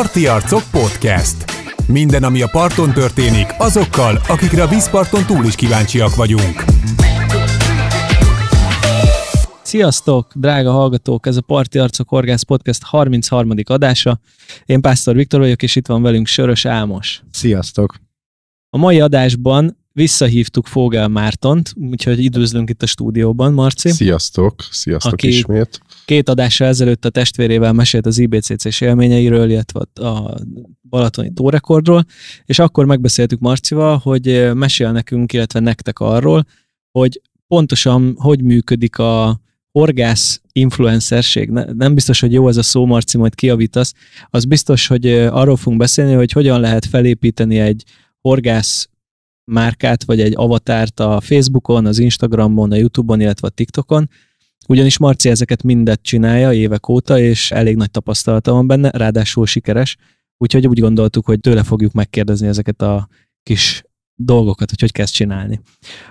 Parti Arcok Podcast. Minden, ami a parton történik, azokkal, akikre a vízparton túl is kíváncsiak vagyunk. Sziasztok, drága hallgatók! Ez a Parti Arcok Horgász Podcast 33. adása. Én Pásztor Viktor vagyok, és itt van velünk Sörös Ámos. Sziasztok! A mai adásban visszahívtuk Fogel Mártont, úgyhogy időzlünk itt a stúdióban, Marci. Sziasztok, sziasztok aki ismét. Két adással ezelőtt a testvérével mesélt az IBCC-s élményeiről, illetve a balatoni tórekordról, és akkor megbeszéltük Marcival, hogy mesél nekünk, illetve nektek arról, hogy pontosan hogy működik a horgász influencerség, nem biztos, hogy jó ez a szó, Marci, majd kiavítasz, az biztos, hogy arról fogunk beszélni, hogy hogyan lehet felépíteni egy horgász márkát, vagy egy avatárt a Facebookon, az Instagramon, a Youtube-on, illetve a TikTokon, ugyanis Marci ezeket mindet csinálja évek óta, és elég nagy tapasztalata van benne, ráadásul sikeres, úgyhogy úgy gondoltuk, hogy tőle fogjuk megkérdezni ezeket a kis dolgokat, hogy hogy kezd csinálni.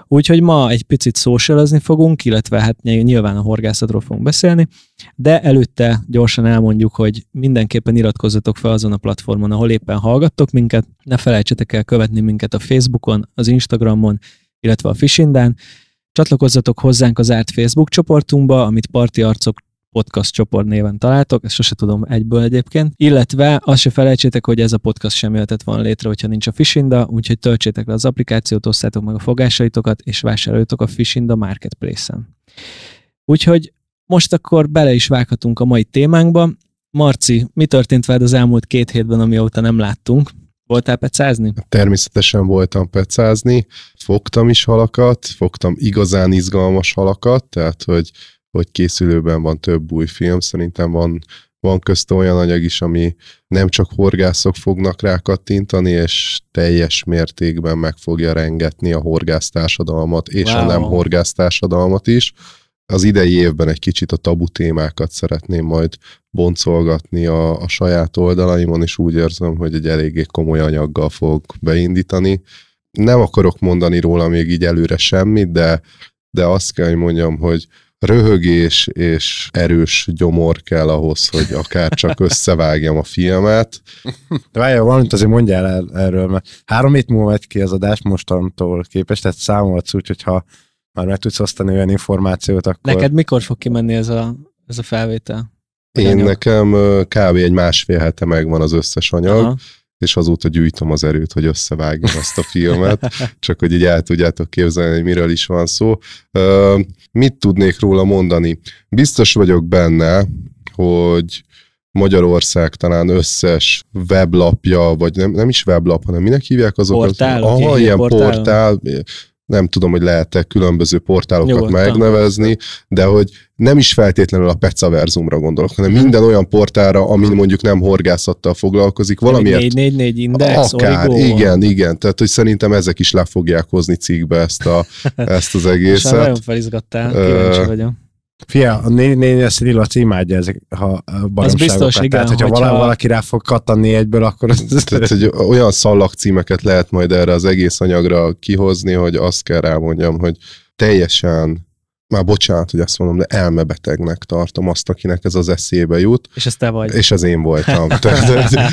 Úgyhogy ma egy picit socializni fogunk, illetve hát nyilván a horgászatról fogunk beszélni, de előtte gyorsan elmondjuk, hogy mindenképpen iratkozzatok fel azon a platformon, ahol éppen hallgattok minket, ne felejtsetek el követni minket a Facebookon, az Instagramon, illetve a Fishindán, Csatlakozzatok hozzánk az árt Facebook csoportunkba, amit Parti Arcok podcast csoport néven találtok, ezt sose tudom egyből egyébként, illetve azt se felejtsétek, hogy ez a podcast sem jöhetett volna létre, hogyha nincs a Fishinda, úgyhogy töltsétek le az applikációt, osszátok meg a fogásaitokat, és vásároljatok a Fishinda Marketplace-en. Úgyhogy most akkor bele is vághatunk a mai témánkba. Marci, mi történt veled az elmúlt két hétben, amióta nem láttunk? Voltál pecázni? Természetesen voltam pecázni, fogtam is halakat, fogtam igazán izgalmas halakat, tehát hogy, hogy készülőben van több új film, szerintem van, van közt olyan anyag is, ami nem csak horgászok fognak rá kattintani, és teljes mértékben meg fogja rengetni a horgásztársadalmat, és wow. a nem horgásztársadalmat is az idei évben egy kicsit a tabu témákat szeretném majd boncolgatni a, a saját oldalaimon, és úgy érzem, hogy egy eléggé komoly anyaggal fog beindítani. Nem akarok mondani róla még így előre semmit, de, de azt kell, hogy mondjam, hogy röhögés és erős gyomor kell ahhoz, hogy akár csak összevágjam a filmet. De várjál, valamit azért mondjál el erről, mert három hét múlva megy ki az adás mostantól képest, tehát számolhatsz úgy, hogyha már meg tudsz osztani olyan információt, akkor... Neked mikor fog kimenni ez a, ez a felvétel? Én anyag? nekem kb. egy másfél hete megvan az összes anyag, Aha és azóta gyűjtöm az erőt, hogy összevágjam azt a filmet, csak hogy így el tudjátok képzelni, hogy miről is van szó. Uh, mit tudnék róla mondani? Biztos vagyok benne, hogy Magyarország talán összes weblapja, vagy nem, nem is weblap, hanem minek hívják azokat? Portál, Aha, ilyen portál. portál nem tudom, hogy lehet-e különböző portálokat Nyugodtan. megnevezni, de hogy nem is feltétlenül a Pecaverzumra gondolok, hanem minden olyan portára, amin mondjuk nem horgászattal foglalkozik, valamiért... 444 index, Akár, igen, igen. Tehát, hogy szerintem ezek is le fogják hozni cikkbe ezt, a, ezt az egészet. Most nagyon felizgattál, kíváncsi vagyok. Fia, a 4-4-es Lilac imádja ezek ha baromságokat. Ez biztos, igen. Tehát, hogyha, hogyha valaki rá fog kattanni egyből, akkor... Tehát, hogy olyan szallag címeket lehet majd erre az egész anyagra kihozni, hogy azt kell rámondjam, hogy teljesen már bocsánat, hogy azt mondom, de elmebetegnek tartom azt, akinek ez az eszébe jut. És ez te vagy. És az én voltam. Tehát,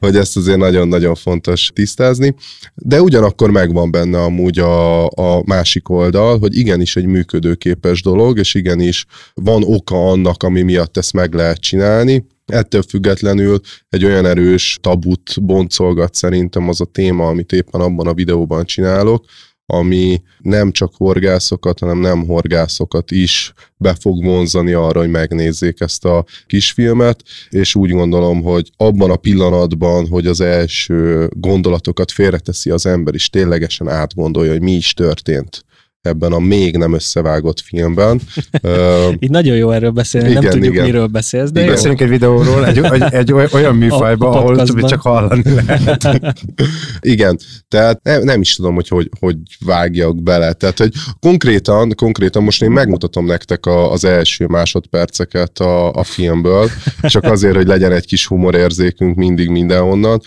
hogy ezt azért nagyon-nagyon fontos tisztázni. De ugyanakkor megvan benne amúgy a, a másik oldal, hogy igenis egy működőképes dolog, és igenis van oka annak, ami miatt ezt meg lehet csinálni. Ettől függetlenül egy olyan erős tabut boncolgat szerintem az a téma, amit éppen abban a videóban csinálok, ami nem csak horgászokat, hanem nem horgászokat is be fog vonzani arra, hogy megnézzék ezt a kisfilmet, és úgy gondolom, hogy abban a pillanatban, hogy az első gondolatokat félreteszi az ember, és ténylegesen átgondolja, hogy mi is történt ebben a még nem összevágott filmben. Itt nagyon jó erről beszélni, igen, nem tudjuk igen. miről beszélsz, de Beszélünk egy videóról, egy, egy, egy olyan műfajban, ahol csak hallani lehet. igen, tehát nem, nem is tudom, hogy, hogy hogy vágjak bele. Tehát, hogy konkrétan, konkrétan most én megmutatom nektek a, az első másodperceket a, a filmből, csak azért, hogy legyen egy kis humorérzékünk mindig mindenhonnan.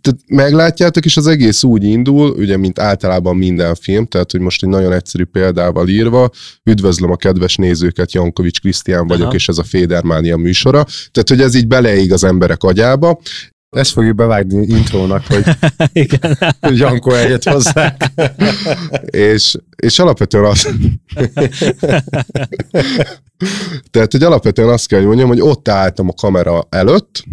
Tehát meglátjátok, és az egész úgy indul, ugye, mint általában minden film, tehát, hogy most egy nagyon egyszerű példával írva. Üdvözlöm a kedves nézőket, Jankovics Krisztián vagyok, Aha. és ez a Fédermánia műsora. Tehát, hogy ez így beleég az emberek agyába, ezt fogjuk bevágni intrónak, hogy Igen. Janko eljött hozzánk. és, és alapvetően az... Tehát, hogy alapvetően azt kell, hogy mondjam, hogy ott álltam a kamera előtt,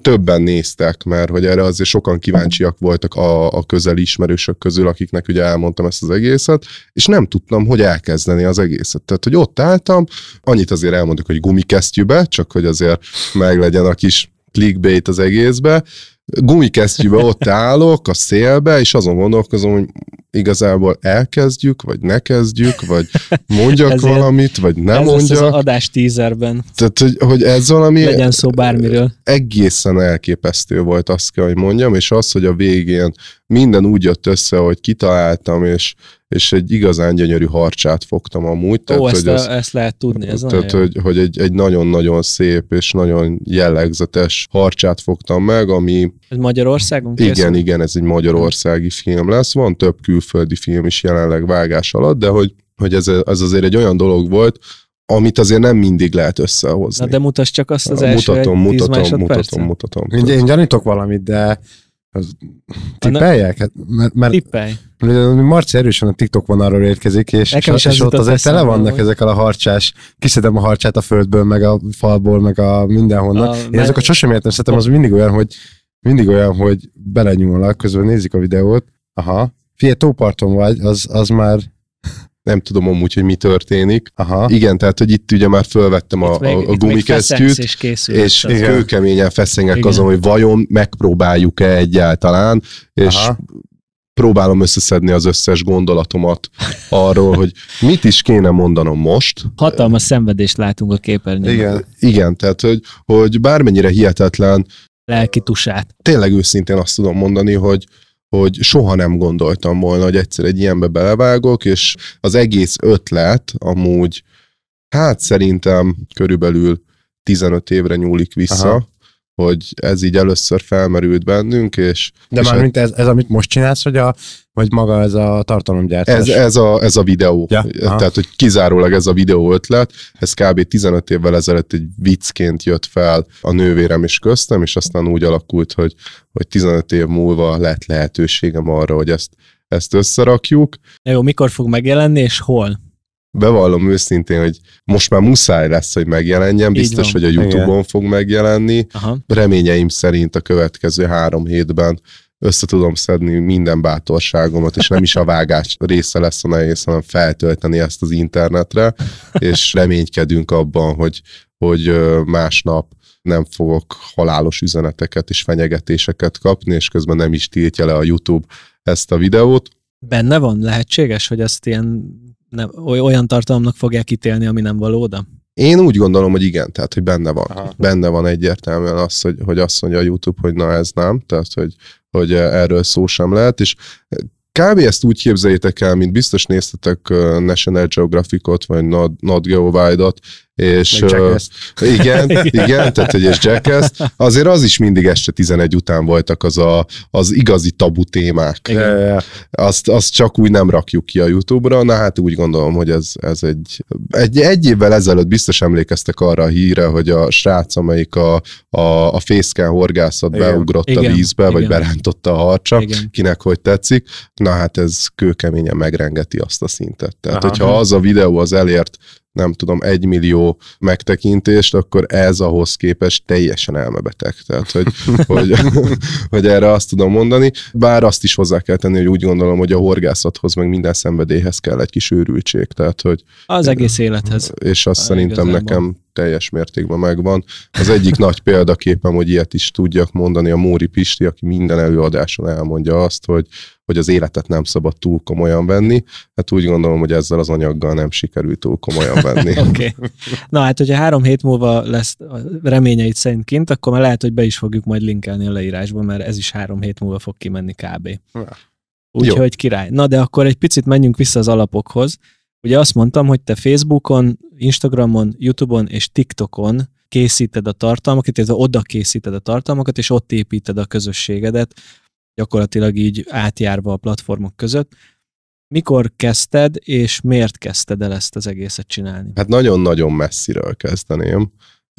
Többen néztek, mert hogy erre azért sokan kíváncsiak voltak a, a közeli ismerősök közül, akiknek ugye elmondtam ezt az egészet, és nem tudtam, hogy elkezdeni az egészet. Tehát, hogy ott álltam, annyit azért elmondok, hogy gumikesztyűbe, csak hogy azért meglegyen a kis clickbait az egészbe, gumikesztyűbe ott állok a szélbe, és azon gondolkozom, hogy igazából elkezdjük, vagy ne kezdjük, vagy mondjak Ezért valamit, vagy nem mondjak. Ez az adás tízerben. Tehát, hogy, hogy ez valami... Legyen szó bármiről. Egészen elképesztő volt, azt kell, hogy mondjam, és az, hogy a végén minden úgy jött össze, hogy kitaláltam, és, és egy igazán gyönyörű harcsát fogtam amúgy. Tehát, ezt, hogy ez, ezt lehet tudni, ez Tehát, hogy, hogy egy, egy nagyon-nagyon szép és nagyon jellegzetes harcsát fogtam meg, ami ez Magyarországon készül? Igen, igen, ez egy magyarországi film lesz. Van több külföldi film is jelenleg vágás alatt, de hogy, hogy ez, ez azért egy olyan dolog volt, amit azért nem mindig lehet összehozni. Na de mutasd csak azt az első mutatom, egy, mutatom, mutatom, mutatom, mutatom, Én, Én gyanítok valamit, de az tippeljek? Hát, mert, mert Tippelj. Marci erősen a TikTok vonalról érkezik, és, Nekem és, és ott azért tele vannak ezek a harcsás, kiszedem a harcsát a földből, meg a falból, meg a mindenhonnan. A, Én ezeket sosem értem, szerintem az mindig olyan, hogy mindig olyan, hogy belenyúlnak, közben nézik a videót, aha, figyelj, tóparton vagy, az, az már nem tudom amúgy, hogy mi történik. Aha. Igen, tehát, hogy itt ugye már fölvettem itt a, a gumikesztyűt, és, kőkeményen feszengek igen. azon, hogy vajon megpróbáljuk-e egyáltalán, és Aha. próbálom összeszedni az összes gondolatomat arról, hogy mit is kéne mondanom most. Hatalmas szenvedést látunk a képernyőn. Igen, igen tehát, hogy, hogy bármennyire hihetetlen lelki tusát. Tényleg őszintén azt tudom mondani, hogy hogy soha nem gondoltam volna, hogy egyszer egy ilyenbe belevágok, és az egész ötlet amúgy, hát szerintem körülbelül 15 évre nyúlik vissza, Aha hogy ez így először felmerült bennünk, és... De és már mint hát- ez, ez, amit most csinálsz, hogy a, vagy maga ez a tartalomgyártás? Ez, ez, a, ez a videó. Ja, Tehát, aha. hogy kizárólag ez a videó ötlet, ez kb. 15 évvel ezelőtt egy viccként jött fel a nővérem és köztem, és aztán úgy alakult, hogy, hogy 15 év múlva lett lehetőségem arra, hogy ezt, ezt összerakjuk. jó, mikor fog megjelenni, és hol? bevallom őszintén, hogy most már muszáj lesz, hogy megjelenjen, biztos, hogy a YouTube-on Igen. fog megjelenni. Aha. Reményeim szerint a következő három hétben össze tudom szedni minden bátorságomat, és nem is a vágás része lesz a nehéz, hanem feltölteni ezt az internetre, és reménykedünk abban, hogy, hogy másnap nem fogok halálos üzeneteket és fenyegetéseket kapni, és közben nem is tiltja le a YouTube ezt a videót. Benne van? Lehetséges, hogy ezt ilyen nem, olyan tartalomnak fogják ítélni, ami nem való Én úgy gondolom, hogy igen, tehát, hogy benne van. Aha. Benne van egyértelműen az, hogy, hogy azt mondja a YouTube, hogy na ez nem, tehát, hogy, hogy erről szó sem lehet, és kb. ezt úgy képzeljétek el, mint biztos néztetek uh, National Geographicot, vagy Not, Not Geo Wide-ot, és uh, igen, igen, tehát hogy és Jackass, azért az is mindig este 11 után voltak az a, az igazi tabu témák. Azt, azt csak úgy nem rakjuk ki a Youtube-ra, na hát úgy gondolom, hogy ez, ez egy, egy, egy évvel ezelőtt biztos emlékeztek arra a híre, hogy a srác, amelyik a, a, a fészkán horgászott, igen. beugrott igen. a vízbe, igen. vagy berántotta a harcsa, igen. kinek hogy tetszik, na hát ez kőkeményen megrengeti azt a szintet. Tehát, Aha. hogyha az a videó az elért nem tudom, egy millió megtekintést, akkor ez ahhoz képest teljesen elmebeteg. Tehát, hogy, hogy, hogy erre azt tudom mondani. Bár azt is hozzá kell tenni, hogy úgy gondolom, hogy a horgászathoz, meg minden szenvedélyhez kell egy kis őrültség. Tehát, hogy, az egész élethez. És azt ah, szerintem igazából. nekem teljes mértékben megvan. Az egyik nagy példaképem, hogy ilyet is tudjak mondani, a Móri Pisti, aki minden előadáson elmondja azt, hogy, hogy az életet nem szabad túl komolyan venni. Hát úgy gondolom, hogy ezzel az anyaggal nem sikerült túl komolyan venni. okay. Na hát, hogyha három hét múlva lesz reményeid szerint kint, akkor már lehet, hogy be is fogjuk majd linkelni a leírásban, mert ez is három hét múlva fog kimenni kb. Úgyhogy király. Na de akkor egy picit menjünk vissza az alapokhoz. Ugye azt mondtam, hogy te Facebookon Instagramon, Youtube-on és TikTokon készíted a tartalmakat, illetve oda készíted a tartalmakat, és ott építed a közösségedet, gyakorlatilag így átjárva a platformok között. Mikor kezdted, és miért kezdted el ezt az egészet csinálni? Hát nagyon-nagyon messziről kezdeném.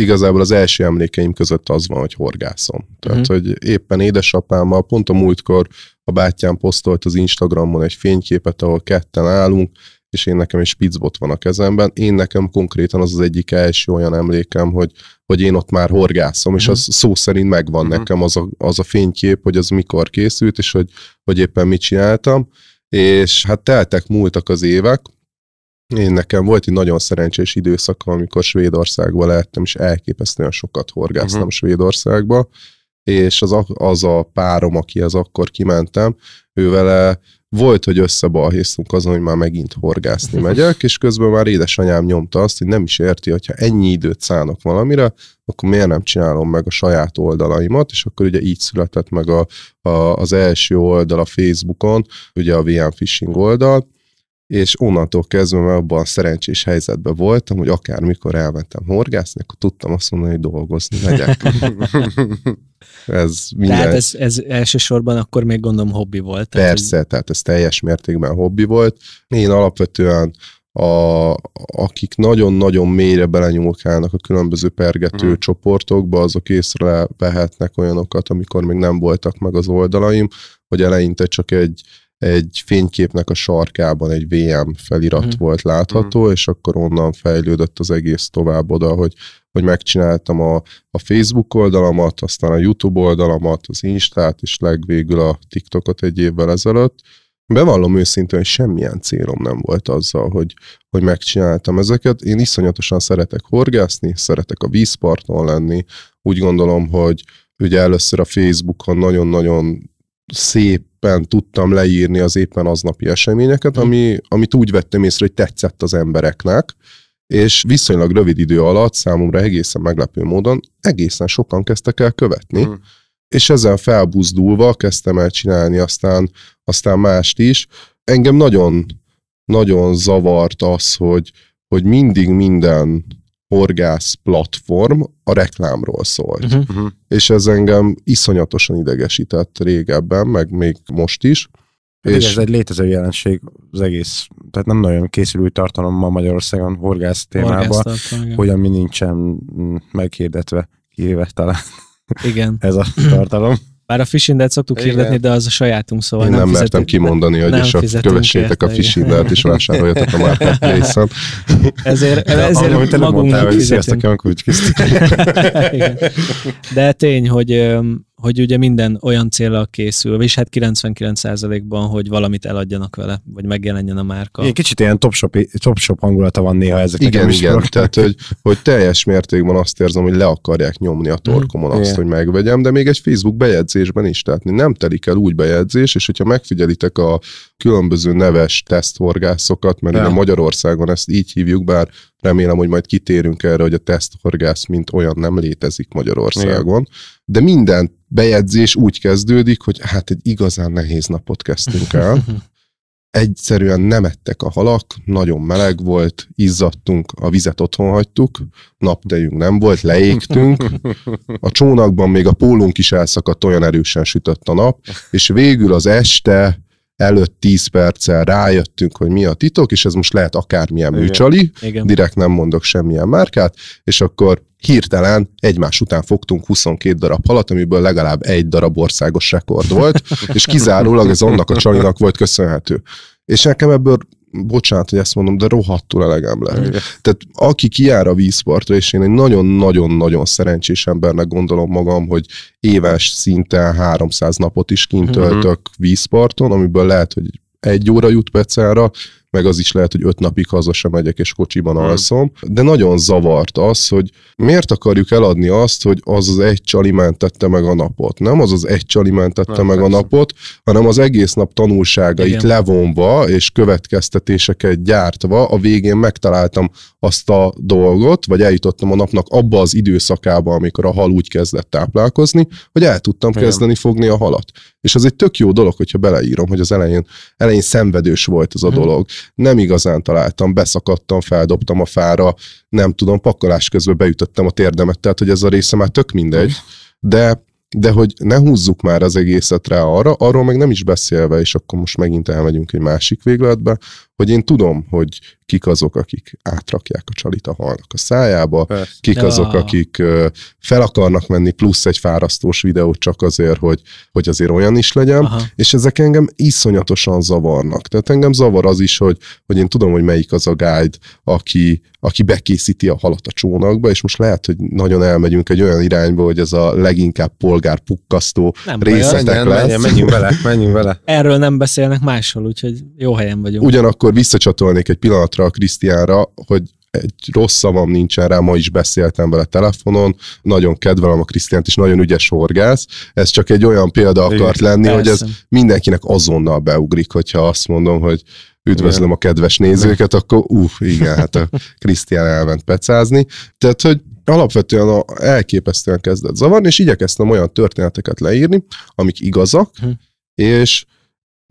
Igazából az első emlékeim között az van, hogy horgászom. Tehát, uh-huh. hogy éppen édesapámmal, pont a múltkor a bátyám posztolt az Instagramon egy fényképet, ahol ketten állunk, és én nekem egy spitzbot van a kezemben. Én nekem konkrétan az az egyik első olyan emlékem, hogy, hogy én ott már horgászom, és mhm. az szó szerint megvan mm. nekem az a, az a fénykép, hogy az mikor készült, és hogy, hogy éppen mit csináltam. És hát teltek, múltak az évek, én nekem volt egy nagyon szerencsés időszaka, amikor Svédországba lehettem, és elképesztően sokat horgáztam uh-huh. Svédországba, és az a, az a párom, akihez akkor kimentem, ő vele volt, hogy összebalhésztunk azon, hogy már megint horgászni megyek, és közben már édesanyám nyomta azt, hogy nem is érti, hogyha ennyi időt szánok valamire, akkor miért nem csinálom meg a saját oldalaimat, és akkor ugye így született meg a, a, az első oldal a Facebookon, ugye a VM Fishing oldal, és onnantól kezdve már abban a szerencsés helyzetben voltam, hogy akármikor elmentem horgászni, akkor tudtam azt mondani, hogy dolgozni megyek. ez minden... Tehát ez, ez elsősorban akkor még gondolom hobbi volt. Tehát Persze, hogy... tehát ez teljes mértékben hobbi volt. Én alapvetően a, akik nagyon-nagyon mélyre belenyúlkálnak a különböző pergető mm. csoportokba, azok észrevehetnek olyanokat, amikor még nem voltak meg az oldalaim, hogy eleinte csak egy egy fényképnek a sarkában egy VM felirat mm. volt látható, mm. és akkor onnan fejlődött az egész tovább oda, hogy, hogy megcsináltam a, a Facebook oldalamat, aztán a YouTube oldalamat, az Instát, és legvégül a TikTokot egy évvel ezelőtt. Bevallom őszintén, hogy semmilyen célom nem volt azzal, hogy, hogy megcsináltam ezeket. Én iszonyatosan szeretek horgászni, szeretek a vízparton lenni. Úgy gondolom, hogy ugye először a Facebookon nagyon-nagyon szép éppen tudtam leírni az éppen aznapi eseményeket, hm. ami, amit úgy vettem észre, hogy tetszett az embereknek, és viszonylag rövid idő alatt számomra egészen meglepő módon egészen sokan kezdtek el követni, mm. és ezzel felbuzdulva kezdtem el csinálni aztán, aztán mást is. Engem nagyon, nagyon zavart az, hogy, hogy mindig minden horgász platform a reklámról szólt. Uh-huh. uh-huh. És ez engem iszonyatosan idegesített régebben, meg még most is. Hát és ez egy létező jelenség az egész, tehát nem nagyon készül új tartalom ma Magyarországon horgász témában, hogy ami nincsen meghirdetve, kivéve talán igen. ez a tartalom. Bár a Fishindet szoktuk Igen. hirdetni, de az a sajátunk, szóval Én nem, nem mertem kimondani, hogy is a kövessétek a Fishindet, és vásároljatok a Marketplace-on. Ezért, ezért amit te magunknak mondtál, hogy sziasztok, Jankó, De tény, hogy hogy ugye minden olyan célra készül, és hát 99%-ban, hogy valamit eladjanak vele, vagy megjelenjen a márka. Igen, kicsit ilyen topshop, topshop hangulata van néha ezeknek igen, a műsoroknak. Igen, tehát hogy, hogy teljes mértékben azt érzem, hogy le akarják nyomni a torkomon mhm. azt, igen. hogy megvegyem, de még egy Facebook bejegyzésben is, tehát nem telik el úgy bejegyzés, és hogyha megfigyelitek a, különböző neves tesztforgászokat, mert ja. a Magyarországon ezt így hívjuk, bár remélem, hogy majd kitérünk erre, hogy a tesztforgász mint olyan nem létezik Magyarországon. Igen. De minden bejegyzés úgy kezdődik, hogy hát egy igazán nehéz napot kezdtünk el. egyszerűen nem ettek a halak, nagyon meleg volt, izzadtunk, a vizet otthon hagytuk, napdejünk nem volt, leégtünk. A csónakban még a pólunk is elszakadt, olyan erősen sütött a nap, és végül az este előtt 10 perccel rájöttünk, hogy mi a titok, és ez most lehet akármilyen Igen. műcsali, Igen. direkt nem mondok semmilyen márkát, és akkor hirtelen egymás után fogtunk 22 darab halat, amiből legalább egy darab országos rekord volt, és kizárólag ez annak a csalinak volt köszönhető. És nekem ebből bocsánat, hogy ezt mondom, de rohadtul elegem lehet. Igen. Tehát aki kijár a vízpartra, és én egy nagyon-nagyon-nagyon szerencsés embernek gondolom magam, hogy éves szinten 300 napot is kint mhm. töltök vízparton, amiből lehet, hogy egy óra jut Pecelra, meg az is lehet, hogy öt napig haza sem megyek, és kocsiban hmm. alszom. De nagyon zavart az, hogy miért akarjuk eladni azt, hogy az az egy csali tette meg a napot. Nem az az egy csali tette nem, meg persze. a napot, hanem az egész nap tanulságait Igen. levonva, és következtetéseket gyártva, a végén megtaláltam azt a dolgot, vagy eljutottam a napnak abba az időszakába, amikor a hal úgy kezdett táplálkozni, hogy el tudtam Igen. kezdeni fogni a halat. És az egy tök jó dolog, hogyha beleírom, hogy az elején, elején szenvedős volt ez a hmm. dolog nem igazán találtam, beszakadtam, feldobtam a fára, nem tudom, pakolás közben beütöttem a térdemet, tehát hogy ez a része már tök mindegy, de de hogy ne húzzuk már az egészet rá arra, arról meg nem is beszélve, és akkor most megint elmegyünk egy másik végletbe, hogy én tudom, hogy kik azok, akik átrakják a csalit a halnak a szájába, Persze. kik azok, akik fel akarnak menni plusz egy fárasztós videót csak azért, hogy, hogy azért olyan is legyen, Aha. és ezek engem iszonyatosan zavarnak. Tehát engem zavar az is, hogy, hogy én tudom, hogy melyik az a guide, aki, aki bekészíti a halat a csónakba, és most lehet, hogy nagyon elmegyünk egy olyan irányba, hogy ez a leginkább polgár nem részletek baj, lesz. menjünk vele, menjünk vele. Erről nem beszélnek máshol, úgyhogy jó helyen vagyunk. Ugyanakkor akkor visszacsatolnék egy pillanatra a Krisztiánra, hogy egy rossz szavam nincsen rá, ma is beszéltem vele telefonon, nagyon kedvelem a Krisztiánt, és nagyon ügyes horgász. Ez csak egy olyan példa akart lenni, persze. hogy ez mindenkinek azonnal beugrik, hogyha azt mondom, hogy üdvözlöm igen. a kedves nézőket, akkor uff, igen, hát a Krisztián elment pecázni. Tehát, hogy alapvetően a, elképesztően kezdett zavarni, és igyekeztem olyan történeteket leírni, amik igazak, hm. és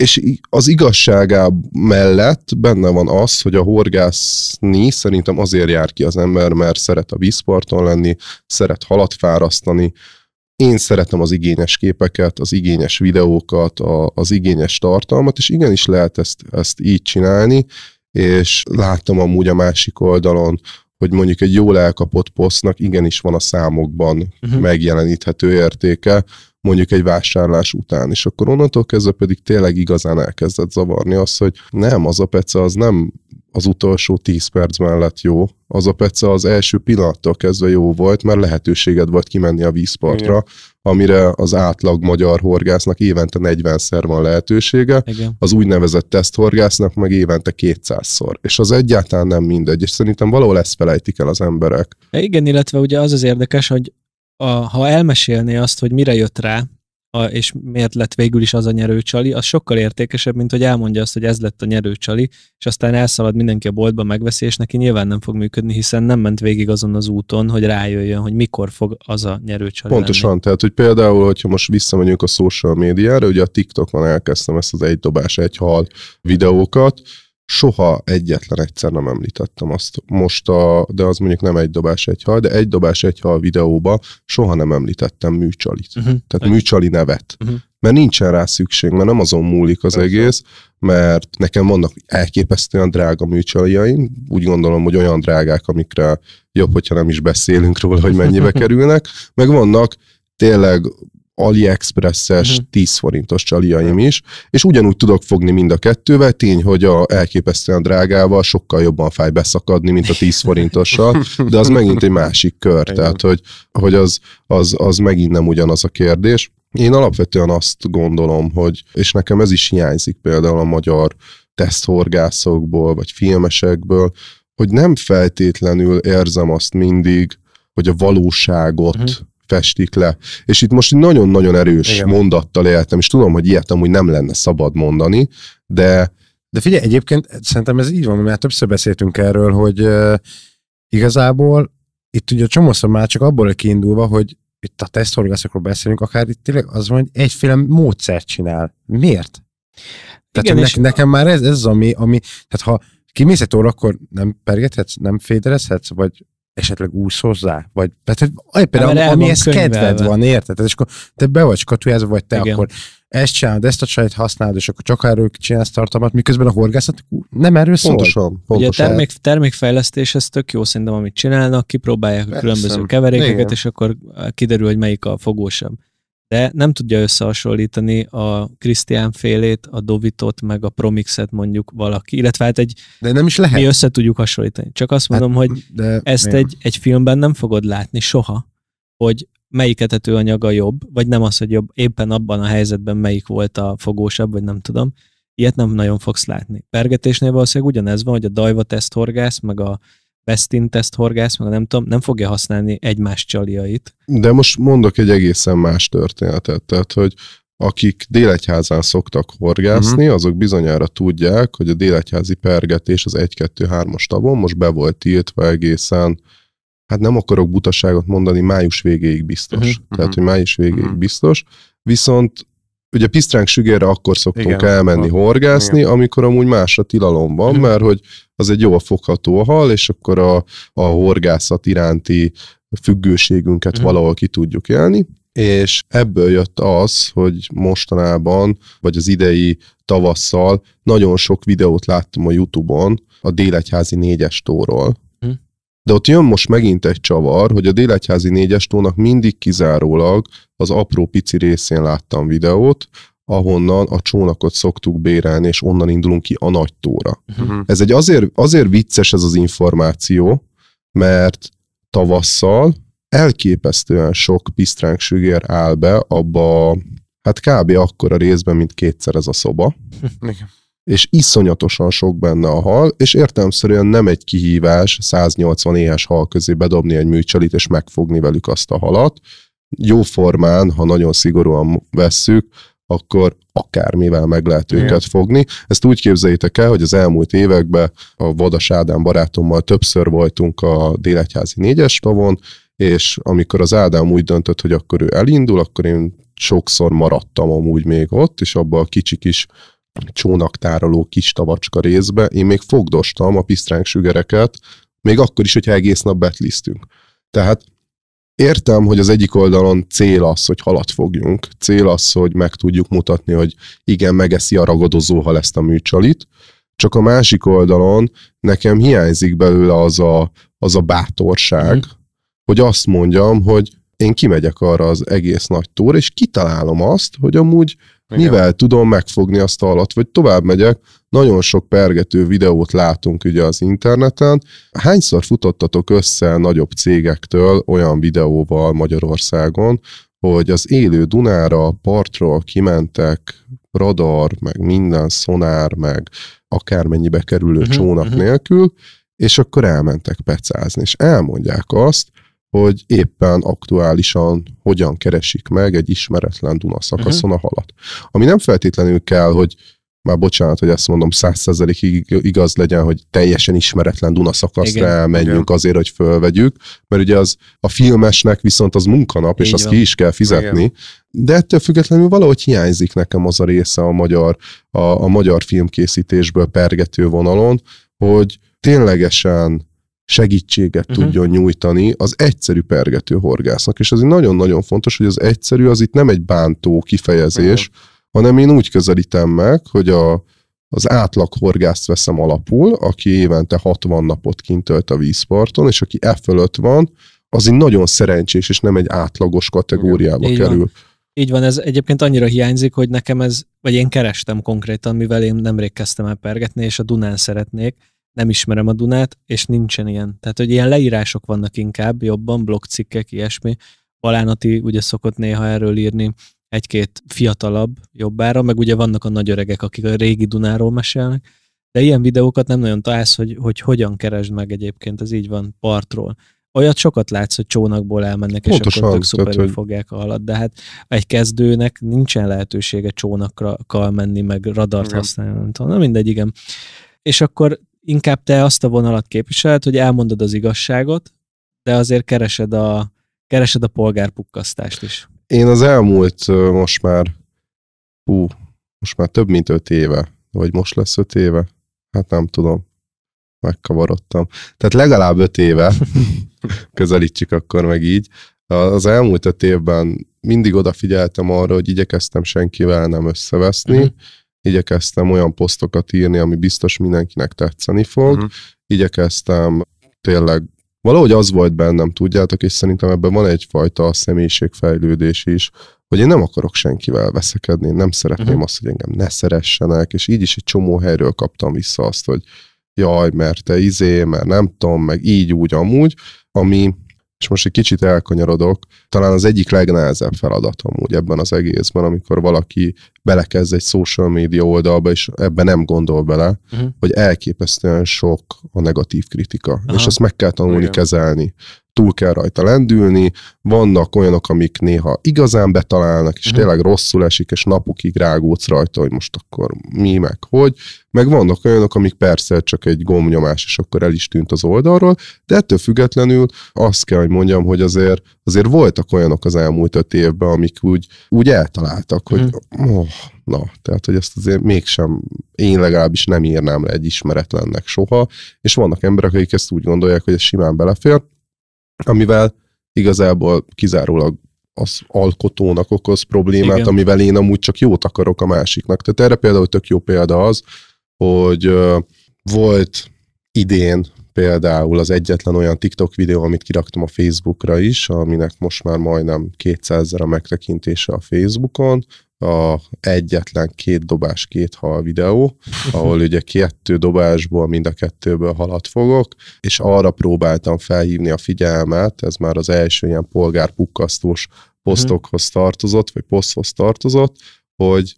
és az igazságá mellett benne van az, hogy a horgászni szerintem azért jár ki az ember, mert szeret a vízparton lenni, szeret halat fárasztani, én szeretem az igényes képeket, az igényes videókat, a, az igényes tartalmat, és igenis lehet ezt, ezt így csinálni, és látom amúgy a másik oldalon, hogy mondjuk egy jól elkapott posztnak igenis van a számokban uh-huh. megjeleníthető értéke, mondjuk egy vásárlás után, és akkor onnantól kezdve pedig tényleg igazán elkezdett zavarni az, hogy nem, az a pece az nem az utolsó 10 perc mellett jó. Az a pece az első pillanattól kezdve jó volt, mert lehetőséged volt kimenni a vízpartra, Igen. amire az átlag magyar horgásznak évente 40-szer van lehetősége, Igen. az úgynevezett teszthorgásznak meg évente 200-szor. És az egyáltalán nem mindegy, és szerintem valahol ezt felejtik el az emberek. E igen, illetve ugye az az érdekes, hogy a, ha elmesélné azt, hogy mire jött rá, a, és miért lett végül is az a nyerőcsali, az sokkal értékesebb, mint hogy elmondja azt, hogy ez lett a nyerőcsali, és aztán elszalad mindenki a boltba, megveszi, és neki nyilván nem fog működni, hiszen nem ment végig azon az úton, hogy rájöjjön, hogy mikor fog az a nyerőcsali Pontosan, lenni. tehát hogy például, hogyha most visszamegyünk a social médiára, ugye a TikTokon elkezdtem ezt az egy dobás, egy hal videókat, soha egyetlen egyszer nem említettem azt most, a, de az mondjuk nem egy dobás egy hal, de egy dobás egy hal videóba soha nem említettem műcsalit. Uh-huh. Tehát egy. műcsali nevet. Uh-huh. Mert nincsen rá szükség, mert nem azon múlik az Persze. egész, mert nekem vannak elképesztően drága műcsaljaim, úgy gondolom, hogy olyan drágák, amikre jobb, hogyha nem is beszélünk róla, hogy mennyibe kerülnek, meg vannak tényleg AliExpress-es uh-huh. Mhm. 10 forintos csaliaim is, és ugyanúgy tudok fogni mind a kettővel, tény, hogy a elképesztően drágával sokkal jobban fáj beszakadni, mint a 10 forintossal, de az megint egy másik kör, tehát hogy, hogy az, az, az megint nem ugyanaz a kérdés. Én alapvetően azt gondolom, hogy, és nekem ez is hiányzik például a magyar teszthorgászokból, vagy filmesekből, hogy nem feltétlenül érzem azt mindig, hogy a valóságot uh-huh festik le. És itt most nagyon-nagyon erős Igen. mondattal éltem, és tudom, hogy ilyet amúgy nem lenne szabad mondani, de... De figyelj, egyébként szerintem ez így van, mert többször beszéltünk erről, hogy uh, igazából itt ugye a csomószor már csak abból kiindulva, hogy itt a teszthorgászokról beszélünk, akár itt tényleg az van, hogy egyféle módszert csinál. Miért? Tehát Igen, ne, nekem már ez, ez az, ami, ami tehát ha kimész egy akkor nem pergethetsz, nem féderezhetsz, vagy esetleg úsz hozzá? Vagy, tehát, például, Há, ami ez kedved van, érted? És akkor te be vagy katujázva, vagy te Igen. akkor ezt csinálod, ezt a csajt használod, és akkor csak erről csinálsz tartalmat, miközben a horgászat nem erről szól. Pontosan, pontosan. Ugye a termék, termékfejlesztés, ez tök jó szerintem, amit csinálnak, kipróbálják a különböző keverékeket, Igen. és akkor kiderül, hogy melyik a fogósabb de nem tudja összehasonlítani a Krisztián félét, a Dovitot, meg a Promixet mondjuk valaki, illetve hát egy... De nem is lehet. Mi össze tudjuk hasonlítani. Csak azt mondom, hát, hogy de ezt egy, egy filmben nem fogod látni soha, hogy melyik anyaga jobb, vagy nem az, hogy jobb, éppen abban a helyzetben melyik volt a fogósabb, vagy nem tudom. Ilyet nem nagyon fogsz látni. Pergetésnél valószínűleg ugyanez van, hogy a dajva teszthorgász, meg a Pestin teszt horgász, meg nem tudom, nem fogja használni egymás csaliait. De most mondok egy egészen más történetet, tehát hogy akik délegyházán szoktak horgászni, uh-huh. azok bizonyára tudják, hogy a délegyházi pergetés az 1-2-3-as tavon most be volt tiltva egészen, hát nem akarok butaságot mondani, május végéig biztos. Uh-huh. Tehát, mhm. hogy május végéig uh-huh. biztos. Viszont ugye pisztránk sügérre akkor szoktunk Igen, elmenni van. horgászni, Igen. amikor amúgy más a tilalom van, Igen. Mhm. mert hogy az egy jól fogható a hal, és akkor a, a horgászat iránti függőségünket Igen. Mhm. valahol ki tudjuk élni. És ebből jött az, hogy mostanában, vagy az idei tavasszal nagyon sok videót láttam a Youtube-on a Délegyházi négyes tóról, de ott jön most megint egy csavar, hogy a Délegyházi négyes tónak mindig kizárólag az apró pici részén láttam videót, ahonnan a csónakot szoktuk bérelni, és onnan indulunk ki a nagy tóra. Uh-huh. Ez egy azért, azért vicces ez az információ, mert tavasszal elképesztően sok pisztránk sügér áll be abba, hát kb. akkora részben, mint kétszer ez a szoba és iszonyatosan sok benne a hal, és értelemszerűen nem egy kihívás 180 éhes hal közé bedobni egy műcsalit, és megfogni velük azt a halat. jó formán, ha nagyon szigorúan vesszük, akkor akármivel meg lehet Igen. őket fogni. Ezt úgy képzeljétek el, hogy az elmúlt években a Vadas Ádám barátommal többször voltunk a Délegyházi négyes tavon, és amikor az Ádám úgy döntött, hogy akkor ő elindul, akkor én sokszor maradtam amúgy még ott, és abban a kicsi kis csónaktároló kis tavacska részbe, én még fogdostam a pisztránk sügereket, még akkor is, hogyha egész nap betlisztünk. Tehát értem, hogy az egyik oldalon cél az, hogy halat fogjunk, cél az, hogy meg tudjuk mutatni, hogy igen, megeszi a ragadozó hal ezt a műcsalit, csak a másik oldalon nekem hiányzik belőle az a, az a bátorság, mm. hogy azt mondjam, hogy én kimegyek arra az egész nagy tóra, és kitalálom azt, hogy amúgy igen. mivel tudom megfogni azt a halat, vagy tovább megyek, nagyon sok pergető videót látunk ugye az interneten. Hányszor futottatok össze nagyobb cégektől olyan videóval Magyarországon, hogy az élő Dunára, partról kimentek, radar, meg minden, szonár, meg akármennyibe kerülő uh-huh, csónak uh-huh. nélkül, és akkor elmentek pecázni, és elmondják azt, hogy éppen aktuálisan hogyan keresik meg egy ismeretlen Duna szakaszon uh-huh. a halat. Ami nem feltétlenül kell, hogy már bocsánat, hogy ezt mondom, százszerzelékig igaz legyen, hogy teljesen ismeretlen Duna szakaszra Igen. elmenjünk Igen. azért, hogy fölvegyük, mert ugye az a filmesnek viszont az munkanap, Így és azt ki is kell fizetni, Igen. de ettől függetlenül valahogy hiányzik nekem az a része a magyar, a, a magyar filmkészítésből pergető vonalon, hogy ténylegesen segítséget uh-huh. tudjon nyújtani az egyszerű pergető horgásznak. És ez nagyon-nagyon fontos, hogy az egyszerű az itt nem egy bántó kifejezés, uh-huh. hanem én úgy közelítem meg, hogy a, az átlag horgászt veszem alapul, aki évente 60 napot kint tölt a vízparton, és aki e fölött van, az így nagyon szerencsés, és nem egy átlagos kategóriába Igen. kerül. Így van, ez egyébként annyira hiányzik, hogy nekem ez, vagy én kerestem konkrétan, mivel én nemrég kezdtem el pergetni, és a Dunán szeretnék, nem ismerem a Dunát, és nincsen ilyen. Tehát, hogy ilyen leírások vannak inkább, jobban, blogcikkek, ilyesmi. Balánati ugye szokott néha erről írni egy-két fiatalabb jobbára, meg ugye vannak a nagy öregek, akik a régi Dunáról mesélnek, de ilyen videókat nem nagyon találsz, hogy, hogy hogyan keresd meg egyébként, ez így van partról. Olyat sokat látsz, hogy csónakból elmennek, Pontosan, és akkor tök szuperül hogy... fogják a halat, de hát egy kezdőnek nincsen lehetősége csónakkal menni, meg radart igen. használni, nem tudom, na mindegy, igen. És akkor inkább te azt a vonalat képviseled, hogy elmondod az igazságot, de azért keresed a, keresed a polgárpukkasztást is. Én az elmúlt most már, hú, most már több mint öt éve, vagy most lesz öt éve, hát nem tudom, megkavarodtam. Tehát legalább öt éve, közelítsük akkor meg így, az elmúlt öt évben mindig odafigyeltem arra, hogy igyekeztem senkivel nem összeveszni, uh-huh igyekeztem olyan posztokat írni, ami biztos mindenkinek tetszeni fog, uh-huh. igyekeztem tényleg valahogy az volt bennem, tudjátok, és szerintem ebben van egyfajta személyiségfejlődés is, hogy én nem akarok senkivel veszekedni, én nem szeretném uh-huh. azt, hogy engem ne szeressenek, és így is egy csomó helyről kaptam vissza azt, hogy jaj, mert te izé, mert nem tudom, meg így, úgy, amúgy, ami és most egy kicsit elkanyarodok, talán az egyik legnehezebb feladatom úgy ebben az egészben, amikor valaki belekezd egy social media oldalba, és ebben nem gondol bele, uh-huh. hogy elképesztően sok a negatív kritika, Aha. és ezt meg kell tanulni Igen. kezelni túl kell rajta lendülni, vannak olyanok, amik néha igazán betalálnak, és mhm. tényleg rosszul esik, és napokig rágódsz rajta, hogy most akkor mi, meg hogy, meg vannak olyanok, amik persze csak egy gomnyomás, és akkor el is tűnt az oldalról, de ettől függetlenül azt kell, hogy mondjam, hogy azért, azért voltak olyanok az elmúlt öt évben, amik úgy, úgy eltaláltak, hogy mm. oh, na, tehát, hogy ezt azért mégsem, én legalábbis nem írnám le egy ismeretlennek soha, és vannak emberek, akik ezt úgy gondolják, hogy ez simán belefér, amivel igazából kizárólag az alkotónak okoz problémát, Igen. amivel én amúgy csak jót akarok a másiknak. Tehát erre például tök jó példa az, hogy volt idén például az egyetlen olyan TikTok videó, amit kiraktam a Facebookra is, aminek most már majdnem 200 a megtekintése a Facebookon, a egyetlen két dobás, két hal videó, ahol ugye kettő dobásból mind a kettőből halat fogok, és arra próbáltam felhívni a figyelmet, ez már az első ilyen polgárpukkasztós posztokhoz tartozott, vagy poszthoz tartozott, hogy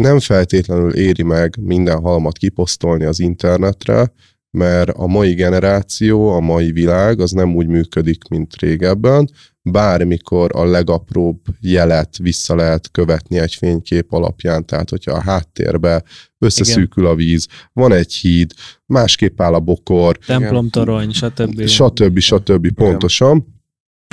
nem feltétlenül éri meg minden halmat kiposztolni az internetre, mert a mai generáció, a mai világ az nem úgy működik, mint régebben. Bármikor a legapróbb jelet vissza lehet követni egy fénykép alapján, tehát hogyha a háttérbe összeszűkül a víz, van egy híd, másképp áll a bokor. Templomtorony, stb. Stb. stb. stb. Igen. Pontosan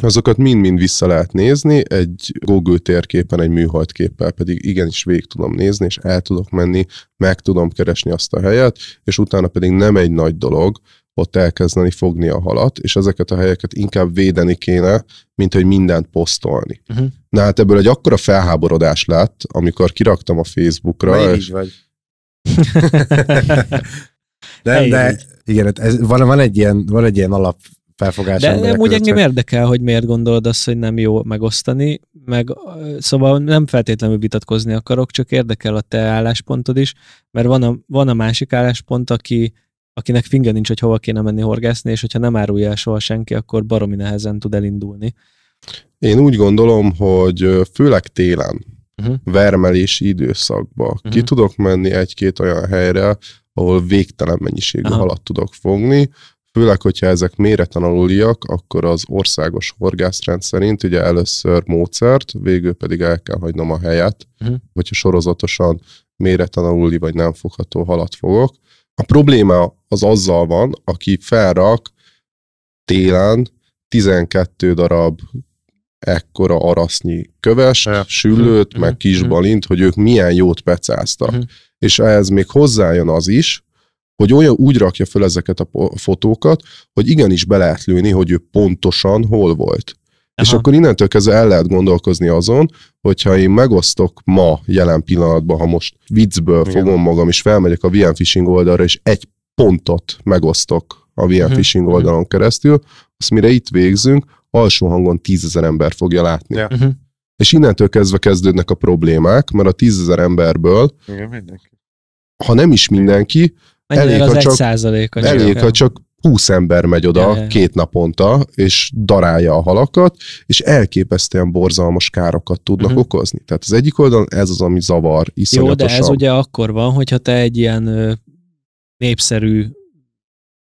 azokat mind-mind vissza lehet nézni, egy Google térképen, egy műhold képpel pedig igenis végig tudom nézni, és el tudok menni, meg tudom keresni azt a helyet, és utána pedig nem egy nagy dolog, ott elkezdeni fogni a halat, és ezeket a helyeket inkább védeni kéne, mint hogy mindent posztolni. Uh-huh. Na hát ebből egy akkora felháborodás lett, amikor kiraktam a Facebookra. Na, és... vagy. nem, de, de igen, hát ez, van, van, egy ilyen, van egy ilyen alap felfogásom. De úgy engem érdekel, hogy miért gondolod azt, hogy nem jó megosztani, meg szóval nem feltétlenül vitatkozni akarok, csak érdekel a te álláspontod is, mert van a, van a másik álláspont, aki, akinek finge nincs, hogy hova kéne menni horgászni, és hogyha nem árulja el soha senki, akkor baromi nehezen tud elindulni. Én úgy gondolom, hogy főleg télen, uh-huh. vermelési időszakba uh-huh. ki mhm. tudok menni egy-két olyan helyre, ahol végtelen mennyiségű Aha. halat tudok fogni, Főleg, hogyha ezek méreten aluliak, akkor az országos horgászrend szerint ugye először módszert, végül pedig el kell hagynom a helyet, uh-huh. hogyha sorozatosan méreten aluli vagy nem fogható halat fogok. A probléma az azzal van, aki felrak télen 12 darab ekkora arasznyi köves ja. süllőt, uh-huh. Mhm. meg kis uh-huh. hogy ők milyen jót pecáztak. Uh-huh. És ehhez még hozzájön az is, hogy olyan úgy rakja föl ezeket a fotókat, hogy igenis be lehet lőni, hogy ő pontosan hol volt. Aha. És akkor innentől kezdve el lehet gondolkozni azon, hogyha én megosztok ma jelen pillanatban, ha most viccből Igen. fogom magam, és felmegyek a VM Fishing oldalra, és egy pontot megosztok a VM mhm. uh-huh. Fishing mhm. oldalon keresztül, azt mire itt végzünk, alsó hangon tízezer ember fogja látni. Uh-huh. És innentől kezdve kezdődnek a problémák, mert a tízezer emberből, Igen, mindenki. ha nem is mindenki, Mennyire elég, az egy csak, százaléka? Elég, ha csak 20 ember megy oda ja, ja. két naponta, és darálja a halakat, és elképesztően borzalmas károkat tudnak uh-huh. okozni. Tehát az egyik oldalon ez az, ami zavar iszonyatosan. Jó, de ez ugye akkor van, hogyha te egy ilyen népszerű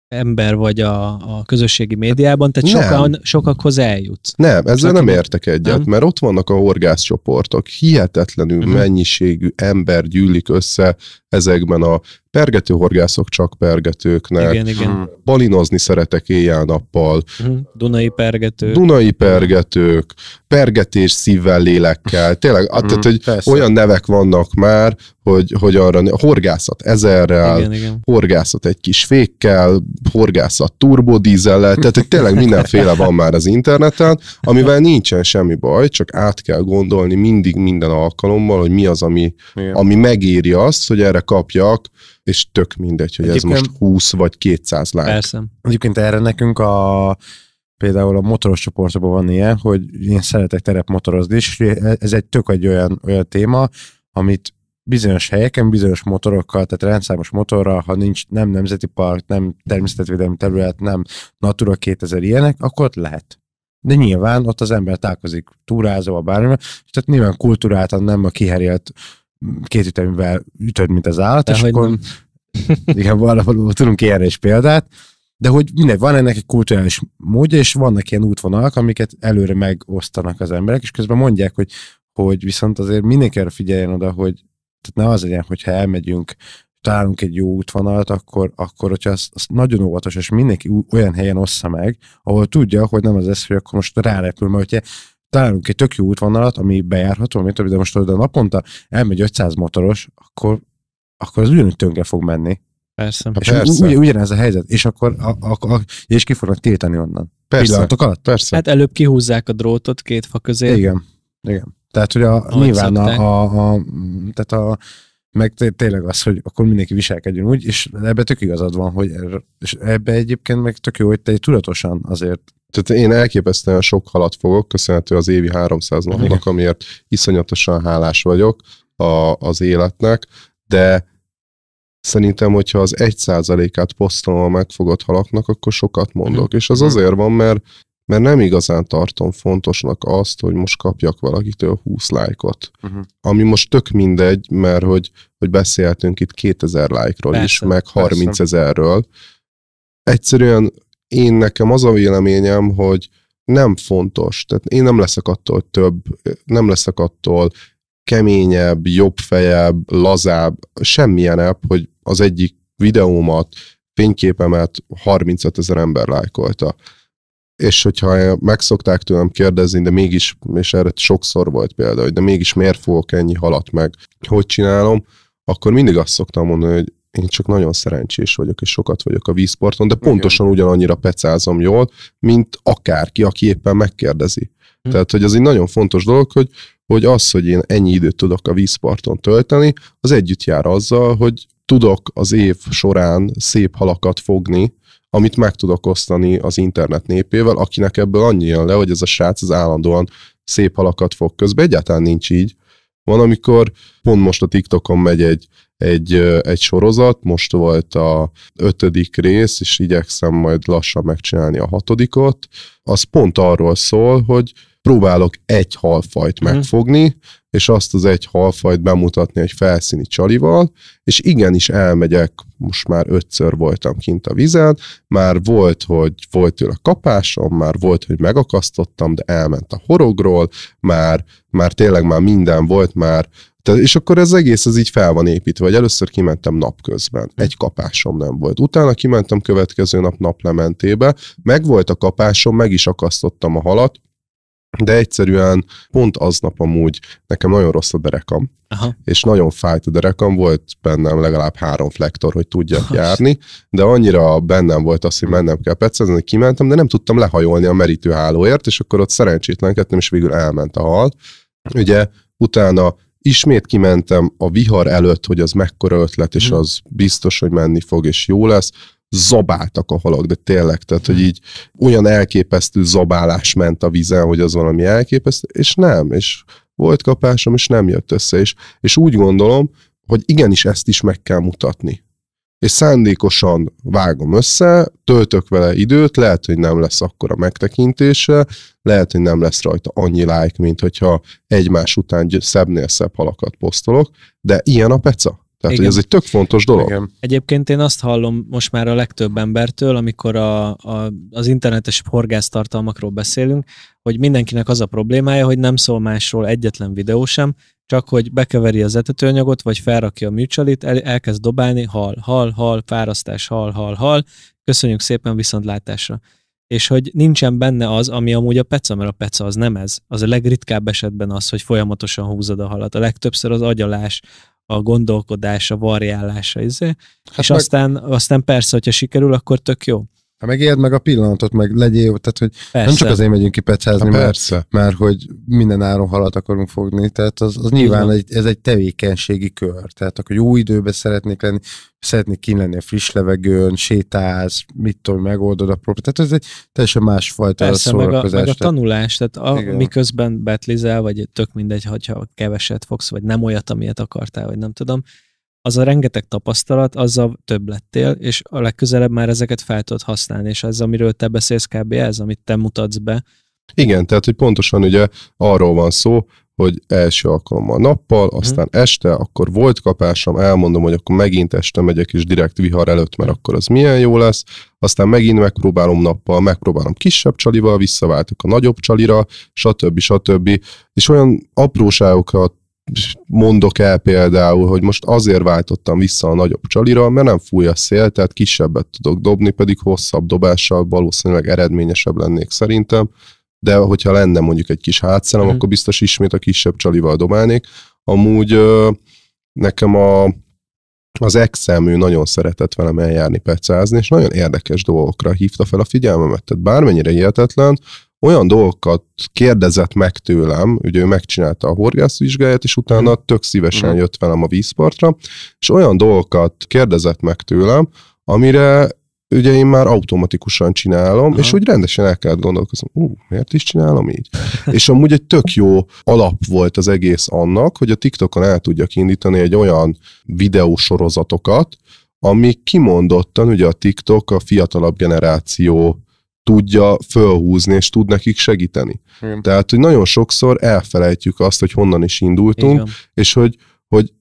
ember vagy a, a közösségi médiában, tehát sokan, sokakhoz eljutsz. Nem, ezzel Sok nem értek egyet, nem? mert ott vannak a horgászcsoportok, hihetetlenül uh-huh. mennyiségű ember gyűlik össze ezekben a Pergető horgászok csak pergetőknek. Igen, igen. Hmm. Balinozni szeretek éjjel-nappal. Mhm. Dunai pergetők. Dunai pergetők. Pergetés szívvel, lélekkel. Tényleg, mm, tehát, hmm, hogy persze. olyan nevek vannak már, hogy, hogy arra horgászat ezerrel, igen, igen. horgászat egy kis fékkel, horgászat turbodízellel, tehát hogy tényleg mindenféle van már az interneten, amivel nincsen semmi baj, csak át kell gondolni mindig minden alkalommal, hogy mi az, ami, ami megéri azt, hogy erre kapjak és tök mindegy, hogy Egyébként... ez most 20 vagy 200 lány. Persze. Egyébként erre nekünk a például a motoros csoportban van ilyen, hogy én szeretek terep motorozni, és ez egy tök egy olyan, olyan téma, amit bizonyos helyeken, bizonyos motorokkal, tehát rendszámos motorral, ha nincs nem nemzeti park, nem természetvédelmi terület, nem Natura 2000 ilyenek, akkor ott lehet. De nyilván ott az ember találkozik a bármivel, tehát nyilván kulturáltan nem a kiherélt két ütemivel ütöd, mint az állat, De és akkor nem. igen, valahol tudunk erre is példát, de hogy mindegy, van ennek egy kulturális módja, és vannak ilyen útvonalak, amiket előre megosztanak az emberek, és közben mondják, hogy, hogy viszont azért mindenki erre figyeljen oda, hogy tehát ne az legyen, hogyha elmegyünk, találunk egy jó útvonalat, akkor, akkor hogyha az az nagyon óvatos, és mindenki olyan helyen ossza meg, ahol tudja, hogy nem az lesz, hogy akkor most rárepül, mert hogyha találunk egy tök jó útvonalat, ami bejárható, amit de most oda naponta elmegy 500 motoros, akkor, akkor az ugyanúgy tönkre fog menni. Persze. Hát, és persze. Ugy, ugyanez a helyzet, és akkor a, a, a, és ki fognak tiltani onnan. Persze. Pillanatok alatt. Persze. Hát előbb kihúzzák a drótot két fa közé. Igen. Igen. Tehát, hogy a, Ahogy nyilván a, a, a, tehát a, meg tényleg az, hogy akkor mindenki viselkedjen úgy, és ebbe tök igazad van, hogy erre, és ebbe egyébként meg tök jó, hogy te tudatosan azért tehát én elképesztően sok halat fogok, köszönhető az évi 300 napnak, amiért iszonyatosan hálás vagyok a, az életnek, de szerintem, hogyha az egy százalékát posztolom a megfogott halaknak, akkor sokat mondok. Mhm. És az mhm. azért van, mert mert nem igazán tartom fontosnak azt, hogy most kapjak valakitől 20 lájkot. Uh-huh. Ami most tök mindegy, mert hogy, hogy beszéltünk itt 2000 lájkról is, meg 30 ezerről. Egyszerűen én nekem az a véleményem, hogy nem fontos. Tehát én nem leszek attól több, nem leszek attól keményebb, jobb fejebb, lazább, semmilyenebb, hogy az egyik videómat, fényképemet 35 ezer ember lájkolta és hogyha megszokták tőlem kérdezni, de mégis, és erre sokszor volt példa, hogy de mégis miért fogok ennyi halat meg, hogy csinálom, akkor mindig azt szoktam mondani, hogy én csak nagyon szerencsés vagyok, és sokat vagyok a vízporton, de pontosan ugyanannyira pecázom jól, mint akárki, aki éppen megkérdezi. Hm. Tehát, hogy az egy nagyon fontos dolog, hogy, hogy az, hogy én ennyi időt tudok a vízparton tölteni, az együtt jár azzal, hogy tudok az év során szép halakat fogni, amit meg tudok osztani az internet népével, akinek ebből annyi jön le, hogy ez a srác az állandóan szép halakat fog közbe. Egyáltalán nincs így. Van, amikor pont most a TikTokon megy egy, egy, egy sorozat, most volt a ötödik rész, és igyekszem majd lassan megcsinálni a hatodikot. Az pont arról szól, hogy próbálok egy halfajt mhm. megfogni, és azt az egy halfajt bemutatni egy felszíni csalival, és igenis elmegyek, most már ötször voltam kint a vizen, már volt, hogy volt tőle kapásom, már volt, hogy megakasztottam, de elment a horogról, már, már tényleg már minden volt, már te, és akkor ez egész az így fel van építve, hogy először kimentem napközben, mhm. egy kapásom nem volt. Utána kimentem következő nap naplementébe, meg volt a kapásom, meg is akasztottam a halat, de egyszerűen pont aznap amúgy nekem nagyon rossz a derekam, Aha. és nagyon fájt a derekam, volt bennem legalább három flektor, hogy tudjak Aha. járni, de annyira bennem volt az, hogy mennem kell pecezni, hogy kimentem, de nem tudtam lehajolni a merítőhálóért, és akkor ott szerencsétlenkedtem, és végül elment a hal. Ugye utána ismét kimentem a vihar előtt, hogy az mekkora ötlet, és mhm. az biztos, hogy menni fog, és jó lesz zabáltak a halak, de tényleg, tehát hogy hmm. így olyan elképesztő zabálás ment a vízen, hogy az valami elképesztő, és nem, és volt kapásom, és nem jött össze, és, és úgy gondolom, hogy igenis ezt is meg kell mutatni. És szándékosan vágom össze, töltök vele időt, lehet, hogy nem lesz akkora megtekintése, lehet, hogy nem lesz rajta annyi like, mint hogyha egymás után szebbnél szebb halakat posztolok, de ilyen a peca. Tehát Igen. ez egy tök fontos dolog. Igen. Egyébként én azt hallom most már a legtöbb embertől, amikor a, a, az internetes horgásztartalmakról beszélünk, hogy mindenkinek az a problémája, hogy nem szól másról egyetlen videó sem, csak hogy bekeveri az etetőanyagot, vagy felrakja a műcsalit, el, elkezd dobálni, hal, hal, hal, fárasztás, hal, hal, hal, köszönjük szépen viszontlátásra. És hogy nincsen benne az, ami amúgy a peca, mert a peca az nem ez. Az a legritkább esetben az, hogy folyamatosan húzod a halat. A legtöbbször az agyalás, a gondolkodása, variálása, izé. hát és meg... aztán, aztán persze, hogyha sikerül, akkor tök jó ha meg meg a pillanatot, meg legyél, tehát hogy persze. nem csak azért megyünk ki pecsázni, mert, mert hogy minden áron halat akarunk fogni, tehát az, az nyilván egy, ez egy tevékenységi kör, tehát akkor jó időben szeretnék lenni, szeretnék kín lenni a friss levegőn, sétálsz, mit tudom, megoldod a problémát, tehát ez egy teljesen másfajta persze, szórakozás. Meg a, meg a tanulás, tehát a, miközben betlizel, vagy tök mindegy, hogyha keveset fogsz, vagy nem olyat, amilyet akartál, vagy nem tudom, az a rengeteg tapasztalat, azzal több lettél, és a legközelebb már ezeket fel tudod használni, és az amiről te beszélsz kb. ez, amit te mutatsz be. Igen, tehát hogy pontosan ugye arról van szó, hogy első alkalommal nappal, mhm. aztán hmm. este, akkor volt kapásom, elmondom, hogy akkor megint este megyek, és direkt vihar előtt, mert mhm. akkor az milyen jó lesz, aztán megint megpróbálom nappal, megpróbálom kisebb csalival, visszaváltok a nagyobb csalira, stb. stb. És olyan apróságokat mondok el például, hogy most azért váltottam vissza a nagyobb csalira, mert nem fúj a szél, tehát kisebbet tudok dobni, pedig hosszabb dobással valószínűleg eredményesebb lennék szerintem, de hogyha lenne mondjuk egy kis hátszerem, mm. akkor biztos ismét a kisebb csalival dobálnék. Amúgy nekem a, az ex nagyon szeretett velem eljárni percázni, és nagyon érdekes dolgokra hívta fel a figyelmemet. Tehát bármennyire hihetetlen, olyan dolgokat kérdezett meg tőlem, ugye ő megcsinálta a horgászvizsgáját, és utána mhm. tök szívesen mhm. jött velem a vízpartra, és olyan dolgokat kérdezett meg tőlem, amire ugye én már automatikusan csinálom, Aha. és úgy rendesen el kellett gondolkozom, ú, miért is csinálom így? és amúgy egy tök jó alap volt az egész annak, hogy a TikTokon el tudjak indítani egy olyan videósorozatokat, ami kimondottan ugye a TikTok a fiatalabb generáció tudja fölhúzni, és tud nekik segíteni. Igen. Tehát, hogy nagyon sokszor elfelejtjük azt, hogy honnan is indultunk, Igen. és hogy, hogy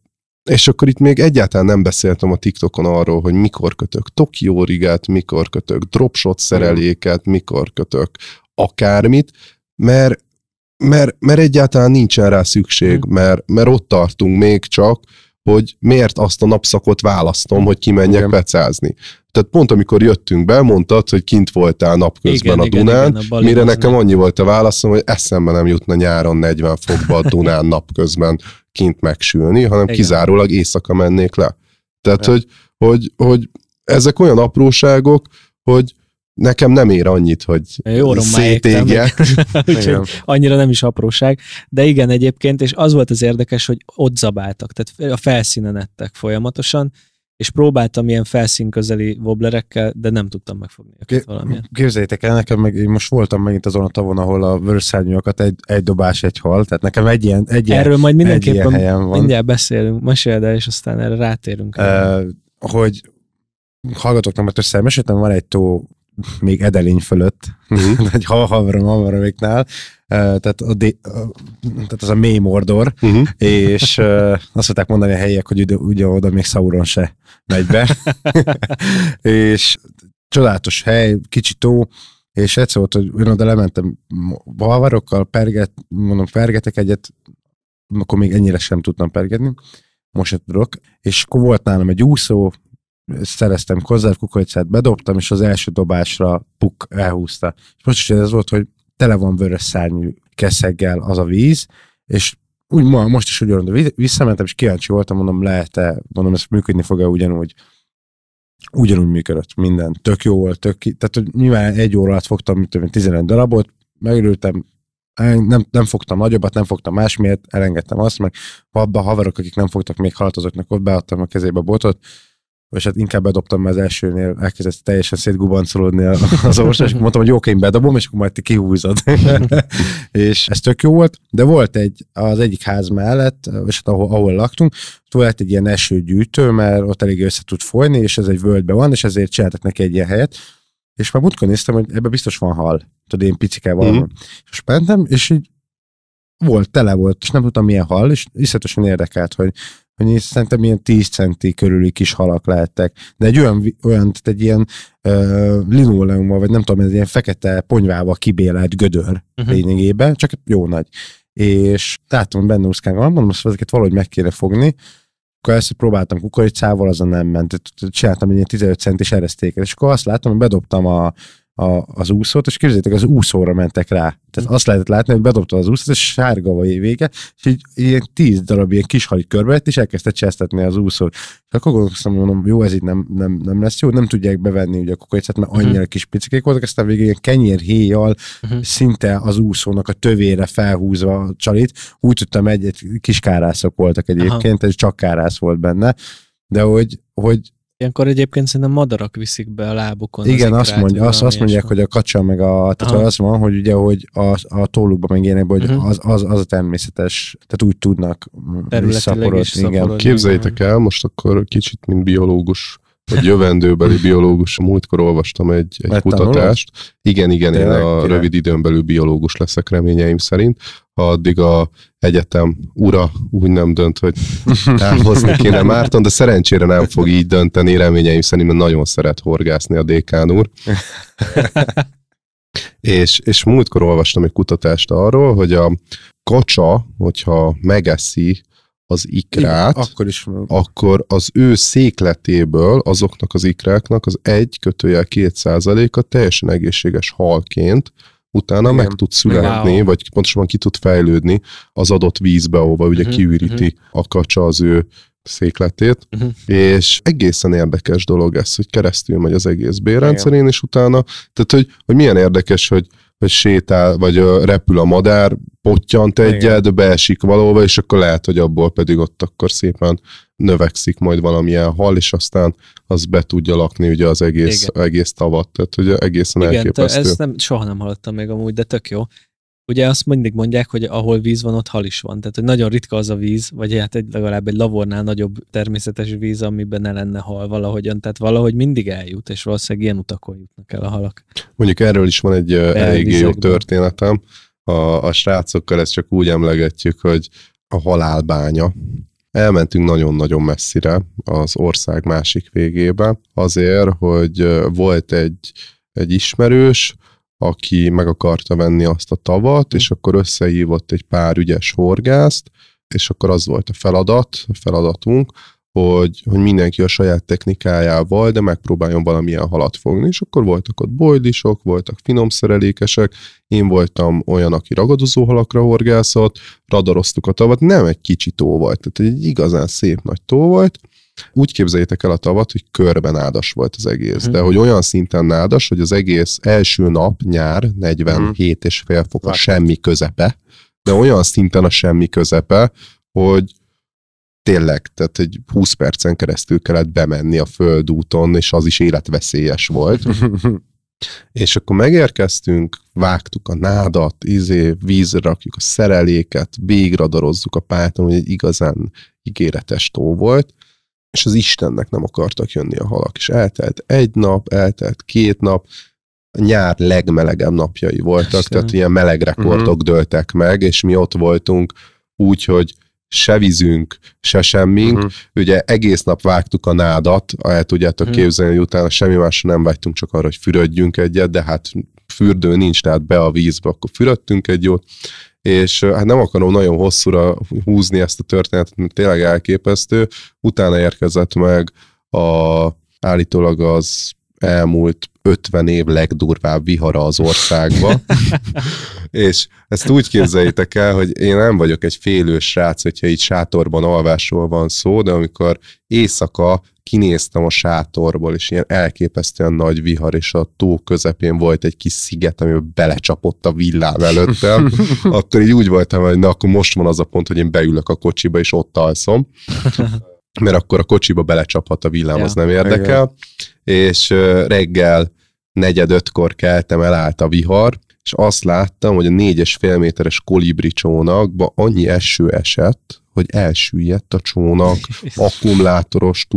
és akkor itt még egyáltalán nem beszéltem a TikTokon arról, hogy mikor kötök Tokió rigát, mikor kötök dropshot szereléket, mikor kötök akármit, mert, mert, mert egyáltalán nincsen rá szükség, mert, mert ott tartunk még csak, hogy miért azt a napszakot választom, hogy kimenjek Igen. pecázni tehát pont amikor jöttünk be, mondtad, hogy kint voltál napközben igen, a Dunán, igen, igen, a mire nekem annyi volt a válaszom, hogy eszembe nem jutna nyáron 40 fokba a Dunán napközben kint megsülni, hanem igen. kizárólag éjszaka mennék le. Tehát, hogy, hogy, hogy ezek olyan apróságok, hogy nekem nem ér annyit, hogy szétégjek. annyira nem is apróság. De igen, egyébként, és az volt az érdekes, hogy ott zabáltak, tehát a felszínen ettek folyamatosan, és próbáltam ilyen felszín közeli wobblerekkel, de nem tudtam megfogni őket valamilyen. Képzeljétek el, nekem meg, én most voltam megint azon a tavon, ahol a vörösszárnyúakat egy, egy dobás, egy hal, tehát nekem egy ilyen, egy ilyen Erről majd mindenképpen ilyen van. mindjárt beszélünk, meséld el, és aztán erre rátérünk. Uh, hogy hallgatóknak, mert összemesetem, van egy tó még Edelény fölött, mhm. uh-huh. vagy Havra, Havraméknál, tehát, a tehát az a mély Mordor, uh-huh. és azt szokták mondani a helyiek, hogy ugye, ugye oda még Sauron se megy be, és csodálatos hely, kicsi tó, és egyszer volt, hogy én oda lementem balvarokkal, perget, mondom, pergetek egyet, akkor még ennyire sem tudtam pergetni, most se tudok, és akkor volt nálam egy úszó, szereztem konzervkukoricát, bedobtam, és az első dobásra puk elhúzta. És most is ez volt, hogy tele van vörös szárnyú keszeggel az a víz, és úgy ma, most is úgy orrondó. Visszamentem, és kíváncsi voltam, mondom, lehet-e, mondom, ez működni fog-e ugyanúgy. Ugyanúgy működött minden. Tök jó volt, tök ki. Tehát, hogy nyilván egy óra alatt fogtam, mit tudom, 11 darabot, megörültem, nem, nem fogtam nagyobbat, nem fogtam másmiért, elengedtem azt, meg abban haverok, akik nem fogtak még halat, azoknak ott beadtam a kezébe a botot, és hát inkább bedobtam, mert az elsőnél elkezdett teljesen szétgubancolódni az orvos, és mondtam, hogy jó, én bedobom, és akkor majd ti kihúzod. és ez tök jó volt, de volt egy, az egyik ház mellett, és hát ahol, ahol laktunk, volt egy ilyen esőgyűjtő, mert ott elég össze tud folyni, és ez egy völgybe van, és ezért csináltak neki egy ilyen helyet, és már múltkor néztem, hogy ebbe biztos van hal. Tudod, én picike mhm. van. Mm. hmm És mentem, és így volt, tele volt, és nem tudtam milyen hal, és iszletesen érdekelt, hogy hogy szerintem ilyen 10 centi körüli kis halak lehettek. De egy olyan, olyan tehát egy ilyen uh, linoleummal, vagy nem tudom, egy ilyen fekete ponyvával kibélelt gödör uh-huh. lényegében, csak jó nagy. És láttam, hogy benne úszkánk mondom, hogy ezeket valahogy meg kéne fogni, akkor ezt próbáltam kukoricával, azon nem ment. Csináltam egy ilyen 15 centis eresztéket, és akkor azt láttam, hogy bedobtam a, a, az úszót, és képzeljétek, az úszóra mentek rá. Tehát azt lehetett látni, hogy bedobta az úszót, és sárga vagy vége, és így ilyen tíz darab ilyen kis halit körbe lett, és elkezdte csesztetni az úszót. És akkor gondolkoztam, mondom, jó, ez itt, nem, nem, nem lesz jó, nem tudják bevenni ugye a kukoricát, mert annyira uh-huh. kis picikék voltak, aztán végig ilyen kenyérhéjjal uh-huh. Mhm. szinte az úszónak a tövére felhúzva a csalit. Úgy tudtam, egy, egy kis kárászok voltak egyébként, Aha. uh ez csak kárász volt benne, de hogy, hogy Ilyenkor egyébként szerintem madarak viszik be a lábukon. Igen, az azt, mondja, azt, azt mondják, hogy a kacsa meg a... Tehát Aha. az van, hogy ugye, hogy a, a tólukban meg ilyenek, hogy uh-huh. az, az, az a természetes, tehát úgy tudnak visszaporodni. Igen. Képzeljétek el, most akkor kicsit, mint biológus egy jövendőbeli biológus, múltkor olvastam egy, egy kutatást. Tanulod? Igen, igen, Tényleg, én a király. rövid időn belül biológus leszek reményeim szerint. Ha addig a egyetem ura úgy nem dönt, hogy elhozni kéne Márton, de szerencsére nem fog így dönteni, reményeim szerint, mert nagyon szeret horgászni a dékán úr. És, és múltkor olvastam egy kutatást arról, hogy a kacsa, hogyha megeszi az ikrát, Igen, akkor, is akkor az ő székletéből azoknak az ikráknak az egy kötőjel két százaléka teljesen egészséges halként utána Igen. meg tud születni, Igen. vagy pontosabban ki tud fejlődni az adott vízbe, ahova ugye uh-huh, kiüríti uh-huh. a kacsa az ő székletét, uh-huh. és egészen érdekes dolog ez, hogy keresztül megy az egész bérrendszerén, és utána, tehát hogy, hogy milyen érdekes, hogy hogy sétál, vagy repül a madár, pottyant egyet, Igen. beesik valóba, és akkor lehet, hogy abból pedig ott akkor szépen növekszik majd valamilyen hal, és aztán az be tudja lakni ugye az egész, Igen. egész tavat, tehát ugye egészen Igen, elképesztő. ezt nem, soha nem hallottam még amúgy, de tök jó ugye azt mindig mondják, hogy ahol víz van, ott hal is van. Tehát, hogy nagyon ritka az a víz, vagy hát egy, legalább egy lavornál nagyobb természetes víz, amiben ne lenne hal valahogyan. Tehát valahogy mindig eljut, és valószínűleg ilyen utakon jutnak el a halak. Mondjuk erről is van egy eléggé jó történetem. A, a srácokkal ezt csak úgy emlegetjük, hogy a halálbánya. Elmentünk nagyon-nagyon messzire az ország másik végébe, azért, hogy volt egy, egy ismerős, aki meg akarta venni azt a tavat, mhm. és akkor összehívott egy pár ügyes horgászt, és akkor az volt a feladat, a feladatunk, hogy, hogy mindenki a saját technikájával, de megpróbáljon valamilyen halat fogni. És akkor voltak ott bojdisok, voltak finom szerelékesek, én voltam olyan, aki ragadozó halakra horgászott, radaroztuk a tavat, nem egy kicsi tó volt, tehát egy igazán szép nagy tó volt, úgy képzeljétek el a tavat, hogy körben nádas volt az egész, mm. de mhm. hogy olyan szinten nádas, hogy az egész első nap, nyár, 47 mhm. és fél fok a semmi közepe, de olyan szinten a semmi közepe, hogy tényleg, tehát egy 20 percen keresztül kellett bemenni a földúton, és az is életveszélyes volt. és akkor megérkeztünk, vágtuk a nádat, izé, vízre rakjuk a szereléket, végradarozzuk a pályát, hogy egy igazán ígéretes tó volt, és az Istennek nem akartak jönni a halak. És eltelt egy nap, eltelt két nap, a nyár legmelegebb napjai voltak, Isten. tehát ilyen meleg rekordok uh-huh. dőltek meg, és mi ott voltunk úgy, hogy se vízünk, se semmink. Uh-huh. Ugye egész nap vágtuk a nádat, el tudjátok uh-huh. képzelni, hogy utána semmi másra nem vágytunk, csak arra, hogy fürödjünk egyet, de hát fürdő nincs, tehát be a vízbe, akkor fürödtünk egy jót, és hát nem akarom nagyon hosszúra húzni ezt a történetet, mert tényleg elképesztő. Utána érkezett meg a, állítólag az elmúlt 50 év legdurvább vihara az országba. és ezt úgy képzeljétek el, hogy én nem vagyok egy félős srác, hogyha itt sátorban alvásról van szó, de amikor éjszaka kinéztem a sátorból, és ilyen elképesztően nagy vihar, és a tó közepén volt egy kis sziget, ami belecsapott a villám előttem, akkor így úgy voltam, hogy na, akkor most van az a pont, hogy én beülök a kocsiba, és ott alszom, mert akkor a kocsiba belecsaphat a villám, ja, az nem érdekel, igen. és reggel negyed ötkor keltem, elállt a vihar, és azt láttam, hogy a négyes félméteres kolibri csónakba annyi eső esett, hogy elsüllyedt a csónak,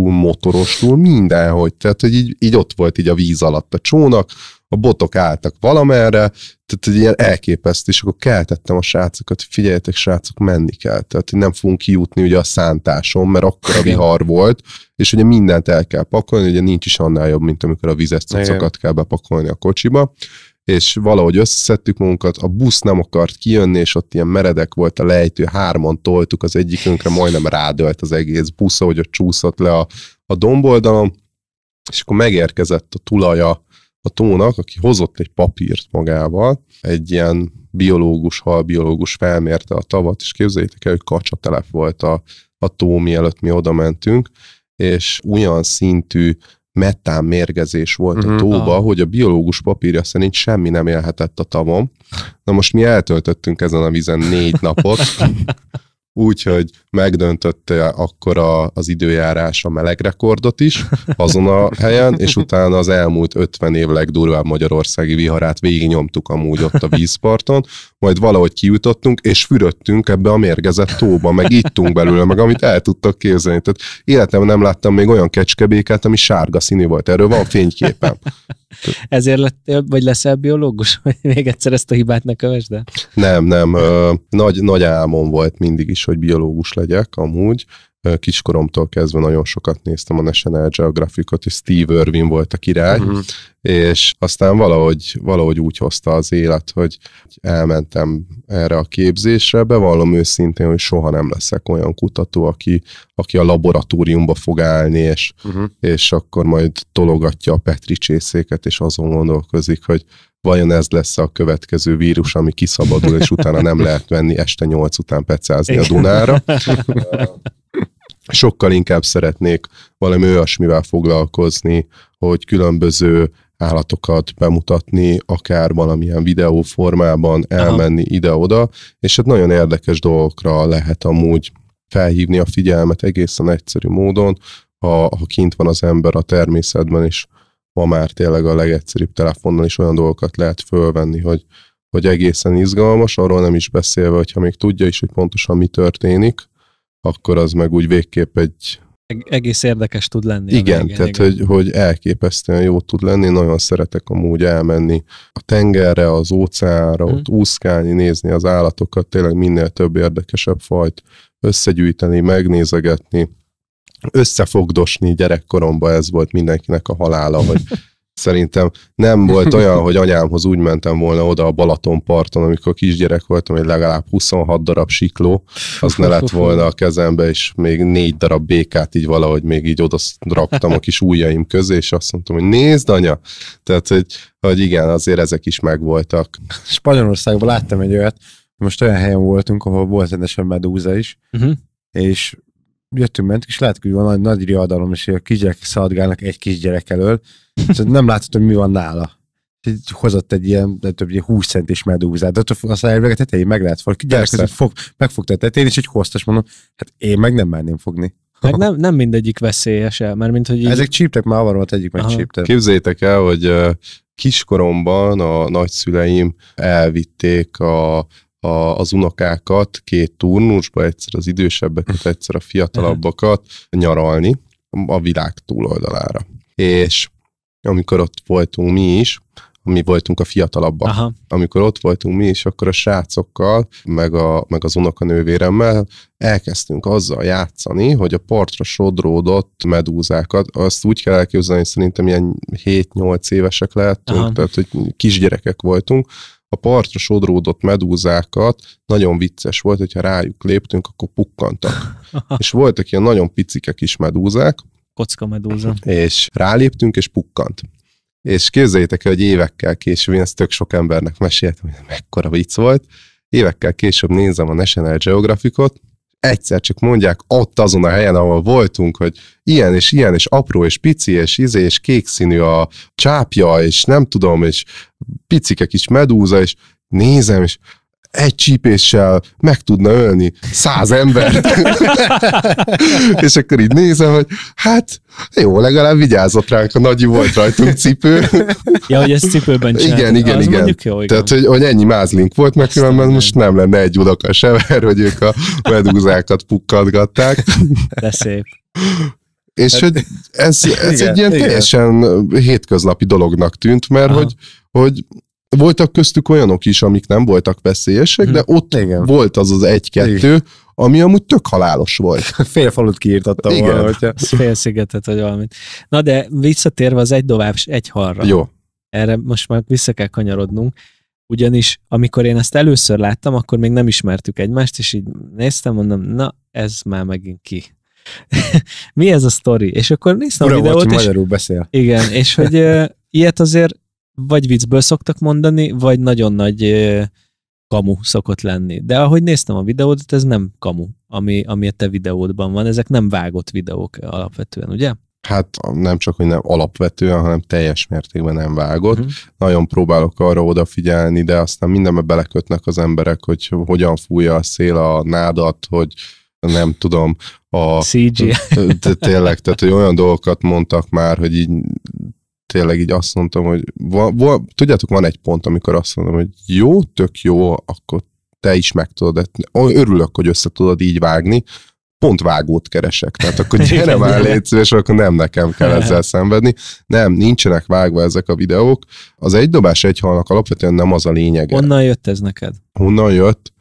motoros túl, mindenhogy. Tehát, hogy így, így ott volt így a víz alatt a csónak, a botok álltak valamerre, tehát egy ilyen elképesztő, és akkor keltettem a srácokat, figyeljetek srácok, menni kell, tehát nem fogunk kijutni ugye a szántáson, mert akkor a vihar volt, és ugye mindent el kell pakolni, ugye nincs is annál jobb, mint amikor a vizes kell bepakolni a kocsiba, és valahogy összeszedtük magunkat, a busz nem akart kijönni, és ott ilyen meredek volt a lejtő, hárman toltuk, az egyikünkre majdnem rádölt az egész busz, hogy ott csúszott le a, a domboldalon, és akkor megérkezett a tulaja a tónak, aki hozott egy papírt magával, egy ilyen biológus, halbiológus felmérte a tavat, és képzeljétek el, hogy kacsatelep volt a, a tó, mielőtt mi oda mentünk, és olyan szintű metán mérgezés volt uh-huh, a mhm. tóba, ah. hogy a biológus papírja szerint semmi nem élhetett a tavon. Na most mi eltöltöttünk ezen a vízen négy napot, úgyhogy megdöntötte akkor a, az időjárás a melegrekordot is azon a helyen, és utána az elmúlt 50 év legdurvább magyarországi viharát végignyomtuk amúgy ott a vízparton, majd valahogy kijutottunk, és fürödtünk ebbe a mérgezett tóba, meg ittunk belőle, meg amit el tudtak képzelni. Tehát életem nem láttam még olyan kecskebéket, ami sárga színű volt. Erről van fényképem. Ezért lettél, vagy leszel biológus? Még egyszer ezt a hibát ne kövesd el? Nem, nem. Ö, nagy, nagy álmom volt mindig is hogy biológus legyek amúgy, kiskoromtól kezdve nagyon sokat néztem a National Geographicot, és Steve Irwin volt a király, uh-huh. és aztán valahogy, valahogy úgy hozta az élet, hogy elmentem erre a képzésre, bevallom őszintén, hogy soha nem leszek olyan kutató, aki, aki a laboratóriumba fog állni, és, uh-huh. és akkor majd tologatja a petri csészéket, és azon gondolkozik, hogy vajon ez lesz a következő vírus, ami kiszabadul, és utána nem lehet venni este nyolc után pecázni a Dunára. Sokkal inkább szeretnék valami olyasmivel foglalkozni, hogy különböző állatokat bemutatni, akár valamilyen videó formában elmenni Aha. ide-oda, és hát nagyon érdekes dolgokra lehet amúgy felhívni a figyelmet egészen egyszerű módon, ha, ha kint van az ember a természetben, és ma már tényleg a legegyszerűbb telefonnal is olyan dolgokat lehet fölvenni, hogy, hogy egészen izgalmas, arról nem is beszélve, hogyha még tudja is, hogy pontosan mi történik, akkor az meg úgy végképp egy... Egész érdekes tud lenni. Igen, végén, tehát igen. Hogy, hogy elképesztően jó tud lenni, nagyon szeretek amúgy elmenni a tengerre, az óceánra, hmm. ott úszkálni, nézni az állatokat, tényleg minél több érdekesebb fajt összegyűjteni, megnézegetni, összefogdosni gyerekkoromban ez volt mindenkinek a halála, hogy szerintem nem volt olyan, hogy anyámhoz úgy mentem volna oda a Balatonparton, amikor kisgyerek voltam, hogy legalább 26 darab sikló, az ne lett volna a kezembe, és még négy darab békát így valahogy még így oda raktam a kis ujjaim közé, és azt mondtam, hogy nézd, anya! Tehát, hogy, hogy igen, azért ezek is megvoltak. Spanyolországban láttam egy olyat, most olyan helyen voltunk, ahol volt rendesen medúza is, uh-huh. és jöttünk, mentünk, és lehet, hogy van nagy, nagy riadalom, és a kisgyerek szaladgálnak egy kisgyerek elől, és nem látszott, hogy mi van nála. Így hozott egy ilyen, nem több, ilyen 20 centis medúzát, de aztán elvileg a tetején meg lehet fogni. fog, megfogta a tetején, és egy hoztas mondom, hát én meg nem merném fogni. Meg nem, nem mindegyik veszélyes el, mert mint hogy így... Ezek csíptek már avaromat, egyik meg csíptek. Képzeljétek el, hogy kiskoromban a nagyszüleim elvitték a a, az unokákat két turnusba, egyszer az idősebbeket, egyszer a fiatalabbakat nyaralni a világ túloldalára. És amikor ott voltunk mi is, mi voltunk a fiatalabbak. Aha. Amikor ott voltunk mi is, akkor a srácokkal, meg, a, meg az unokanővéremmel elkezdtünk azzal játszani, hogy a partra sodródott medúzákat, azt úgy kell elképzelni, hogy szerintem ilyen 7-8 évesek lehetünk, Aha. tehát hogy kisgyerekek voltunk, a partra sodródott medúzákat nagyon vicces volt, hogyha rájuk léptünk, akkor pukkantak. és voltak ilyen nagyon picike kis medúzák. Kocka medúza. És ráléptünk, és pukkant. És képzeljétek el, hogy évekkel később, én ezt tök sok embernek meséltem, hogy mekkora vicc volt, évekkel később nézem a National Geographicot, egyszer csak mondják ott azon a helyen, ahol voltunk, hogy ilyen és ilyen, és apró és pici, és izé, és kék színű a csápja, és nem tudom, és picike kis medúza, és nézem, és egy csípéssel meg tudna ölni száz embert. és akkor így nézem, hogy hát jó, legalább vigyázott ránk, a nagy volt rajtunk cipő. ja, hogy ezt cipőben csináltam. Igen, igen, az igen. Jó, igen. Tehát, hogy, hogy ennyi mázlink volt, meg különben most nem lenne egy udaka sever, hogy ők a medúzákat pukkadgatták. De szép. És hát, hogy ez, ez igen, egy ilyen igen. teljesen hétköznapi dolognak tűnt, mert Aha. hogy, hogy voltak köztük olyanok is, amik nem voltak veszélyesek, de hm. ott Igen. volt az az egy-kettő, ami amúgy tök halálos volt. Fél falut kiírtatta Igen. volna. Hogyha... Fél szigetet, vagy valamit. Na de visszatérve az egy dovább, egy halra. Jó. Erre most már vissza kell kanyarodnunk, ugyanis amikor én ezt először láttam, akkor még nem ismertük egymást, és így néztem, mondom, na ez már megint ki. Mi ez a sztori? És akkor néztem Ura a videót. Volt, és, magyarul beszél. Igen, és hogy ilyet azért vagy viccből szoktak mondani, vagy nagyon nagy kamu szokott lenni. De ahogy néztem a videódat, ez nem kamu, ami, ami a te videódban van. Ezek nem vágott videók alapvetően, ugye? Hát nem csak, hogy nem alapvetően, hanem teljes mértékben nem vágott. Uh-huh. Nagyon próbálok arra odafigyelni, de aztán mindenbe belekötnek az emberek, hogy hogyan fújja a szél a nádat, hogy nem tudom, a... CG. Tényleg, tehát hogy olyan dolgokat mondtak már, hogy így tényleg így azt mondtam, hogy va, va, tudjátok, van egy pont, amikor azt mondom, hogy jó, tök jó, akkor te is meg tudod, örülök, hogy össze tudod így vágni, pont vágót keresek. Tehát akkor gyere már légy szíves, akkor nem nekem kell ezzel szenvedni. Nem, nincsenek vágva ezek a videók. Az egy dobás egy halnak alapvetően nem az a lényeg. Honnan jött ez neked? Honnan jött?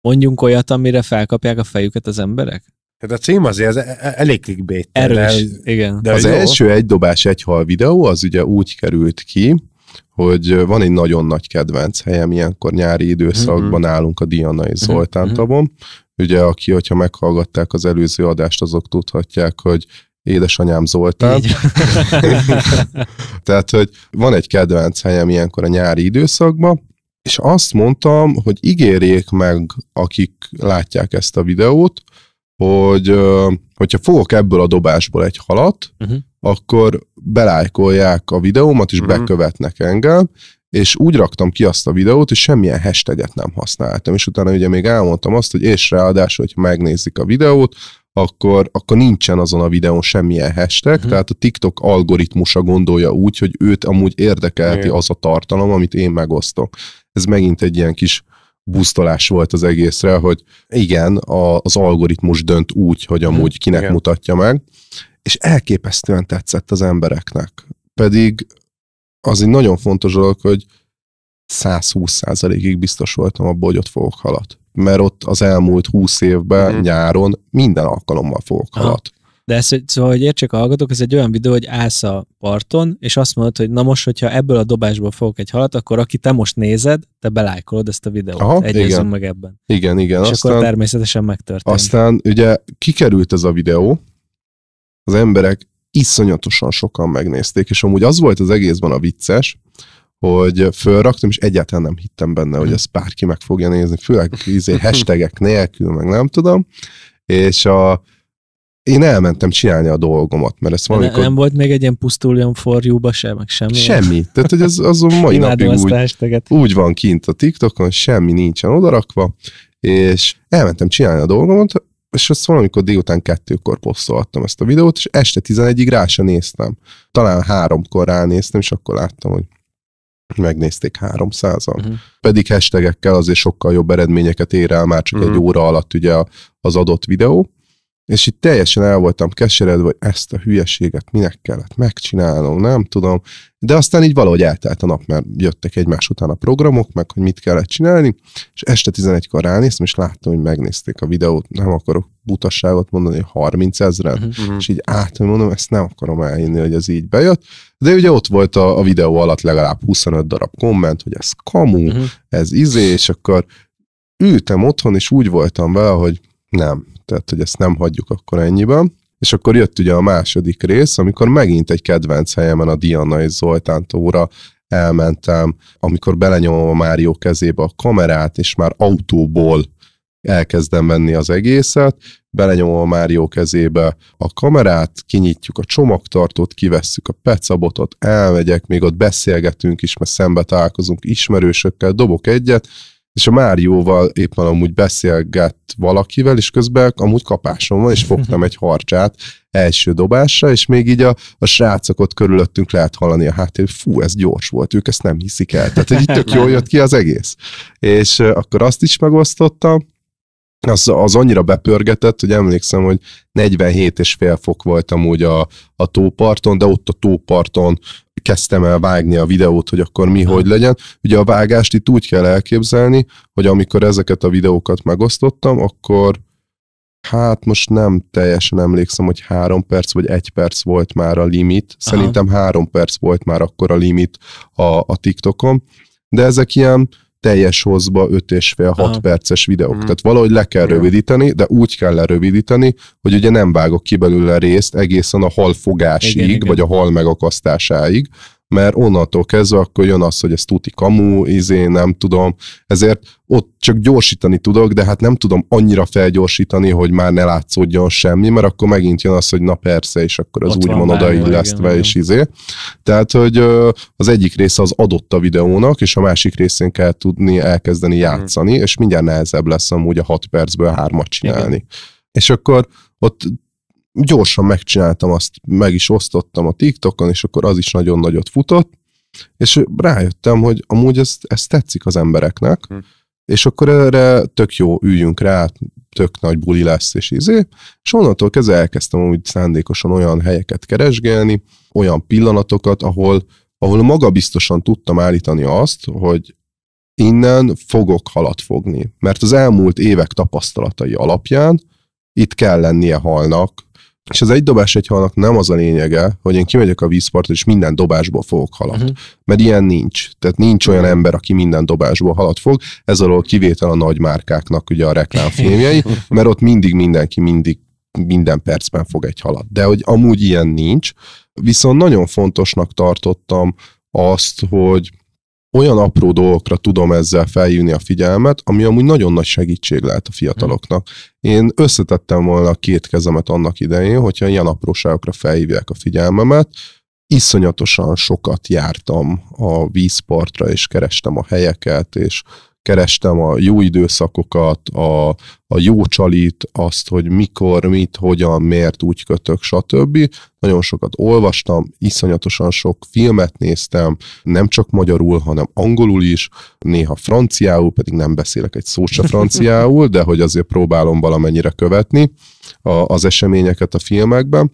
Mondjunk olyat, amire felkapják a fejüket az emberek? Tehát a cím azért az e- e- elég clickbait. Erős, de, igen. De az jó. első egy dobás, egy hal videó, az ugye úgy került ki, hogy van egy nagyon nagy kedvenc helyem ilyenkor nyári időszakban mm-hmm. állunk a és mhm. Zoltán uh-huh. Mhm. tavon. Ugye, aki, hogyha meghallgatták az előző adást, azok tudhatják, hogy édesanyám Zoltán. Tehát, hogy van egy kedvenc helyem ilyenkor a nyári időszakban, és azt mondtam, hogy ígérjék meg, akik látják ezt a videót, hogy hogyha fogok ebből a dobásból egy halat, uh-huh. akkor belájkolják a videómat, és uh-huh. bekövetnek engem, és úgy raktam ki azt a videót, hogy semmilyen hashtaget nem használtam, és utána ugye még elmondtam azt, hogy és ráadásul, hogyha megnézik a videót, akkor, akkor nincsen azon a videón semmilyen hashtag, uh-huh. tehát a TikTok algoritmusa gondolja úgy, hogy őt amúgy érdekelti Igen. az a tartalom, amit én megosztok. Ez megint egy ilyen kis busztolás volt az egészre, hogy igen, a, az algoritmus dönt úgy, hogy mhm. amúgy kinek igen. mutatja meg, és elképesztően tetszett az embereknek. Pedig az egy nagyon fontos dolog, hogy 120%-ig biztos voltam abból, hogy ott fogok halat. Mert ott az elmúlt 20 évben mm. nyáron minden alkalommal fogok halat. De ez, szóval, hogy értsék a hallgatók, ez egy olyan videó, hogy állsz a parton, és azt mondod, hogy na most, hogyha ebből a dobásból fogok egy halat, akkor aki te most nézed, te belájkolod ezt a videót. Aha, Egyezünk meg ebben. Igen, igen. És aztán, akkor természetesen megtörtént. Aztán ugye kikerült ez a videó, az emberek iszonyatosan sokan megnézték, és amúgy az volt az egészben a vicces, hogy fölraktam, és egyáltalán nem hittem benne, hogy hm. ezt bárki meg fogja nézni, főleg izé hashtagek nélkül, meg nem tudom, és a, én elmentem csinálni a dolgomat, mert ezt valamikor... Nem, nem volt még egy ilyen pusztulion forjúba se, meg semmi? Semmi. Van. Tehát, hogy az, az a mai napig úgy, úgy van kint a TikTokon, semmi nincsen odarakva, és elmentem csinálni a dolgomat, és azt valamikor délután kettőkor posztoltam ezt a videót, és este 11-ig rá se néztem. Talán háromkor ránéztem, és akkor láttam, hogy megnézték 300-an. Uh-huh. Mhm. Pedig hashtagekkel azért sokkal jobb eredményeket ér el már csak uh-huh. egy mhm. óra alatt ugye az adott videó, és itt teljesen el voltam keseredve, hogy ezt a hülyeséget minek kellett megcsinálnom, nem tudom. De aztán így valahogy eltelt a nap, mert jöttek egymás után a programok, meg hogy mit kellett csinálni, és este 11-kor ránéztem, és láttam, hogy megnézték a videót, nem akarok butasságot mondani, 30 ezeren, uh-huh. és így át, mondom, ezt nem akarom elhinni, hogy ez így bejött, de ugye ott volt a, a videó alatt legalább 25 darab komment, hogy ez kamu, uh-huh. ez izé, és akkor ültem otthon, és úgy voltam vele, hogy nem, tehát hogy ezt nem hagyjuk akkor ennyiben. És akkor jött ugye a második rész, amikor megint egy kedvenc helyemen a Diana és Zoltán tóra elmentem, amikor belenyomom a Mário kezébe a kamerát, és már autóból elkezdem venni az egészet, belenyomom a Mário kezébe a kamerát, kinyitjuk a csomagtartót, kivesszük a pecabotot, elmegyek, még ott beszélgetünk is, mert szembe találkozunk ismerősökkel, dobok egyet, és a Márióval éppen amúgy beszélgett valakivel, és közben amúgy kapásom van, és fogtam egy harcsát első dobásra, és még így a, a ott körülöttünk lehet hallani a háttér, fú, ez gyors volt, ők ezt nem hiszik el. Tehát így tök jól jött ki az egész. És akkor azt is megosztottam, az, az annyira bepörgetett, hogy emlékszem, hogy 47 és fél fok volt amúgy a, a tóparton, de ott a tóparton kezdtem el vágni a videót, hogy akkor mi, hogy legyen. Ugye a vágást itt úgy kell elképzelni, hogy amikor ezeket a videókat megosztottam, akkor Hát most nem teljesen emlékszem, hogy három perc vagy egy perc volt már a limit. Szerintem Aha. három perc volt már akkor a limit a, a TikTokon. De ezek ilyen teljes hozba 5,5-6 perces videók. Mm. Tehát valahogy le kell rövidíteni, de úgy kell lerövidíteni, hogy ugye nem vágok ki belőle részt egészen a hal fogásig, Igen, vagy Igen. a hal megakasztásáig, mert onnantól kezdve akkor jön az, hogy ez tuti kamu, izé, nem tudom, ezért ott csak gyorsítani tudok, de hát nem tudom annyira felgyorsítani, hogy már ne látszódjon semmi, mert akkor megint jön az, hogy na persze, és akkor az úgy úgymond odaillesztve és izé. Tehát, hogy az egyik része az adott a videónak, és a másik részén kell tudni elkezdeni mhm. játszani, mm. és mindjárt nehezebb lesz amúgy a 6 percből hármat csinálni. Igen. És akkor ott gyorsan megcsináltam azt, meg is osztottam a TikTokon, és akkor az is nagyon nagyot futott, és rájöttem, hogy amúgy ez, ez tetszik az embereknek, hm. és akkor erre tök jó üljünk rá, tök nagy buli lesz, és izé, és onnantól kezdve elkezdtem úgy szándékosan olyan helyeket keresgélni, olyan pillanatokat, ahol, ahol magabiztosan tudtam állítani azt, hogy innen fogok halat fogni. Mert az elmúlt évek tapasztalatai alapján itt kell lennie halnak és az egy dobás egy halnak nem az a lényege, hogy én kimegyek a vízpartra, és minden dobásból fogok halat. Uh-huh. Mert ilyen nincs. Tehát nincs olyan mhm. ember, aki minden dobásból halat fog. Ez alól kivétel a nagy márkáknak ugye a reklámfilmjei, mert ott mindig mindenki mindig minden percben fog egy halat. De hogy amúgy ilyen nincs. Viszont nagyon fontosnak tartottam azt, hogy olyan apró dolgokra tudom ezzel felhívni a figyelmet, ami amúgy nagyon nagy segítség lehet a fiataloknak. Én összetettem volna a két kezemet annak idején, hogyha ilyen apróságokra felhívják a figyelmemet, iszonyatosan sokat jártam a vízpartra, és kerestem a helyeket, és kerestem a jó időszakokat, a, a jó csalit, azt, hogy mikor, mit, hogyan, miért úgy kötök, stb. Nagyon sokat olvastam, iszonyatosan sok filmet néztem, nem csak magyarul, hanem angolul is, néha franciául, pedig nem beszélek egy szót se franciául, de hogy azért próbálom valamennyire követni a, az eseményeket a filmekben.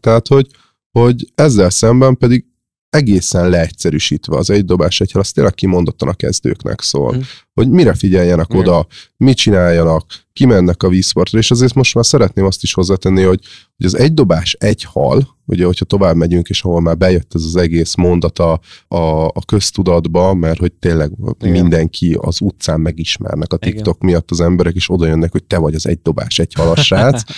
Tehát, hogy, hogy ezzel szemben pedig egészen leegyszerűsítve az egy dobás egy az tényleg kimondottan a kezdőknek szól, mm. hogy mire figyeljenek mm. oda, mit csináljanak, kimennek a vízpartra, és azért most már szeretném azt is hozzátenni, hogy, hogy az egy dobás egy hal, ugye, hogyha tovább megyünk, és ahol már bejött ez az egész mondata a, a, a köztudatba, mert hogy tényleg Igen. mindenki az utcán megismernek a TikTok Igen. miatt az emberek, és oda jönnek, hogy te vagy az egy dobás egy halasrác,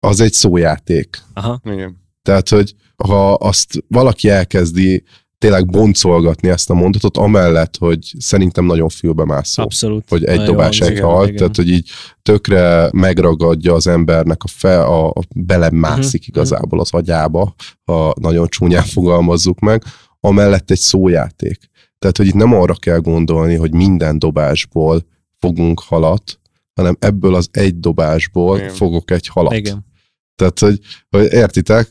az egy szójáték. Aha. Igen. Tehát, hogy ha azt valaki elkezdi tényleg boncolgatni ezt a mondatot, amellett, hogy szerintem nagyon fülbe mászó. Abszolút. Hogy egy Na dobás egy halt, igen. tehát hogy így tökre megragadja az embernek a fe, a, a belemászik uh-huh, igazából az agyába, ha nagyon csúnyán fogalmazzuk meg, amellett egy szójáték. Tehát, hogy itt nem arra kell gondolni, hogy minden dobásból fogunk halat, hanem ebből az egy dobásból Igen. fogok egy halat. Igen. Tehát, hogy, hogy értitek,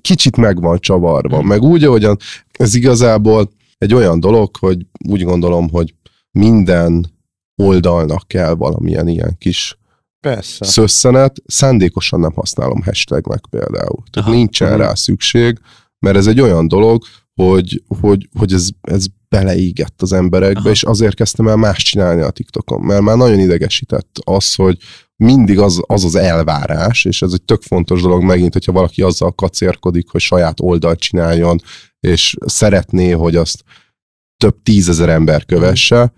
kicsit meg van csavarva. Hmm. Meg úgy, ahogyan ez igazából egy olyan dolog, hogy úgy gondolom, hogy minden oldalnak kell valamilyen ilyen kis Persze. szösszenet. Szándékosan nem használom hashtagnek például. Tehát Aha. nincsen Aha. Hmm. rá szükség, mert ez egy olyan dolog, hogy, hogy, hogy ez, ez beleégett az emberekbe, Aha. és azért kezdtem el más csinálni a TikTokon, mert már nagyon idegesített az, hogy mindig az, az az elvárás, és ez egy tök fontos dolog megint, hogyha valaki azzal kacérkodik, hogy saját oldalt csináljon, és szeretné, hogy azt több tízezer ember kövesse,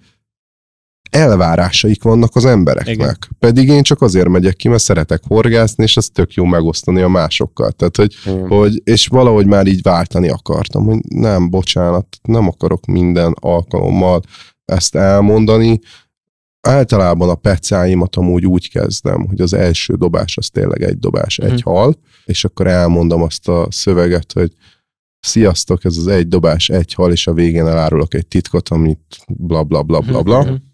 elvárásaik vannak az embereknek. Igen. Pedig én csak azért megyek ki, mert szeretek horgászni, és ez tök jó megosztani a másokkal. Tehát, hogy, hogy, és valahogy már így váltani akartam, hogy nem, bocsánat, nem akarok minden alkalommal ezt elmondani, általában a pecáimat amúgy úgy kezdem, hogy az első dobás az tényleg egy dobás, egy hmm. hal, és akkor elmondom azt a szöveget, hogy sziasztok, ez az egy dobás, egy hal, és a végén elárulok egy titkot, amit bla bla bla bla bla. Hmm.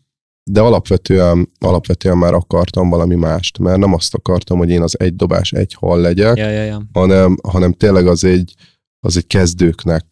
De alapvetően, alapvetően már akartam valami mást, mert nem azt akartam, hogy én az egy dobás, egy hal legyek, ja, ja, ja. Hanem, hanem tényleg az egy, az egy kezdőknek,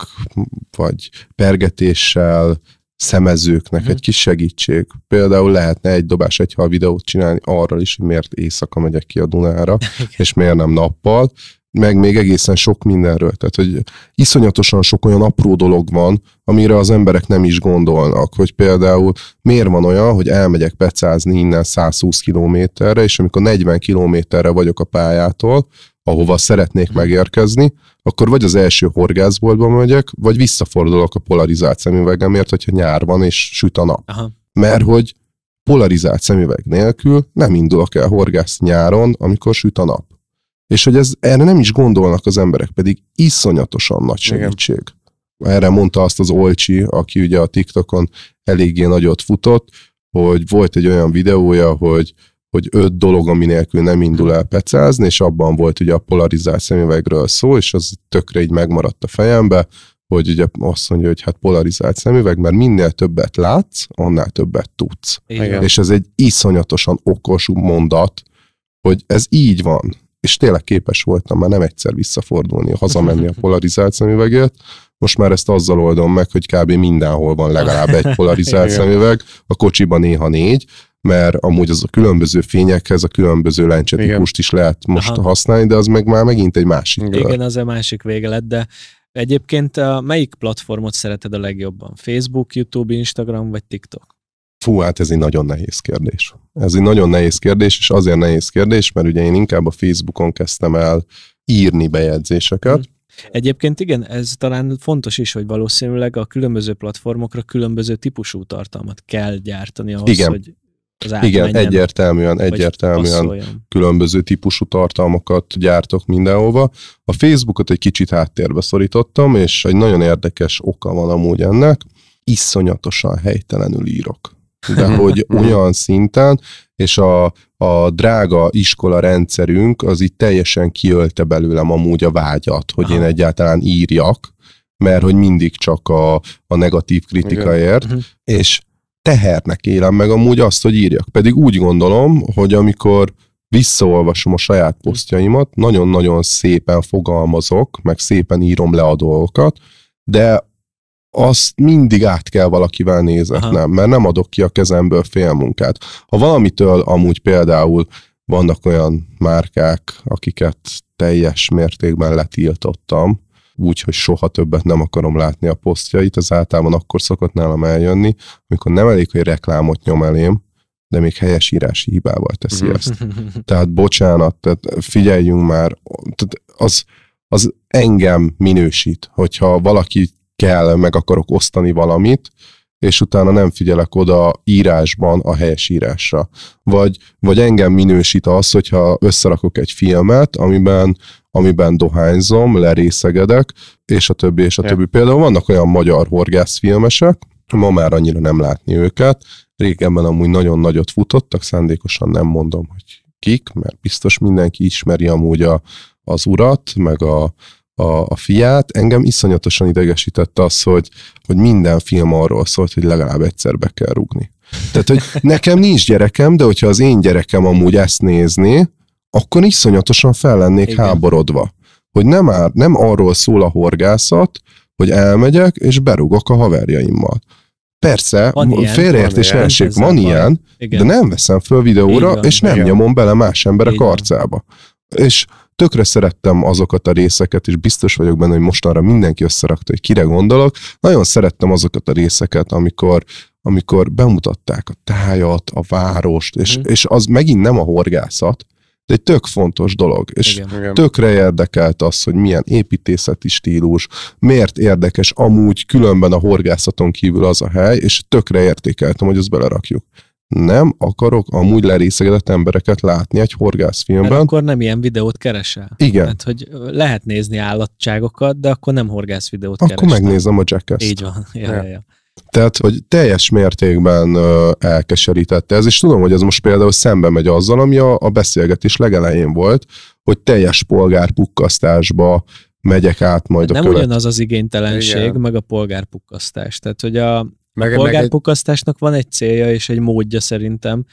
vagy pergetéssel, szemezőknek mhm. egy kis segítség. Például lehetne egy dobás egy hal videót csinálni arról is, hogy miért éjszaka megyek ki a Dunára, és miért nem nappal, meg még egészen sok mindenről. Tehát, hogy iszonyatosan sok olyan apró dolog van, amire az emberek nem is gondolnak, hogy például miért van olyan, hogy elmegyek pecázni innen 120 kilométerre, és amikor 40 kilométerre vagyok a pályától, ahova szeretnék mhm. megérkezni, akkor vagy az első horgászboltba megyek, vagy visszafordulok a polarizált szemüvegemért, hogyha nyár van és süt a nap. Aha. Mert hogy polarizált szemüveg nélkül nem indulok el horgász nyáron, amikor süt a nap. És hogy ez, erre nem is gondolnak az emberek, pedig iszonyatosan nagy segítség. Igen. Erre mondta azt az Olcsi, aki ugye a TikTokon eléggé nagyot futott, hogy volt egy olyan videója, hogy hogy öt dolog, ami nélkül nem indul el pecázni, és abban volt ugye a polarizált szemüvegről szó, és az tökre így megmaradt a fejembe, hogy ugye azt mondja, hogy hát polarizált szemüveg, mert minél többet látsz, annál többet tudsz. Igen. És ez egy iszonyatosan okos mondat, hogy ez így van és tényleg képes voltam már nem egyszer visszafordulni, hazamenni a polarizált szemüveget. most már ezt azzal oldom meg, hogy kb. mindenhol van legalább egy polarizált szemüveg, a kocsiban néha négy, mert amúgy az a különböző fényekhez a különböző lencsetikust is lehet most Aha. használni, de az meg már megint egy másik Igen, kör. az a másik vége lett, de egyébként melyik platformot szereted a legjobban? Facebook, YouTube, Instagram vagy TikTok? Fú, hát ez egy nagyon nehéz kérdés. Ez egy nagyon nehéz kérdés, és azért nehéz kérdés, mert ugye én inkább a Facebookon kezdtem el írni bejegyzéseket. Hmm. Egyébként igen, ez talán fontos is, hogy valószínűleg a különböző platformokra különböző típusú tartalmat kell gyártani ahhoz, igen. hogy az Igen, egyértelműen, egyértelműen különböző típusú tartalmakat gyártok mindenhova. A Facebookot egy kicsit háttérbe szorítottam, és egy nagyon érdekes oka van amúgy ennek. Iszonyatosan helytelenül írok de mhm. hogy mhm. olyan szinten, és a, a drága iskola rendszerünk az itt teljesen kiölte belőlem amúgy a vágyat, hogy én egyáltalán írjak, mert hogy mindig csak a, a negatív kritikaért, mhm. és tehernek élem meg amúgy azt, hogy írjak. Pedig úgy gondolom, hogy amikor visszaolvasom a saját posztjaimat, nagyon-nagyon szépen fogalmazok, meg szépen írom le a dolgokat, de azt mindig át kell valakivel nézetnem, Aha. mert nem adok ki a kezemből fél munkát. Ha valamitől amúgy például vannak olyan márkák, akiket teljes mértékben letiltottam, úgyhogy soha többet nem akarom látni a posztjait, az általában akkor szokott nálam eljönni, amikor nem elég, hogy reklámot nyom elém, de még helyes írási hibával teszi mhm. ezt. Tehát bocsánat, tehát figyeljünk már, tehát az, az engem minősít, hogyha valaki kell, meg akarok osztani valamit, és utána nem figyelek oda írásban a helyes írásra. Vagy, vagy engem minősít az, hogyha összerakok egy filmet, amiben, amiben dohányzom, lerészegedek, és a többi, és a többi. többi. Például vannak olyan magyar horgászfilmesek, ma már annyira nem látni őket, Régenben amúgy nagyon nagyot futottak, szándékosan nem mondom, hogy kik, mert biztos mindenki ismeri amúgy a, az urat, meg a, a, a fiát, engem iszonyatosan idegesített az, hogy, hogy minden film arról szólt, hogy legalább egyszer be kell rúgni. Tehát, hogy nekem nincs gyerekem, de hogyha az én gyerekem amúgy ezt nézné, akkor iszonyatosan fel lennék Igen. háborodva. Hogy nem, ár, nem arról szól a horgászat, hogy elmegyek és berúgok a haverjaimmal. Persze, van félreértés ne van ilyen, de nem veszem föl videóra, van, és nem igen. nyomom bele más emberek Igen. arcába. És Tökre szerettem azokat a részeket, és biztos vagyok benne, hogy mostanra mindenki összerakta, hogy kire gondolok. Nagyon szerettem azokat a részeket, amikor amikor bemutatták a tájat, a várost, és, mm. és az megint nem a horgászat, de egy tök fontos dolog, és igen, igen. tökre érdekelt az, hogy milyen építészeti stílus, miért érdekes amúgy különben a horgászaton kívül az a hely, és tökre értékeltem, hogy ezt belerakjuk nem akarok amúgy lerészegedett embereket látni egy horgászfilmben. Mert akkor nem ilyen videót keresel. Igen. Mert hogy lehet nézni állatságokat, de akkor nem horgászvideót keresel. Akkor megnézem a jackass Így van. Ja, ja. Ja. Tehát, hogy teljes mértékben ö, elkeserítette ez, és tudom, hogy ez most például szembe megy azzal, ami a, a beszélgetés legelején volt, hogy teljes polgárpukkasztásba megyek át majd nem a követ. ugyanaz az igénytelenség, Igen. meg a polgárpukkasztás. Tehát, hogy a, meg, a polgárpukasztásnak van egy célja és egy módja szerintem.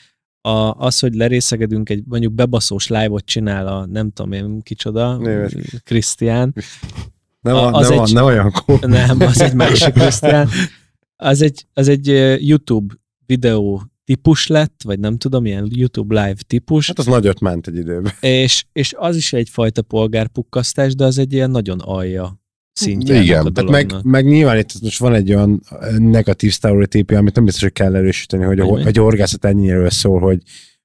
A, az, hogy lerészegedünk egy, mondjuk bebaszós live-ot csinál a nem tudom én kicsoda, Krisztián. Nem, a, az nem, egy, nem olyan kó. Nem, az egy másik Krisztián. Az egy, az egy YouTube videó típus lett, vagy nem tudom, ilyen YouTube live típus. Hát az nagyot ment egy időben. És, és az is egyfajta polgárpukkasztás, de az egy ilyen nagyon alja szintjén. Igen, tehát meg, meg nyilván itt most van egy olyan negatív sztereotípia, amit nem biztos, hogy kell erősíteni, hogy a, egy horgászat ennyire szól, hogy,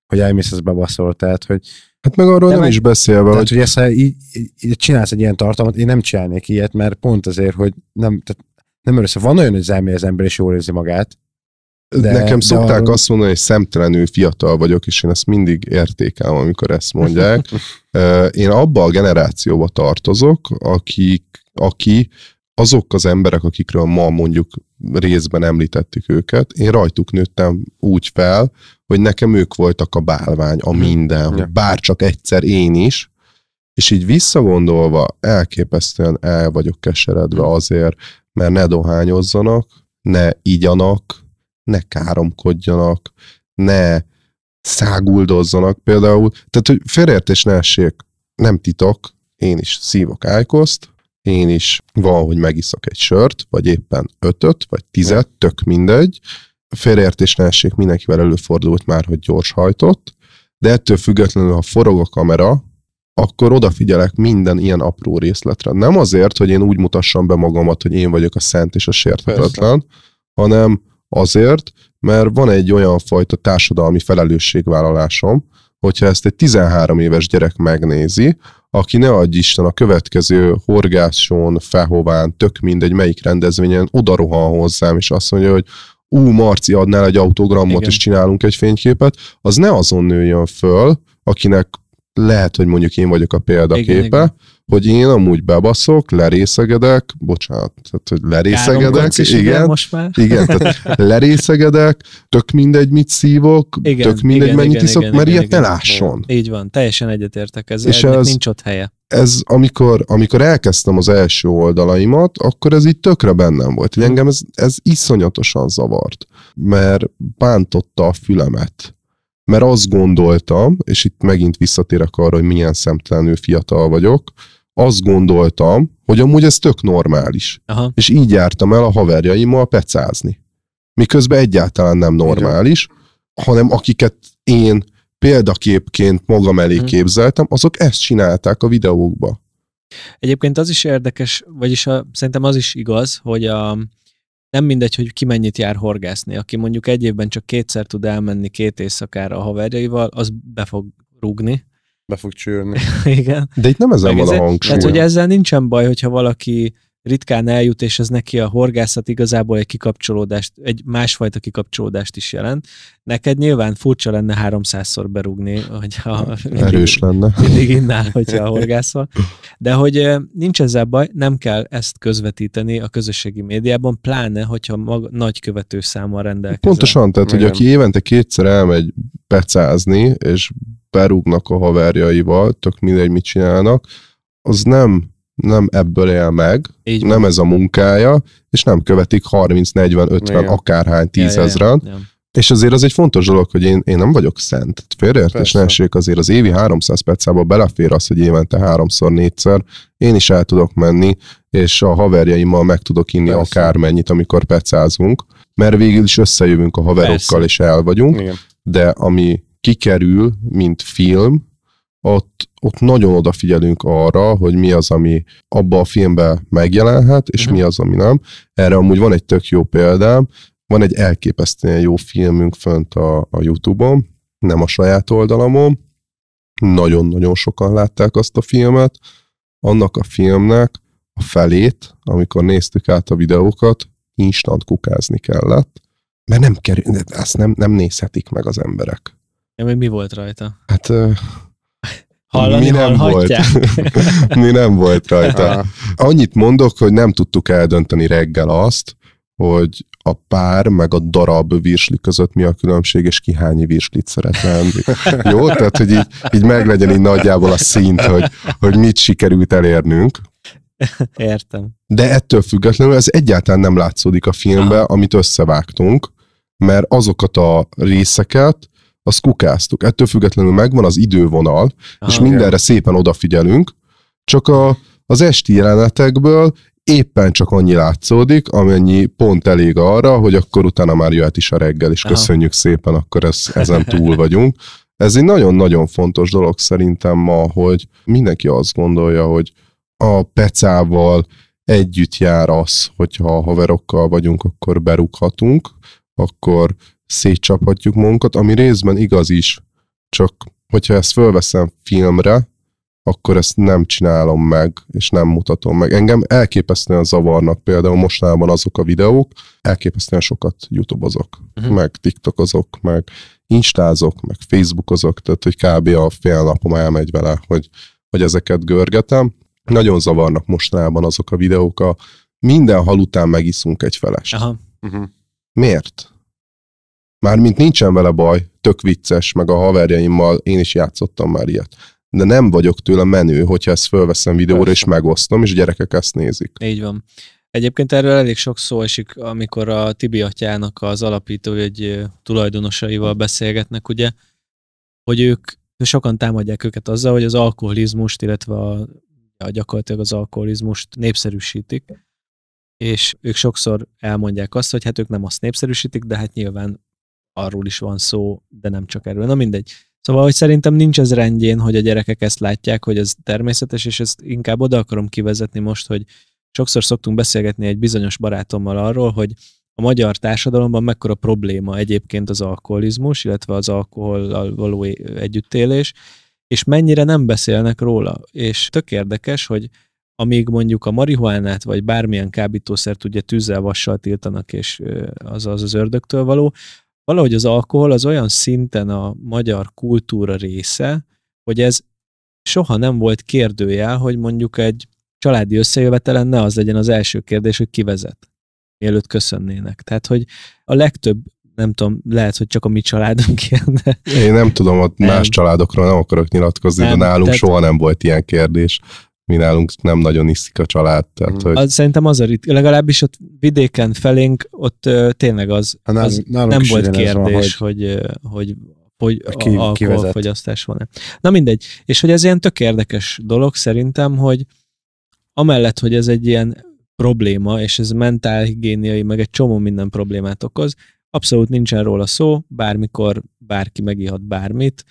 hogy elmész, ez bebaszol, tehát hogy Hát meg arról de nem meg, is beszélve, tehát, hogy... hogy ezt, ha így, így, csinálsz egy ilyen tartalmat, én nem csinálnék ilyet, mert pont azért, hogy nem, tehát nem először van olyan, hogy zelmi az ember, és jól érzi magát. De, Nekem de szokták arról... azt mondani, hogy szemtelenül fiatal vagyok, és én ezt mindig értékelem, amikor ezt mondják. én abba a generációba tartozok, akik aki azok az emberek, akikről ma mondjuk részben említettük őket, én rajtuk nőttem úgy fel, hogy nekem ők voltak a bálvány, a mhm. minden, hogy bár csak egyszer én is, és így visszagondolva elképesztően el vagyok keseredve mhm. azért, mert ne dohányozzanak, ne igyanak, ne káromkodjanak, ne száguldozzanak például. Tehát, hogy félreértés ne essék, nem titok, én is szívok ájkoszt, én is van, hogy megiszok egy sört, vagy éppen ötöt, vagy tizet, tök mindegy. Félreértés ne essék, mindenkivel előfordult már, hogy gyors hajtott, de ettől függetlenül, ha forog a kamera, akkor odafigyelek minden ilyen apró részletre. Nem azért, hogy én úgy mutassam be magamat, hogy én vagyok a szent és a sérthetetlen, hanem azért, mert van egy olyan fajta társadalmi felelősségvállalásom, hogyha ezt egy 13 éves gyerek megnézi, aki ne adj Isten a következő horgáson, fehován, tök mindegy melyik rendezvényen rohan hozzám, és azt mondja, hogy ú, Marci, adnál egy autogramot, Igen. és csinálunk egy fényképet, az ne azon nőjön föl, akinek lehet, hogy mondjuk én vagyok a példaképe, igen, igen. hogy én amúgy bebaszok, lerészegedek, bocsánat, tehát, hogy lerészegedek, is igen, most már. igen, tehát lerészegedek, tök mindegy, mit szívok, igen, tök mindegy, igen, mennyit igen, iszok, igen, mert igen, ilyet igen, ne lásson. Így van, teljesen egyetértek ezzel, és ez, nincs ott helye. Ez, amikor, amikor elkezdtem az első oldalaimat, akkor ez így tökre bennem volt. Mhm. Engem ez, ez iszonyatosan zavart, mert bántotta a fülemet mert azt gondoltam, és itt megint visszatérek arra, hogy milyen szemtelenül fiatal vagyok, azt gondoltam, hogy amúgy ez tök normális. Aha. És így jártam el a haverjaimmal pecázni. Miközben egyáltalán nem normális, hanem akiket én példaképként magam elé hmm. képzeltem, azok ezt csinálták a videókba. Egyébként az is érdekes, vagyis a, szerintem az is igaz, hogy a, nem mindegy, hogy ki mennyit jár horgászni. Aki mondjuk egy évben csak kétszer tud elmenni két éjszakára a haverjaival, az be fog rúgni. Be fog csőrni. Igen. De itt nem ezzel Meg van ezzel, a hangsúly. Tehát, hogy ezzel nincsen baj, hogyha valaki ritkán eljut, és ez neki a horgászat igazából egy kikapcsolódást, egy másfajta kikapcsolódást is jelent. Neked nyilván furcsa lenne háromszázszor berúgni, hogyha hát, erős lenne. Mindig innál, hogyha horgászol. De hogy nincs ezzel baj, nem kell ezt közvetíteni a közösségi médiában, pláne, hogyha mag, nagy követő számmal rendelkezik. Pontosan, tehát, hogy aki évente kétszer elmegy pecázni, és berúgnak a haverjaival, tök mindegy, mit csinálnak, az nem nem ebből él meg, Így nem van. ez a munkája, és nem követik 30-40-50 akárhány tízezren. Ja, És azért az egy fontos dolog, hogy én, én nem vagyok szent. Félreértés ne esik, azért az évi 300 percába belefér az, hogy évente háromszor, négyszer. Én is el tudok menni, és a haverjaimmal meg tudok inni Persze. akármennyit, amikor pecázunk, mert végül is összejövünk a haverokkal, Persze. és el vagyunk. Igen. De ami kikerül, mint film, ott, ott nagyon odafigyelünk arra, hogy mi az, ami abba a filmben megjelenhet, és uh-huh. mi mhm. az, ami nem. Erre amúgy van egy tök jó példám, van egy elképesztően jó filmünk fönt a, a YouTube-on, nem a saját oldalamon, nagyon-nagyon sokan látták azt a filmet, annak a filmnek a felét, amikor néztük át a videókat, instant kukázni kellett, mert nem kerül, ezt nem, nem nézhetik meg az emberek. Ja, mi volt rajta? Hát Hallani Mi nem hallhatják. volt. Mi nem volt rajta. Annyit mondok, hogy nem tudtuk eldönteni reggel azt, hogy a pár meg a darab virsli között mi a különbség, és ki hányi virslit szeretne enni. Jó? Tehát, hogy így, így meglegyen így nagyjából a szint, hogy, hogy mit sikerült elérnünk. Értem. De ettől függetlenül ez egyáltalán nem látszódik a filmbe, Aha. amit összevágtunk, mert azokat a részeket, azt kukáztuk. Ettől függetlenül megvan az idővonal, ah, és mindenre szépen odafigyelünk, csak a, az esti jelenetekből éppen csak annyi látszódik, amennyi pont elég arra, hogy akkor utána már jöhet is a reggel, és Aha. köszönjük szépen, akkor ez, ezen túl vagyunk. Ez egy nagyon-nagyon fontos dolog szerintem ma, hogy mindenki azt gondolja, hogy a pecával együtt jár az, hogyha haverokkal vagyunk, akkor berúghatunk, akkor szétcsaphatjuk magunkat, ami részben igaz is. Csak hogyha ezt fölveszem filmre, akkor ezt nem csinálom meg, és nem mutatom meg. Engem elképesztően zavarnak például mostanában azok a videók, elképesztően sokat YouTube-ozok, uh-huh. meg TikTokozok, meg Instázok, meg Facebookozok, tehát hogy kb. a fél napom elmegy vele, hogy, hogy ezeket görgetem. Nagyon zavarnak mostanában azok a videók, a minden hal után megiszunk egy feles. Uh-huh. Mhm. Miért? Mármint nincsen vele baj, tök vicces, meg a haverjaimmal én is játszottam már ilyet. De nem vagyok tőle menő, hogyha ezt fölveszem videóra Persze. és megosztom, és gyerekek ezt nézik. Így van. Egyébként erről elég sok szó esik, amikor a Tibi atyának az alapító egy tulajdonosaival beszélgetnek, ugye, hogy ők sokan támadják őket azzal, hogy az alkoholizmust, illetve a, a gyakorlatilag az alkoholizmust népszerűsítik, és ők sokszor elmondják azt, hogy hát ők nem azt népszerűsítik, de hát nyilván arról is van szó, de nem csak erről. Na mindegy. Szóval, hogy szerintem nincs ez rendjén, hogy a gyerekek ezt látják, hogy ez természetes, és ezt inkább oda akarom kivezetni most, hogy sokszor szoktunk beszélgetni egy bizonyos barátommal arról, hogy a magyar társadalomban mekkora probléma egyébként az alkoholizmus, illetve az alkohollal való együttélés, és mennyire nem beszélnek róla. És tök érdekes, hogy amíg mondjuk a marihuánát, vagy bármilyen kábítószert ugye tűzzel, vassal tiltanak, és az az, az ördögtől való, valahogy az alkohol az olyan szinten a magyar kultúra része, hogy ez soha nem volt kérdőjel, hogy mondjuk egy családi összejövetelen ne az legyen az első kérdés, hogy kivezet, mielőtt köszönnének. Tehát, hogy a legtöbb nem tudom, lehet, hogy csak a mi családunk ilyen. De... Én nem tudom, ott nem. más családokról nem akarok nyilatkozni, nem, de nálunk tehát... soha nem volt ilyen kérdés mi nálunk nem nagyon iszik a család. Tehát, hmm. hogy... Szerintem az a rit, legalábbis ott vidéken felénk, ott ö, tényleg az, ha hát az nem volt kérdés, van, hogy, hogy, hogy, hogy ki, alkoholfogyasztás van-e. Na mindegy. És hogy ez ilyen tök érdekes dolog szerintem, hogy amellett, hogy ez egy ilyen probléma, és ez mentálhigiéniai, meg egy csomó minden problémát okoz, abszolút nincsen róla szó, bármikor bárki megihat bármit,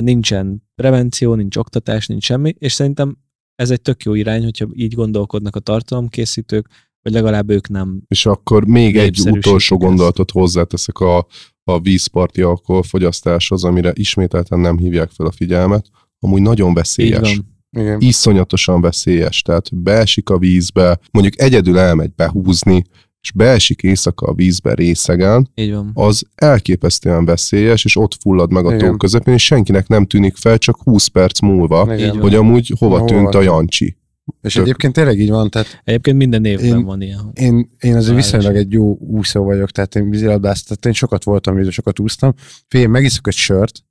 nincsen prevenció, nincs oktatás, nincs semmi, és szerintem ez egy tök jó irány, hogyha így gondolkodnak a tartalomkészítők, vagy legalább ők nem. És akkor még egy utolsó ezt. gondolatot hozzáteszek a, a vízparti alkoholfogyasztáshoz, amire ismételten nem hívják fel a figyelmet, amúgy nagyon veszélyes. Igen. Iszonyatosan veszélyes, tehát beesik a vízbe, mondjuk egyedül elmegy behúzni, és beesik éjszaka a vízbe részegen, Így van. az elképesztően veszélyes, és ott fullad meg a tó közepén, és senkinek nem tűnik fel, csak 20 perc múlva, Igen. hogy amúgy hova Na, tűnt hova? a Jancsi. És Tök. egyébként tényleg így van. Tehát egyébként minden évben én, van ilyen. Én, én azért viszonylag egy jó úszó vagyok, tehát én vízilabdáztam, tehát én sokat voltam vízben, sokat úsztam. Fél, megiszok egy sört,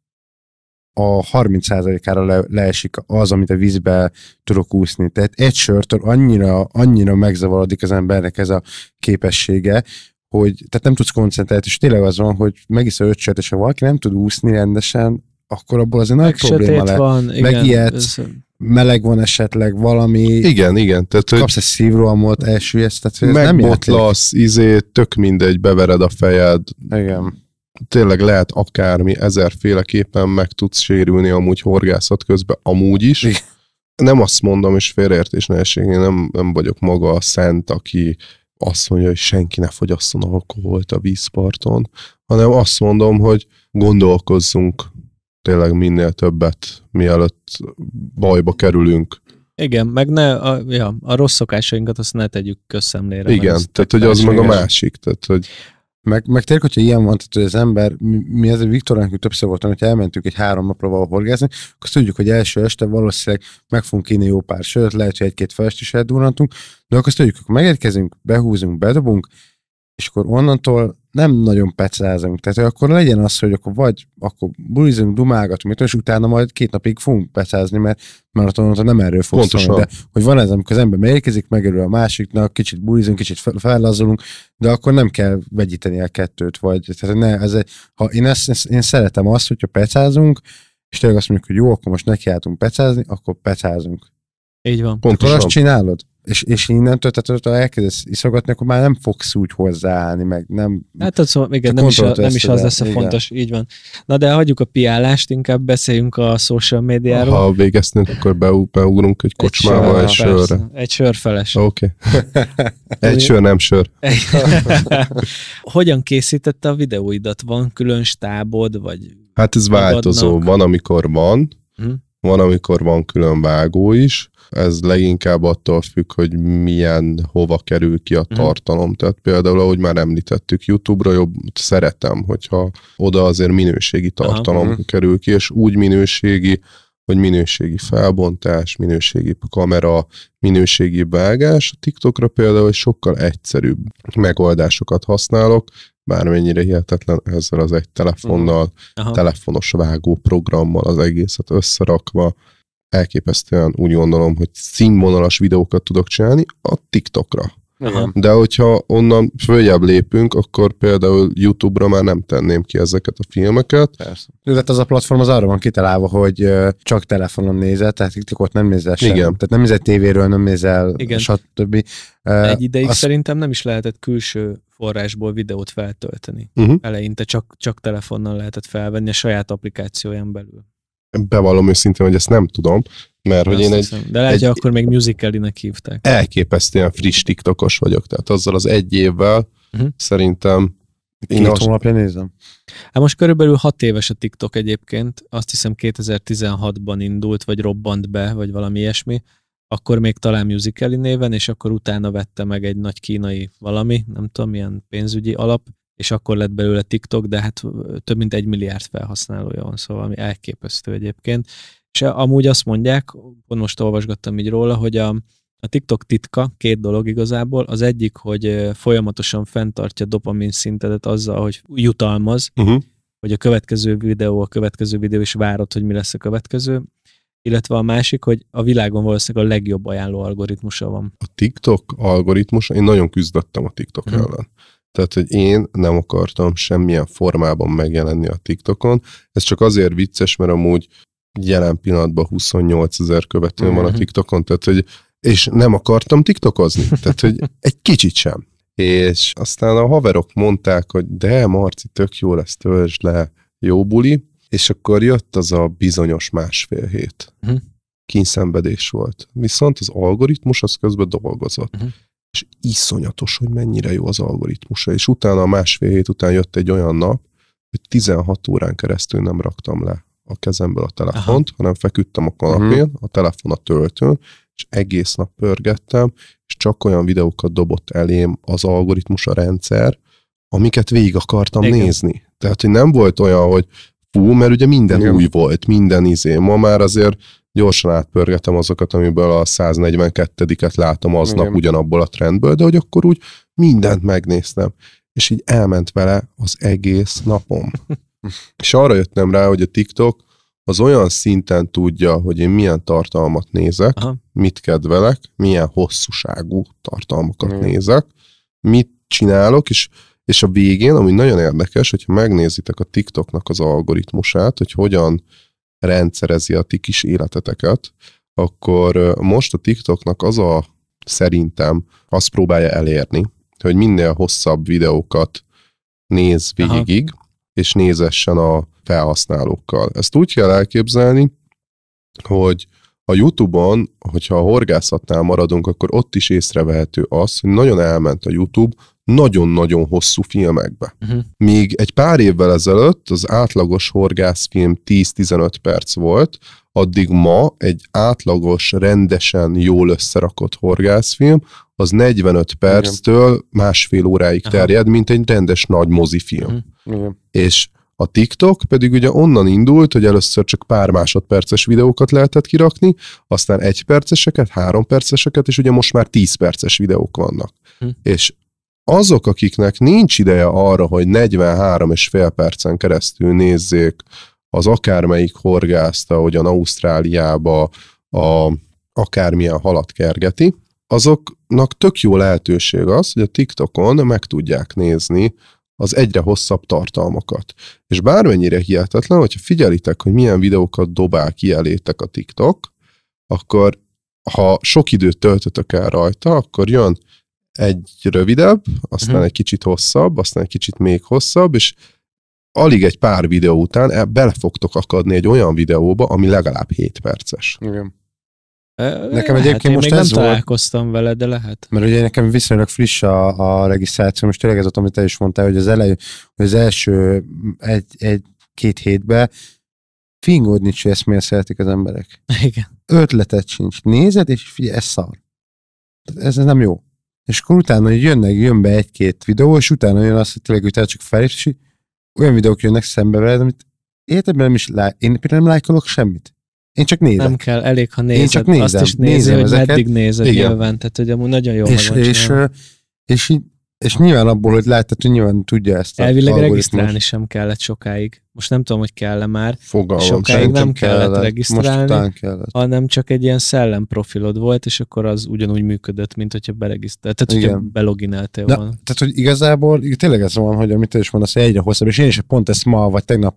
a 30%-ára le, leesik az, amit a vízbe tudok úszni. Tehát egy sörtől annyira, annyira megzavarodik az embernek ez a képessége, hogy tehát nem tudsz koncentrálni, és tényleg az van, hogy a öt sört, és ha valaki nem tud úszni rendesen, akkor abból azért nagy probléma lehet. Van, Meg igen, meleg van esetleg valami. Igen, igen. Tehát, kapsz egy szívrohamot, elsüllyedsz, tehát ez nem játék. izé, tök mindegy, bevered a fejed. Igen tényleg lehet akármi, ezerféleképpen meg tudsz sérülni amúgy horgászat közben, amúgy is. Nem azt mondom, és félreértés ne essék, én nem, nem vagyok maga a szent, aki azt mondja, hogy senki ne fogyasszon alkoholt a vízparton, hanem azt mondom, hogy gondolkozzunk tényleg minél többet, mielőtt bajba kerülünk. Igen, meg ne a, ja, a rossz szokásainkat azt ne tegyük közszemlére. Igen, tehát hogy az meg a másik. Tehát, hogy meg, meg tényleg, hogyha ilyen van, tehát, hogy az ember, mi, mi ez a Viktornak többször voltam, hogy elmentünk egy három napra való horgászni, akkor tudjuk, hogy első este valószínűleg meg fogunk kéne jó pár sört, lehet, hogy egy-két felest is eldurrantunk, de akkor azt tudjuk, hogy megérkezünk, behúzunk, bedobunk, és akkor onnantól nem nagyon pecázunk. Tehát akkor legyen az, hogy akkor vagy akkor bulizunk, dumálgatunk, és utána majd két napig fogunk pecázni, mert maratonon nem erről fog Pontosan. Szólni, de hogy van ez, amikor az ember megérkezik, megörül a másiknak, kicsit bulizunk, kicsit fellazulunk, de akkor nem kell vegyíteni a kettőt, vagy tehát ne, ez egy, ha én, ezt, ezt, én szeretem azt, hogyha pecázunk, és tényleg azt mondjuk, hogy jó, akkor most nekiálltunk pecázni, akkor pecázunk. Így van. Pontosan. Akkor azt csinálod? és, és innentől, tehát ha elkezdesz iszogatni, akkor már nem fogsz úgy hozzáállni, meg nem... Hát az, szóval, igen, nem is, a, nem is az lesz a igen. fontos, így van. Na de hagyjuk a piálást, inkább beszéljünk a social médiáról. Ha végeztünk, akkor beugrunk egy kocsmába, egy, sör, egy sör sörre. Egy Oké. Okay. egy sör, nem sör. Hogyan készítette a videóidat? Van külön stábod, vagy... Hát ez magadnak? változó. Van, amikor van, hm? van, amikor van külön vágó is, ez leginkább attól függ, hogy milyen, hova kerül ki a mhm. tartalom. Mm. Tehát például, ahogy már említettük, YouTube-ra jobb szeretem, hogyha oda azért minőségi tartalom Aha. Mhm. kerül ki, és úgy minőségi, hogy minőségi felbontás, minőségi kamera, minőségi vágás. A TikTokra például sokkal egyszerűbb megoldásokat használok, bármennyire hihetetlen ezzel az egy telefonnal, mhm. Aha. telefonos vágó programmal az egészet összerakva, elképesztően úgy gondolom, hogy színvonalas videókat tudok csinálni a TikTokra. Aha. De hogyha onnan följebb lépünk, akkor például YouTube-ra már nem tenném ki ezeket a filmeket. Persze. Tehát az a platform az arra van kitalálva, hogy csak telefonon nézel, tehát TikTokot nem nézel sem. Igen. Tehát nem nézel tévéről, nem nézel, Igen. stb. Egy ideig azt... szerintem nem is lehetett külső forrásból videót feltölteni. Uh-huh. Eleinte csak, csak telefonnal lehetett felvenni a saját applikációján belül bevallom őszintén, hogy ezt nem tudom, mert de hogy én hiszem. egy... De lehet, egy, akkor még musicalinek hívták. Elképesztően friss TikTokos vagyok, tehát azzal az egy évvel uh-huh. szerintem... Két most... hónapja nézem. Hát most körülbelül hat éves a TikTok egyébként, azt hiszem 2016-ban indult, vagy robbant be, vagy valami ilyesmi, akkor még talán musicali néven, és akkor utána vette meg egy nagy kínai valami, nem tudom, milyen pénzügyi alap, és akkor lett belőle TikTok, de hát több mint egy milliárd felhasználója van, szóval ami elképesztő egyébként. És amúgy azt mondják, pont most olvasgattam így róla, hogy a, a TikTok titka két dolog igazából. Az egyik, hogy folyamatosan fenntartja dopamin szintedet azzal, hogy jutalmaz, uh-huh. hogy a következő videó, a következő videó is várod, hogy mi lesz a következő. Illetve a másik, hogy a világon valószínűleg a legjobb ajánló algoritmusa van. A TikTok algoritmus, én nagyon küzdöttem a TikTok uh-huh. ellen tehát, hogy én nem akartam semmilyen formában megjelenni a TikTokon. Ez csak azért vicces, mert amúgy jelen pillanatban 28 ezer követő van a mhm. TikTokon, tehát, hogy és nem akartam TikTokozni, tehát, hogy egy kicsit sem. És aztán a haverok mondták, hogy de Marci, tök jó lesz, töltsd le, jó buli, és akkor jött az a bizonyos másfél hét. Mhm. Kínszenvedés volt. Viszont az algoritmus az közben dolgozott. Uh-huh és iszonyatos, hogy mennyire jó az algoritmusa. És utána a másfél hét után jött egy olyan nap, hogy 16 órán keresztül nem raktam le a kezemből a telefont, Aha. hanem feküdtem a kanapén, uh-huh. a telefon a töltőn, és egész nap pörgettem, és csak olyan videókat dobott elém az algoritmus, a rendszer, amiket végig akartam Igen. nézni. Tehát, hogy nem volt olyan, hogy fú, mert ugye minden Igen. új volt, minden izé. Ma már azért gyorsan átpörgetem azokat, amiből a 142-et látom aznap Igen. ugyanabból a trendből, de hogy akkor úgy mindent megnéztem. És így elment vele az egész napom. és arra jöttem rá, hogy a TikTok az olyan szinten tudja, hogy én milyen tartalmat nézek, Aha. mit kedvelek, milyen hosszúságú tartalmakat Igen. nézek, mit csinálok, és és a végén, ami nagyon érdekes, hogyha megnézitek a TikToknak az algoritmusát, hogy hogyan rendszerezi a ti kis életeteket, akkor most a TikToknak az a szerintem azt próbálja elérni, hogy minél hosszabb videókat néz végig, Aha. és nézessen a felhasználókkal. Ezt úgy kell elképzelni, hogy a YouTube-on, hogyha a horgászatnál maradunk, akkor ott is észrevehető az, hogy nagyon elment a YouTube nagyon-nagyon hosszú filmekbe. Uh-huh. Míg egy pár évvel ezelőtt az átlagos horgászfilm 10-15 perc volt, addig ma egy átlagos, rendesen jól összerakott horgászfilm, az 45 perctől Igen. másfél óráig Aha. terjed, mint egy rendes nagy mozifilm. Mhm. Igen. És a TikTok pedig ugye onnan indult, hogy először csak pár másodperces videókat lehetett kirakni, aztán egy perceseket, három perceseket, és ugye most már tíz perces videók vannak. Hm. És azok, akiknek nincs ideje arra, hogy 43 és fél percen keresztül nézzék az akármelyik horgászt, ahogyan Ausztráliába a akármilyen halat kergeti, azoknak tök jó lehetőség az, hogy a TikTokon meg tudják nézni az egyre hosszabb tartalmakat. És bármennyire hihetetlen, hogyha figyelitek, hogy milyen videókat dobál ki elétek a TikTok, akkor ha sok időt töltötök el rajta, akkor jön egy rövidebb, aztán uh-huh. egy kicsit hosszabb, aztán egy kicsit még hosszabb, és alig egy pár videó után e- bele fogtok akadni egy olyan videóba, ami legalább 7 perces. Igen. E, nekem lehet, egyébként most nem ez nem találkoztam vele, de lehet. Mert ugye nekem viszonylag friss a, a regisztráció, most tényleg ez ott, amit te is mondtál, hogy az, elej, hogy az első egy-két egy, egy hétben ezt miért szeretik az emberek. Igen. Ötletet sincs. Nézed, és figyelj, ez szar. Ez, ez nem jó és akkor utána jönnek, jön be egy-két videó, és utána jön az, hogy tényleg hogy csak fel, és olyan videók jönnek szembe veled, amit életemben nem is lá- én például nem lájkolok semmit. Én csak nézem. Nem kell, elég, ha nézed. Én csak nézem, azt is nézem, nézem hogy ezeket. meddig nézed Igen. nyilván. Tehát, hogy amúgy nagyon jó és, és, és, és így és nyilván abból, hogy láttad, hogy nyilván tudja ezt. Elvileg regisztrálni sem kellett sokáig. Most nem tudom, hogy kell-e már. Fogalom. Sokáig nem kellett, kellett regisztrálni, most kellett. hanem csak egy ilyen profilod volt, és akkor az ugyanúgy működött, mint hogyha beregisztrált. Tehát, hogyha belogináltél volna. Tehát, hogy igazából tényleg ez van, hogy amit te is mondasz, egyre hosszabb, és én is pont ezt ma vagy tegnap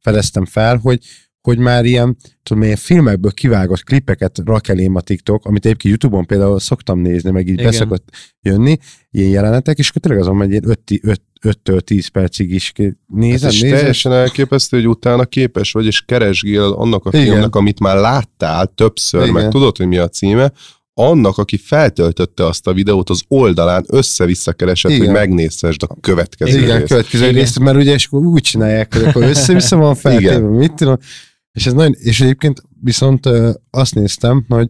fedeztem fel, hogy, hogy már ilyen, tudom ilyen filmekből kivágott klippeket rak elém a TikTok, amit egyébként YouTube-on például szoktam nézni, meg így Igen. beszokott jönni, ilyen jelenetek, és akkor tényleg azon megy 5-től 10 percig is nézem, hát nézem. teljesen elképesztő, hogy utána képes vagy, és keresgél annak a Igen. filmnek, amit már láttál többször, Igen. meg tudod, hogy mi a címe, annak, aki feltöltötte azt a videót az oldalán, össze-vissza keresett, Igen. hogy megnézhessd a következő Igen, részt. következő Igen. részt, mert ugye és úgy csinálják, hogy akkor össze-vissza van feltéve, mit tudom. És, ez nagyon, és egyébként viszont azt néztem, hogy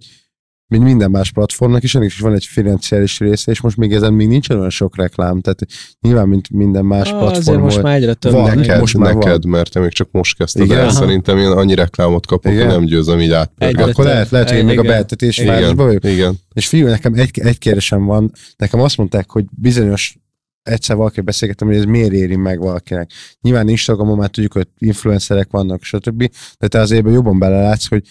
mint minden más platformnak is, ennek is van egy financiális része, és most még ezen még nincsen olyan sok reklám, tehát nyilván, mint minden más a, platform. Azért most már egyre több. Van, neked, most már neked van. mert te még csak most kezdted igen? el, Aha. szerintem én annyi reklámot kapok, igen? hogy nem győzöm így átpörgetni. Akkor lehet, lehet, hogy én még a behetetés igen. vagyok. Igen. És fiú, nekem egy, egy kérdésem van, nekem azt mondták, hogy bizonyos egyszer valaki beszélgettem, hogy ez miért éri meg valakinek. Nyilván Instagramon már tudjuk, hogy influencerek vannak, stb. De te azért jobban belelátsz, hogy,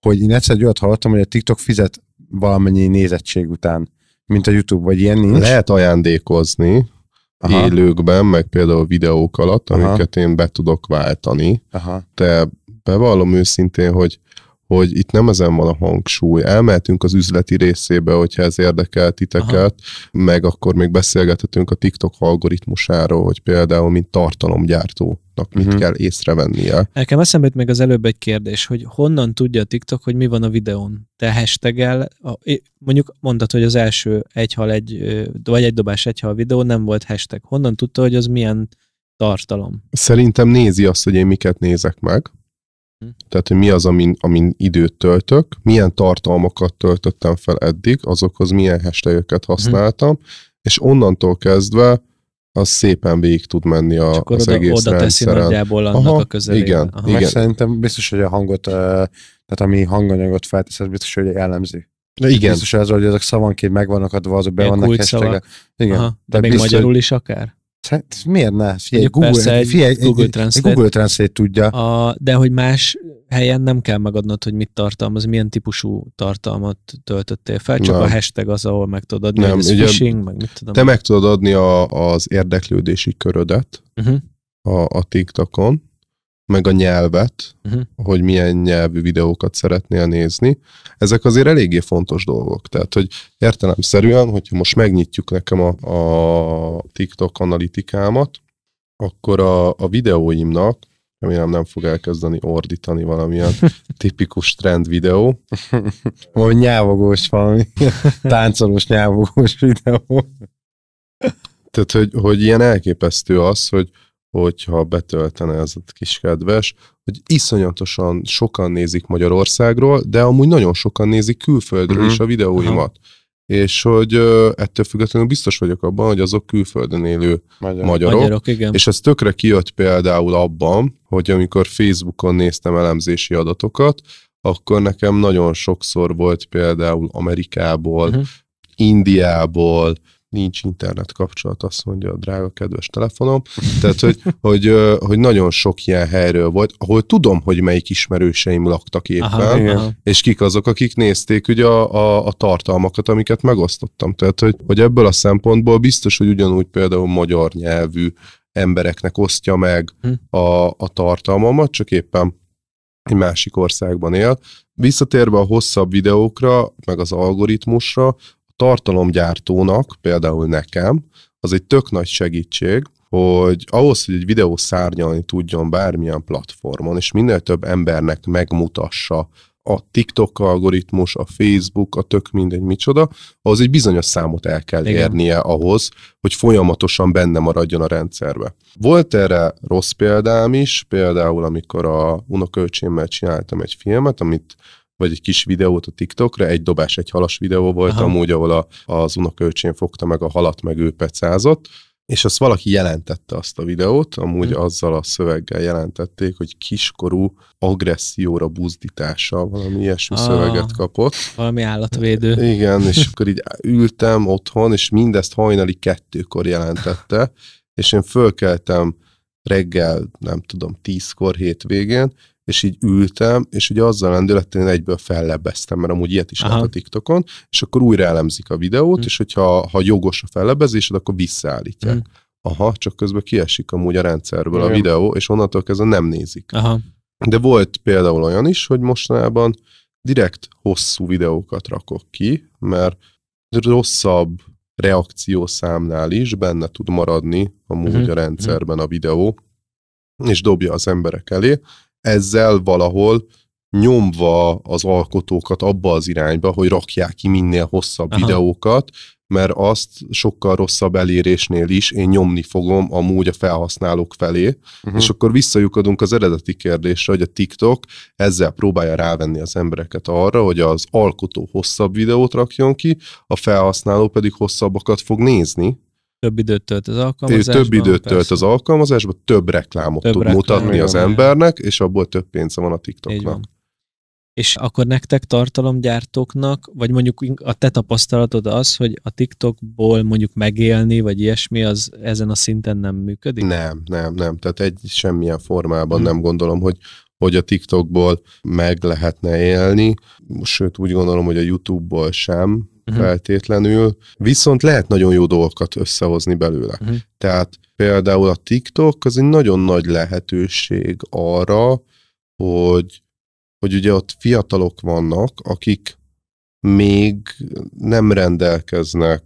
hogy én egyszer egy olyat hallottam, hogy a TikTok fizet valamennyi nézettség után, mint a YouTube, vagy ilyen nincs. Lehet ajándékozni, Aha. élőkben, meg például videók alatt, amiket Aha. én be tudok váltani. Aha. De bevallom őszintén, hogy hogy itt nem ezen van a hangsúly. Elmehetünk az üzleti részébe, hogyha ez érdekel titeket, Aha. meg akkor még beszélgethetünk a TikTok algoritmusáról, hogy például, mint tartalomgyártó mit uh-huh. Mhm. mit kell észrevennie. Nekem eszembe jut meg az előbb egy kérdés, hogy honnan tudja a TikTok, hogy mi van a videón? Te hashtagel, a, mondjuk mondtad, hogy az első egy hal egy, vagy egy dobás egy hal videó nem volt hashtag. Honnan tudta, hogy az milyen tartalom? Szerintem nézi azt, hogy én miket nézek meg, Mhm. Tehát, hogy mi az, amin, amin időt töltök, milyen tartalmakat töltöttem fel eddig, azokhoz milyen hashtageket mhm. használtam, mm. és onnantól kezdve az szépen végig tud menni a, Csak az oda, egész oda teszi rendszeren. nagyjából annak Aha, a közelébe. Igen, Aha. igen. Meg szerintem biztos, hogy a hangot, tehát ami hanganyagot felteszed, biztos, hogy jellemzi. De igen. Biztos hogy ezek szavanként megvannak adva, azok be Ilyen vannak hashtag Igen. Aha, de de, még biztos, magyarul is akár? Hát miért ne? Figyelj, Google, persze egy, figyelj, egy, Google, Translate, egy Google Translate tudja. A, de hogy más helyen nem kell megadnod, hogy mit tartalmaz, milyen típusú tartalmat töltöttél fel, csak nem. a hashtag az, ahol meg tudod adni, nem, ez ugye, phishing, meg mit tudom. Te meg tudod adni a, az érdeklődési körödet uh-huh. a, a TikTokon, meg a nyelvet, uh-huh. hogy milyen nyelvű videókat szeretnél nézni. Ezek azért eléggé fontos dolgok. Tehát, hogy értelemszerűen, hogyha most megnyitjuk nekem a, a TikTok analitikámat, akkor a, a videóimnak, remélem nem fog elkezdeni ordítani valamilyen tipikus trend videó. Vagy nyávogós valami, táncolós nyávogós videó. Tehát, hogy, hogy ilyen elképesztő az, hogy hogyha betöltene ez a kis kedves, hogy iszonyatosan sokan nézik Magyarországról, de amúgy nagyon sokan nézik külföldről uh-huh. is mhm. a videóimat. Uh-huh. És hogy ö, ettől függetlenül biztos vagyok abban, hogy azok külföldön élő Magyar. magyarok. magyarok igen. És ez tökre kijött például abban, hogy amikor Facebookon néztem elemzési adatokat, akkor nekem nagyon sokszor volt például Amerikából, uh-huh. Indiából, nincs internet kapcsolat, azt mondja a drága kedves telefonom. Tehát, hogy, hogy, hogy nagyon sok ilyen helyről volt, ahol tudom, hogy melyik ismerőseim laktak éppen, aha, és kik azok, akik nézték ugye a, a, a tartalmakat, amiket megosztottam. Tehát, hogy, hogy ebből a szempontból biztos, hogy ugyanúgy például magyar nyelvű embereknek osztja meg hm. a, a tartalmamat, csak éppen egy másik országban él. Visszatérve a hosszabb videókra, meg az algoritmusra, tartalomgyártónak, például nekem, az egy tök nagy segítség, hogy ahhoz, hogy egy videó szárnyalni tudjon bármilyen platformon, és minél több embernek megmutassa a TikTok algoritmus, a Facebook, a tök mindegy micsoda, az egy bizonyos számot el kell Igen. érnie ahhoz, hogy folyamatosan benne maradjon a rendszerbe. Volt erre rossz példám is, például amikor a unokölcsémmel csináltam egy filmet, amit vagy egy kis videót a TikTokra, egy dobás, egy halas videó volt Aha. amúgy, ahol a, az unokaöcsém fogta meg a halat, meg ő pecázott, és azt valaki jelentette azt a videót, amúgy hmm. azzal a szöveggel jelentették, hogy kiskorú agresszióra buzdítása, valami ilyesmi ah, szöveget kapott. Valami állatvédő. Igen, és akkor így ültem otthon, és mindezt hajnali kettőkor jelentette, és én fölkeltem reggel, nem tudom, tízkor hétvégén, és így ültem, és ugye azzal lendülettel én egyből fellebbeztem, mert amúgy ilyet is lehet a TikTokon, és akkor újra elemzik a videót, mm. és hogyha ha jogos a fellebezésed, akkor visszaállítják. Mm. Aha, csak közben kiesik amúgy a rendszerből Igen. a videó, és onnantól kezdve nem nézik. Aha. De volt például olyan is, hogy mostanában direkt hosszú videókat rakok ki, mert rosszabb reakciószámnál is benne tud maradni amúgy uh-huh. a mhm. rendszerben a videó, és dobja az emberek elé, ezzel valahol nyomva az alkotókat abba az irányba, hogy rakják ki minél hosszabb Aha. videókat, mert azt sokkal rosszabb elérésnél is én nyomni fogom amúgy a felhasználók felé, uh-huh. és akkor visszajukadunk az eredeti kérdésre, hogy a TikTok ezzel próbálja rávenni az embereket arra, hogy az alkotó hosszabb videót rakjon ki, a felhasználó pedig hosszabbakat fog nézni, több időt tölt az alkalmazásban. Több időt persze. tölt az alkalmazásban, több reklámot több tud reklám, mutatni az embernek, és abból több pénze van a TikToknak. És akkor nektek tartalomgyártóknak, vagy mondjuk a te tapasztalatod az, hogy a TikTokból mondjuk megélni, vagy ilyesmi, az ezen a szinten nem működik? Nem, nem, nem. Tehát egy semmilyen formában hmm. nem gondolom, hogy hogy a TikTokból meg lehetne élni, sőt úgy gondolom, hogy a YouTube-ból sem, uh-huh. feltétlenül, viszont lehet nagyon jó dolgokat összehozni belőle. Uh-huh. Tehát például a TikTok az egy nagyon nagy lehetőség arra, hogy, hogy ugye ott fiatalok vannak, akik még nem rendelkeznek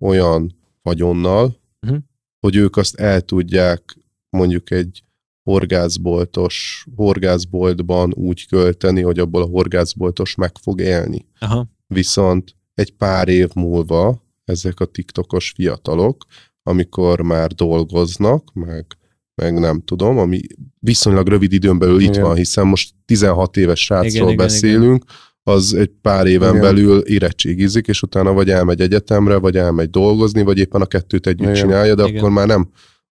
olyan vagyonnal, uh-huh. hogy ők azt el tudják mondjuk egy horgászboltos, horgászboltban úgy költeni, hogy abból a horgászboltos meg fog élni. Aha. Viszont egy pár év múlva ezek a TikTokos fiatalok, amikor már dolgoznak, meg, meg nem tudom, ami viszonylag rövid időn belül igen. itt van, hiszen most 16 éves srácról igen, beszélünk, igen, az egy pár éven igen. belül érettségizik, és utána vagy elmegy egyetemre, vagy elmegy dolgozni, vagy éppen a kettőt együtt igen. csinálja, de igen. akkor már nem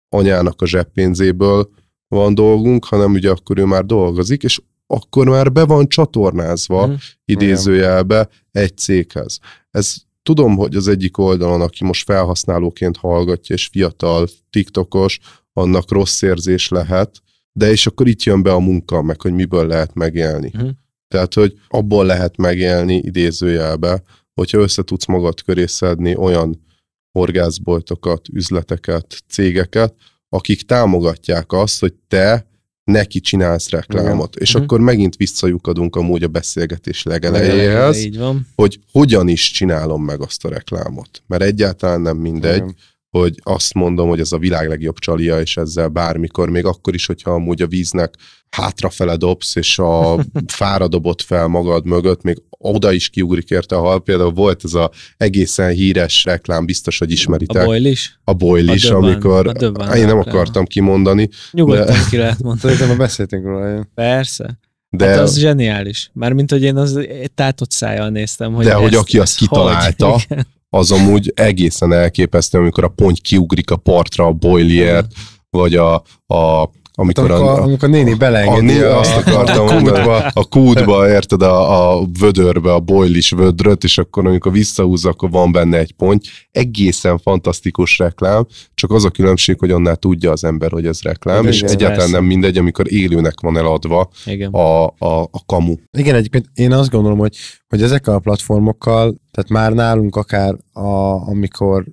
anyának a zseppénzéből van dolgunk, hanem ugye akkor ő már dolgozik, és akkor már be van csatornázva, mm. idézőjelbe, egy céghez. Ez tudom, hogy az egyik oldalon, aki most felhasználóként hallgatja, és fiatal, tiktokos, annak rossz érzés lehet, de és akkor itt jön be a munka, meg hogy miből lehet megélni. Mm. Tehát, hogy abból lehet megélni idézőjelbe, hogyha össze tudsz magad köré szedni olyan horgászboltokat, üzleteket, cégeket, akik támogatják azt, hogy te neki csinálsz reklámot. Igen. És uh-huh. akkor megint visszajukadunk amúgy a beszélgetés legelejéhez, Legelejére, hogy hogyan is csinálom meg azt a reklámot. Mert egyáltalán nem mindegy, Igen hogy azt mondom, hogy ez a világ legjobb csalia, és ezzel bármikor, még akkor is, hogyha amúgy a víznek hátrafele dobsz, és a fára dobott fel magad mögött, még oda is kiugrik érte a hal. Például volt ez a egészen híres reklám, biztos, hogy ismeritek. A is. A amikor. a döbben, amikor... A döbben én nem reklám. akartam kimondani. Nyugodtan de... ki lehet mondani. Szerintem beszéltünk róla. Persze. De hát az zseniális. Mármint, hogy én az tátott szájjal néztem, hogy De ezt, hogy aki azt kitalálta, hogy, az amúgy egészen elképesztő, amikor a pont kiugrik a partra a boilert, vagy a, a amikor, hát amikor, a, a, amikor a néni beleengedi a, a, azt akartam, a kútba. a kútba, érted, a, a vödörbe, a boilis vödröt, és akkor amikor visszahúzza, akkor van benne egy pont. Egészen fantasztikus reklám, csak az a különbség, hogy annál tudja az ember, hogy ez reklám, igen, és igen, egyáltalán persze. nem mindegy, amikor élőnek van eladva igen. A, a, a kamu. Igen, egyébként én azt gondolom, hogy, hogy ezekkel a platformokkal, tehát már nálunk akár, a, amikor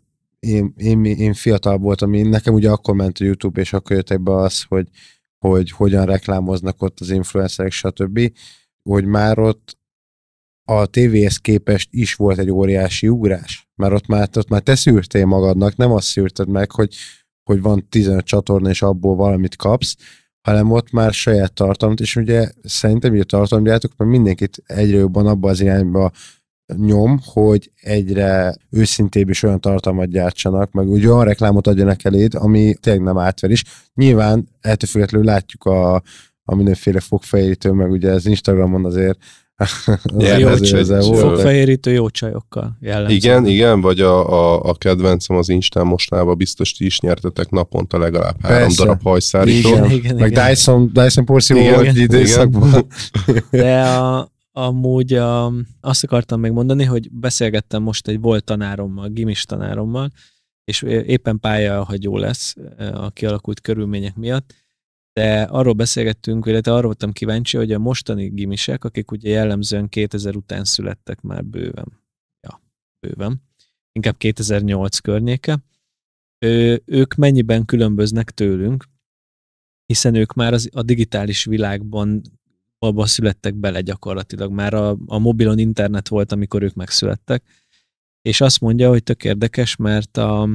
én, én, én fiatal voltam, én, nekem ugye akkor ment a YouTube, és akkor jöttek be az, hogy, hogy hogyan reklámoznak ott az influencerek, stb. Hogy már ott a tévéhez képest is volt egy óriási ugrás, mert ott már, ott már te szűrtél magadnak, nem azt szűrted meg, hogy, hogy van 15 csatorna, és abból valamit kapsz, hanem ott már saját tartalmat, és ugye szerintem hogy a tartalomgyártók mert mindenkit egyre jobban abba az irányba nyom, hogy egyre őszintébb is olyan tartalmat gyártsanak, meg úgy olyan reklámot adjanak eléd, ami tényleg nem is. Nyilván ettől függetlenül látjuk a, a mindenféle fogfehérítő, meg ugye az Instagramon azért fogfehérítő jó csajokkal jellemző. Igen, igen, vagy a, a, a kedvencem az Instán mostanában biztos ti is nyertetek naponta legalább Persze. darab hajszárító. Igen, igen, Meg igen. Dyson, Dyson porszívó volt időszakban. De a, Amúgy um, azt akartam még mondani, hogy beszélgettem most egy volt tanárommal, gimis tanárommal, és éppen pályahagyó lesz e, a kialakult körülmények miatt, de arról beszélgettünk, illetve arról voltam kíváncsi, hogy a mostani gimisek, akik ugye jellemzően 2000 után születtek már bőven, ja, bőven, inkább 2008 környéke, ő, ők mennyiben különböznek tőlünk, hiszen ők már az, a digitális világban abban születtek bele gyakorlatilag. Már a, a mobilon internet volt, amikor ők megszülettek. És azt mondja, hogy tök érdekes, mert a,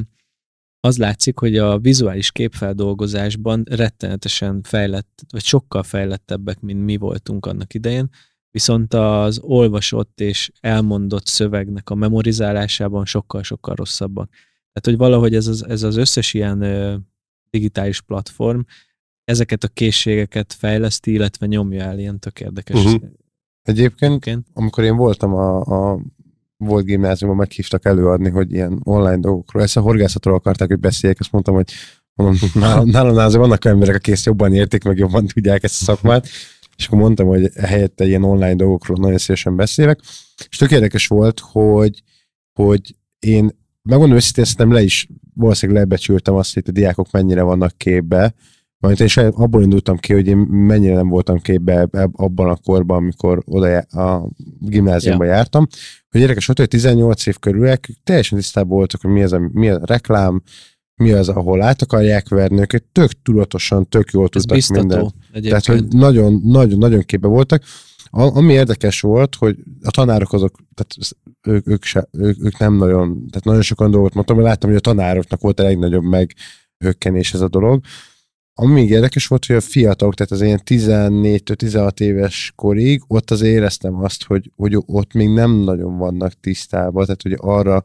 az látszik, hogy a vizuális képfeldolgozásban rettenetesen fejlett, vagy sokkal fejlettebbek, mint mi voltunk annak idején, viszont az olvasott és elmondott szövegnek a memorizálásában sokkal-sokkal rosszabbak. Tehát, hogy valahogy ez az, ez az összes ilyen ö, digitális platform ezeket a készségeket fejleszti, illetve nyomja el ilyen tök érdekes. Uh-huh. Egyébként, okay. amikor én voltam a, a volt gimnáziumban, meghívtak előadni, hogy ilyen online dolgokról, ezt a horgászatról akarták, hogy beszéljek, azt mondtam, hogy nálam, nálam azért vannak emberek, akik ezt jobban értik, meg jobban tudják ezt a szakmát, és akkor mondtam, hogy helyette ilyen online dolgokról nagyon szívesen beszélek, és tök érdekes volt, hogy, hogy én megmondom őszintén, szerintem le is valószínűleg lebecsültem azt, hogy a diákok mennyire vannak képbe, majd én saját abból indultam ki, hogy én mennyire nem voltam képbe abban a korban, amikor oda a gimnáziumba yeah. jártam, hogy érdekes, hogy 18 év körülek, teljesen tisztában voltak, hogy mi az a, mi a reklám, mi az, ahol át akarják verni őket, tök tudatosan, tök jól tudtak tudtak mindent. Egyébként. Tehát, hogy nagyon, nagyon, nagyon képbe voltak. A, ami érdekes volt, hogy a tanárok azok, tehát ők, ők, se, ők, ők nem nagyon, tehát nagyon sokan dolgot mondtam, mert láttam, hogy a tanároknak volt a legnagyobb meg ez a dolog, ami még érdekes volt, hogy a fiatalok, tehát az ilyen 14-16 éves korig, ott az éreztem azt, hogy, hogy ott még nem nagyon vannak tisztában, tehát hogy arra,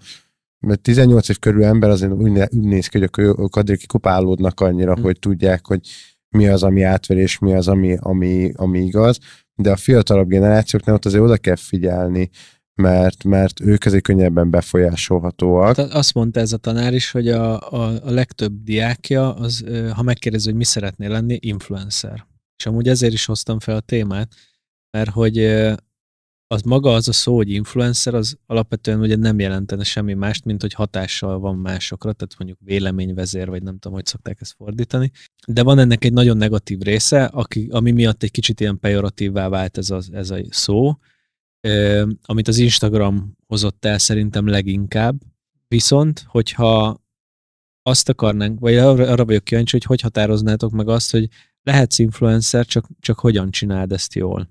mert 18 év körül ember azért úgy, úgy néz ki, hogy a kadrik kupálódnak annyira, mm. hogy tudják, hogy mi az, ami átverés, mi az, ami, ami, ami igaz, de a fiatalabb generációknál ott azért oda kell figyelni, mert, mert ők ezért könnyebben befolyásolhatóak. Tehát azt mondta ez a tanár is, hogy a, a, a legtöbb diákja, az, ha megkérdezi, hogy mi szeretnél lenni, influencer. És amúgy ezért is hoztam fel a témát, mert hogy az maga az a szó, hogy influencer, az alapvetően ugye nem jelentene semmi mást, mint hogy hatással van másokra, tehát mondjuk véleményvezér, vagy nem tudom, hogy szokták ezt fordítani. De van ennek egy nagyon negatív része, aki, ami miatt egy kicsit ilyen pejoratívvá vált ez a, ez a szó, amit az Instagram hozott el szerintem leginkább. Viszont, hogyha azt akarnánk, vagy arra, vagyok kíváncsi, hogy hogy határoznátok meg azt, hogy lehetsz influencer, csak, csak hogyan csináld ezt jól?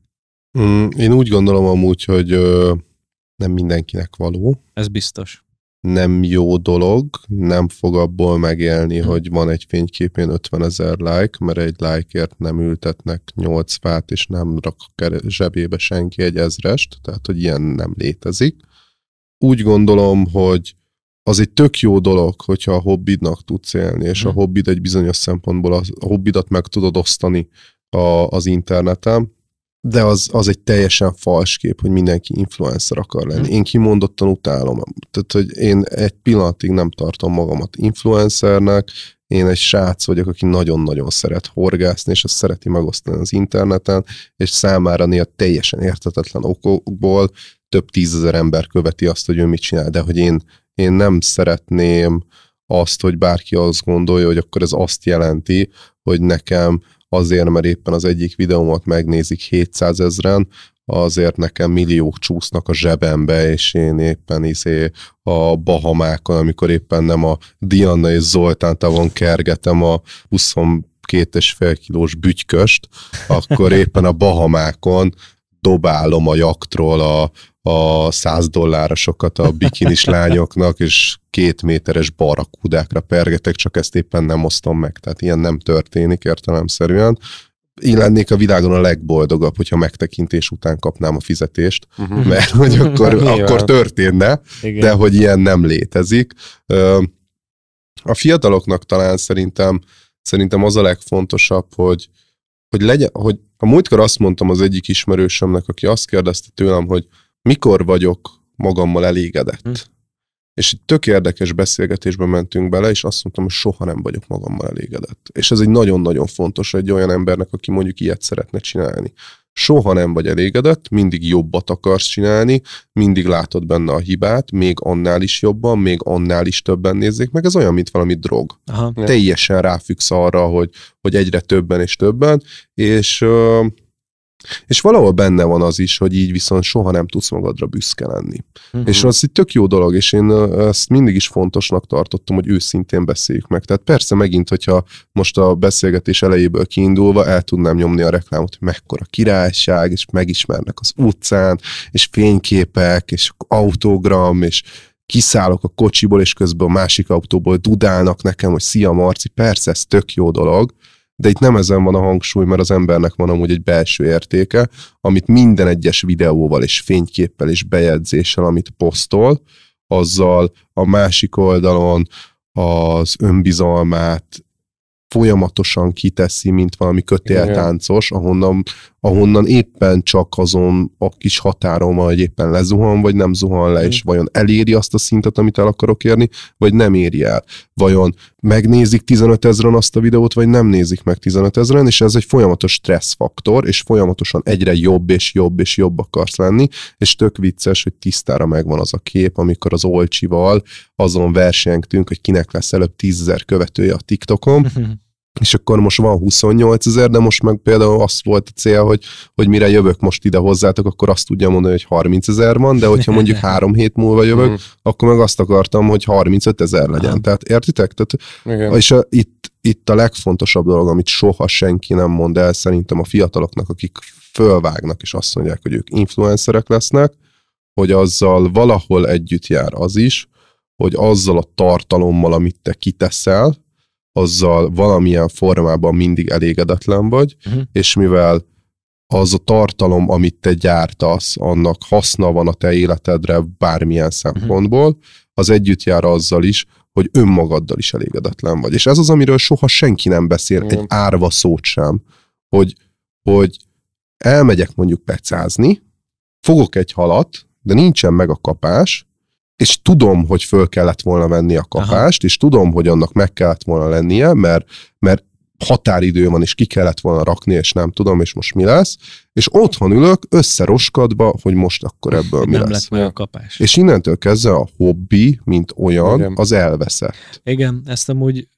Mm, én úgy gondolom amúgy, hogy ö, nem mindenkinek való. Ez biztos nem jó dolog, nem fog abból megélni, hm. hogy van egy fényképén 50 ezer like, mert egy likeért nem ültetnek 8 fát, és nem rak zsebébe senki egy ezrest, tehát hogy ilyen nem létezik. Úgy gondolom, hogy az egy tök jó dolog, hogyha a hobbidnak tudsz élni, és a hm. hobbid egy bizonyos szempontból a hobbidat meg tudod osztani a, az interneten, de az, az egy teljesen fals kép, hogy mindenki influencer akar lenni. Mhm. Én kimondottan utálom. Tehát, hogy én egy pillanatig nem tartom magamat influencernek, én egy srác vagyok, aki nagyon-nagyon szeret horgászni, és ezt szereti megosztani az interneten, és számára néha teljesen értetetlen okokból több tízezer ember követi azt, hogy ő mit csinál, de hogy én, én nem szeretném azt, hogy bárki azt gondolja, hogy akkor ez azt jelenti, hogy nekem azért, mert éppen az egyik videómat megnézik 700 ezeren, azért nekem milliók csúsznak a zsebembe, és én éppen izé a Bahamákon, amikor éppen nem a Diana és Zoltán tavon kergetem a 22,5 kilós bütyköst, akkor éppen a Bahamákon dobálom a jaktról a, a 100 dollárosokat a bikinis lányoknak, és két méteres barakudákra pergetek, csak ezt éppen nem osztom meg. Tehát ilyen nem történik értelemszerűen. Én lennék a világon a legboldogabb, hogyha megtekintés után kapnám a fizetést, uh-huh. mert hogy akkor, akkor történne, Igen. de hogy ilyen nem létezik. A fiataloknak talán szerintem, szerintem az a legfontosabb, hogy, hogy legyen, hogy a múltkor azt mondtam az egyik ismerősömnek, aki azt kérdezte tőlem, hogy mikor vagyok magammal elégedett. Hm. És egy tök érdekes beszélgetésbe mentünk bele, és azt mondtam, hogy soha nem vagyok magammal elégedett. És ez egy nagyon-nagyon fontos egy olyan embernek, aki mondjuk ilyet szeretne csinálni. Soha nem vagy elégedett, mindig jobbat akarsz csinálni, mindig látod benne a hibát, még annál is jobban, még annál is többen nézzék meg. Ez olyan, mint valami drog. Aha. Teljesen ráfüggsz arra, hogy, hogy egyre többen és többen, és és valahol benne van az is, hogy így viszont soha nem tudsz magadra büszke lenni. Uh-huh. És az egy tök jó dolog, és én ezt mindig is fontosnak tartottam, hogy őszintén beszéljük meg. Tehát persze megint, hogyha most a beszélgetés elejéből kiindulva el tudnám nyomni a reklámot, hogy mekkora királyság, és megismernek az utcán, és fényképek, és autogram, és kiszállok a kocsiból, és közben a másik autóból dudálnak nekem, hogy szia Marci, persze ez tök jó dolog, de itt nem ezen van a hangsúly, mert az embernek van amúgy egy belső értéke, amit minden egyes videóval és fényképpel és bejegyzéssel, amit posztol, azzal a másik oldalon az önbizalmát folyamatosan kiteszi, mint valami kötéltáncos, ahonnan ahonnan éppen csak azon a kis határom, hogy éppen lezuhan, vagy nem zuhan le, mm. és vajon eléri azt a szintet, amit el akarok érni, vagy nem éri el. Vajon megnézik 15 ezeren azt a videót, vagy nem nézik meg 15 ezeren, és ez egy folyamatos stresszfaktor, és folyamatosan egyre jobb és jobb és jobb akarsz lenni, és tök vicces, hogy tisztára megvan az a kép, amikor az olcsival azon versengtünk, hogy kinek lesz előbb tízzer követője a TikTokon, és akkor most van 28 ezer, de most meg például az volt a cél, hogy, hogy mire jövök most ide hozzátok, akkor azt tudjam mondani, hogy 30 ezer van, de hogyha mondjuk három hét múlva jövök, mm. akkor meg azt akartam, hogy 35 ezer legyen. Tehát értitek? Tehát, Igen. És a, itt, itt a legfontosabb dolog, amit soha senki nem mond el szerintem a fiataloknak, akik fölvágnak és azt mondják, hogy ők influencerek lesznek, hogy azzal valahol együtt jár az is, hogy azzal a tartalommal, amit te kiteszel, azzal valamilyen formában mindig elégedetlen vagy, uh-huh. és mivel az a tartalom, amit te gyártasz, annak haszna van a te életedre bármilyen mhm. szempontból, az együtt jár azzal is, hogy önmagaddal is elégedetlen vagy. És ez az, amiről soha senki nem beszél, egy árva szót sem, hogy, hogy elmegyek mondjuk pecázni, fogok egy halat, de nincsen meg a kapás, és tudom, hogy föl kellett volna venni a kapást, Aha. és tudom, hogy annak meg kellett volna lennie, mert, mert határidő van, és ki kellett volna rakni, és nem tudom, és most mi lesz. És otthon ülök összeroskadva, hogy most akkor ebből mi nem lesz. lett meg a kapás. És innentől kezdve a hobbi, mint olyan, Igen. az elveszett. Igen, ezt amúgy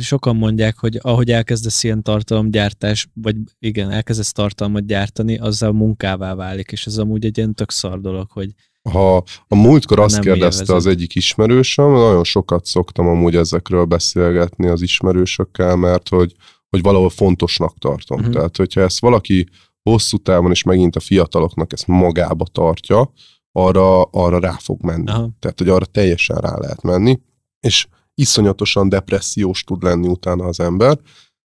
sokan mondják, hogy ahogy elkezdesz ilyen tartalomgyártás, vagy igen, elkezdesz tartalmat gyártani, azzal munkává válik, és ez amúgy egy ilyen tök szar dolog, hogy ha a múltkor azt nem kérdezte élvezet. az egyik ismerősöm, nagyon sokat szoktam amúgy ezekről beszélgetni az ismerősökkel, mert hogy, hogy valahol fontosnak tartom. Mm-hmm. Tehát, hogyha ezt valaki hosszú távon, és megint a fiataloknak ezt magába tartja, arra, arra rá fog menni. Aha. Tehát, hogy arra teljesen rá lehet menni, és iszonyatosan depressziós tud lenni utána az ember,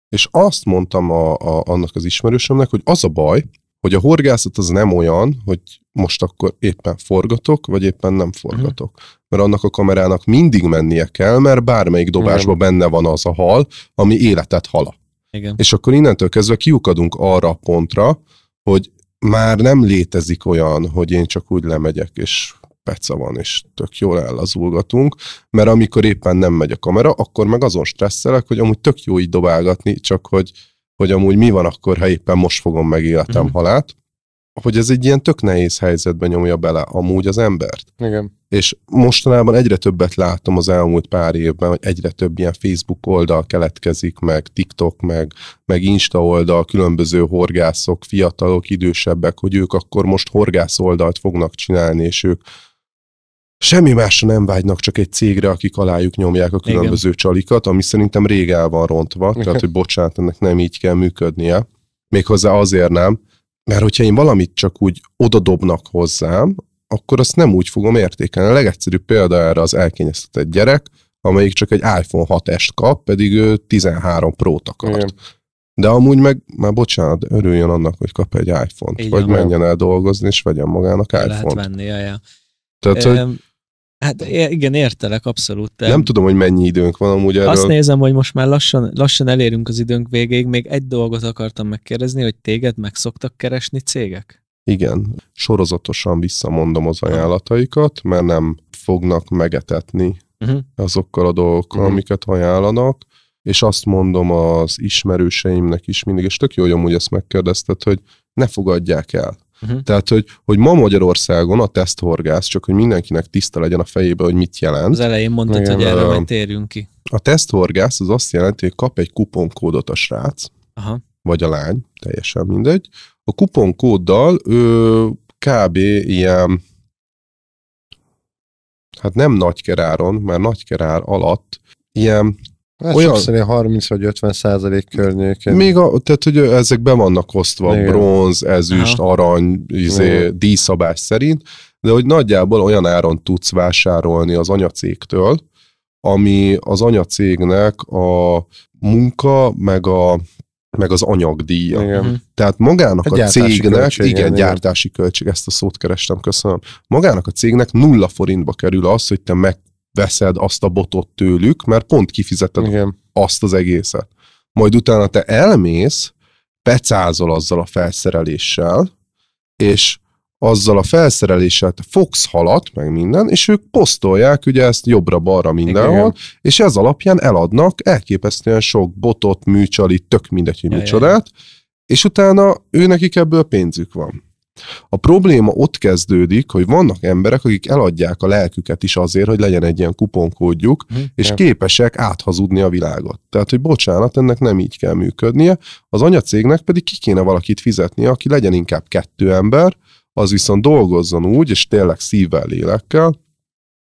és azt mondtam a, a, annak az ismerősömnek, hogy az a baj, hogy a horgászat az nem olyan, hogy most akkor éppen forgatok, vagy éppen nem mhm. forgatok. Uh-huh. Mert annak a kamerának mindig mennie kell, mert bármelyik dobásban uh-huh. benne van az a hal, ami életet hala. Igen. És akkor innentől kezdve kiukadunk arra a pontra, hogy már nem létezik olyan, hogy én csak úgy lemegyek, és peca van, és tök jól ellazulgatunk, mert amikor éppen nem megy a kamera, akkor meg azon stresszelek, hogy amúgy tök jó így dobálgatni, csak hogy hogy amúgy mi van akkor, ha éppen most fogom meg életem uh mhm. halált, hogy ez egy ilyen tök nehéz helyzetben nyomja bele amúgy az embert. Igen. És mostanában egyre többet látom az elmúlt pár évben, hogy egyre több ilyen Facebook oldal keletkezik, meg TikTok, meg, meg Insta oldal, különböző horgászok, fiatalok, idősebbek, hogy ők akkor most horgász oldalt fognak csinálni, és ők semmi másra nem vágynak, csak egy cégre, akik alájuk nyomják a különböző Igen. csalikat, ami szerintem rég el van rontva, tehát hogy bocsánat, ennek nem így kell működnie. Méghozzá azért nem, mert hogyha én valamit csak úgy odadobnak hozzám, akkor azt nem úgy fogom értékelni. A legegyszerűbb példa erre az elkényeztetett gyerek, amelyik csak egy iPhone 6-est kap, pedig ő 13 Pro-t akart. Igen. De amúgy meg, már bocsánat, örüljön annak, hogy kap egy iPhone-t, Igen, vagy menjen el dolgozni, és vegyen magának iPhone-t. Lehet venni, tehát, hogy... hát igen, értelek abszolút. De nem tudom, hogy mennyi időnk van amúgy erről. Azt nézem, hogy most már lassan, lassan elérünk az időnk végéig. Még egy dolgot akartam megkérdezni, hogy téged meg szoktak keresni cégek? Igen, sorozatosan visszamondom az ajánlataikat, mert nem fognak megetetni uh-huh. azokkal a dolgokkal, uh-huh. amiket ajánlanak, és azt mondom az ismerőseimnek is mindig, és tök jó, hogy amúgy ezt megkérdezted, hogy ne fogadják el. Uh-huh. Tehát, hogy, hogy ma Magyarországon a teszthorgász, csak hogy mindenkinek tiszta legyen a fejébe, hogy mit jelent. Az elején mondtad, Igen, hogy erre majd térjünk ki. A teszthorgász az azt jelenti, hogy kap egy kuponkódot a srác, Aha. vagy a lány, teljesen mindegy. A kuponkóddal ő kb. ilyen hát nem nagykeráron, mert nagykerár alatt ilyen Hát olyan... szerint 30 vagy 50 százalék környékén. Még a, tehát hogy ezek be vannak osztva, Igen. bronz, ezüst, Aha. arany, izé, díszabás szerint, de hogy nagyjából olyan áron tudsz vásárolni az anyacégtől, ami az anyacégnek a munka, meg a meg az anyagdíja. Igen. Mhm. Tehát magának a, a cégnek, költség, igen, igen, gyártási költség, ezt a szót kerestem, köszönöm. Magának a cégnek nulla forintba kerül az, hogy te meg veszed azt a botot tőlük, mert pont kifizeted Igen. azt az egészet. Majd utána te elmész, pecázol azzal a felszereléssel, és azzal a felszereléssel te fogsz halat, meg minden, és ők posztolják ugye ezt jobbra-balra mindenhol, Igen. és ez alapján eladnak elképesztően sok botot, műcsalit, tök mindegy, hogy ja, micsodát, ja, és utána őnekik ebből pénzük van. A probléma ott kezdődik, hogy vannak emberek, akik eladják a lelküket is azért, hogy legyen egy ilyen kuponkódjuk, hmm, és nem. képesek áthazudni a világot. Tehát, hogy bocsánat, ennek nem így kell működnie. Az anyacégnek pedig ki kéne valakit fizetni, aki legyen inkább kettő ember, az viszont dolgozzon úgy, és tényleg szívvel, lélekkel,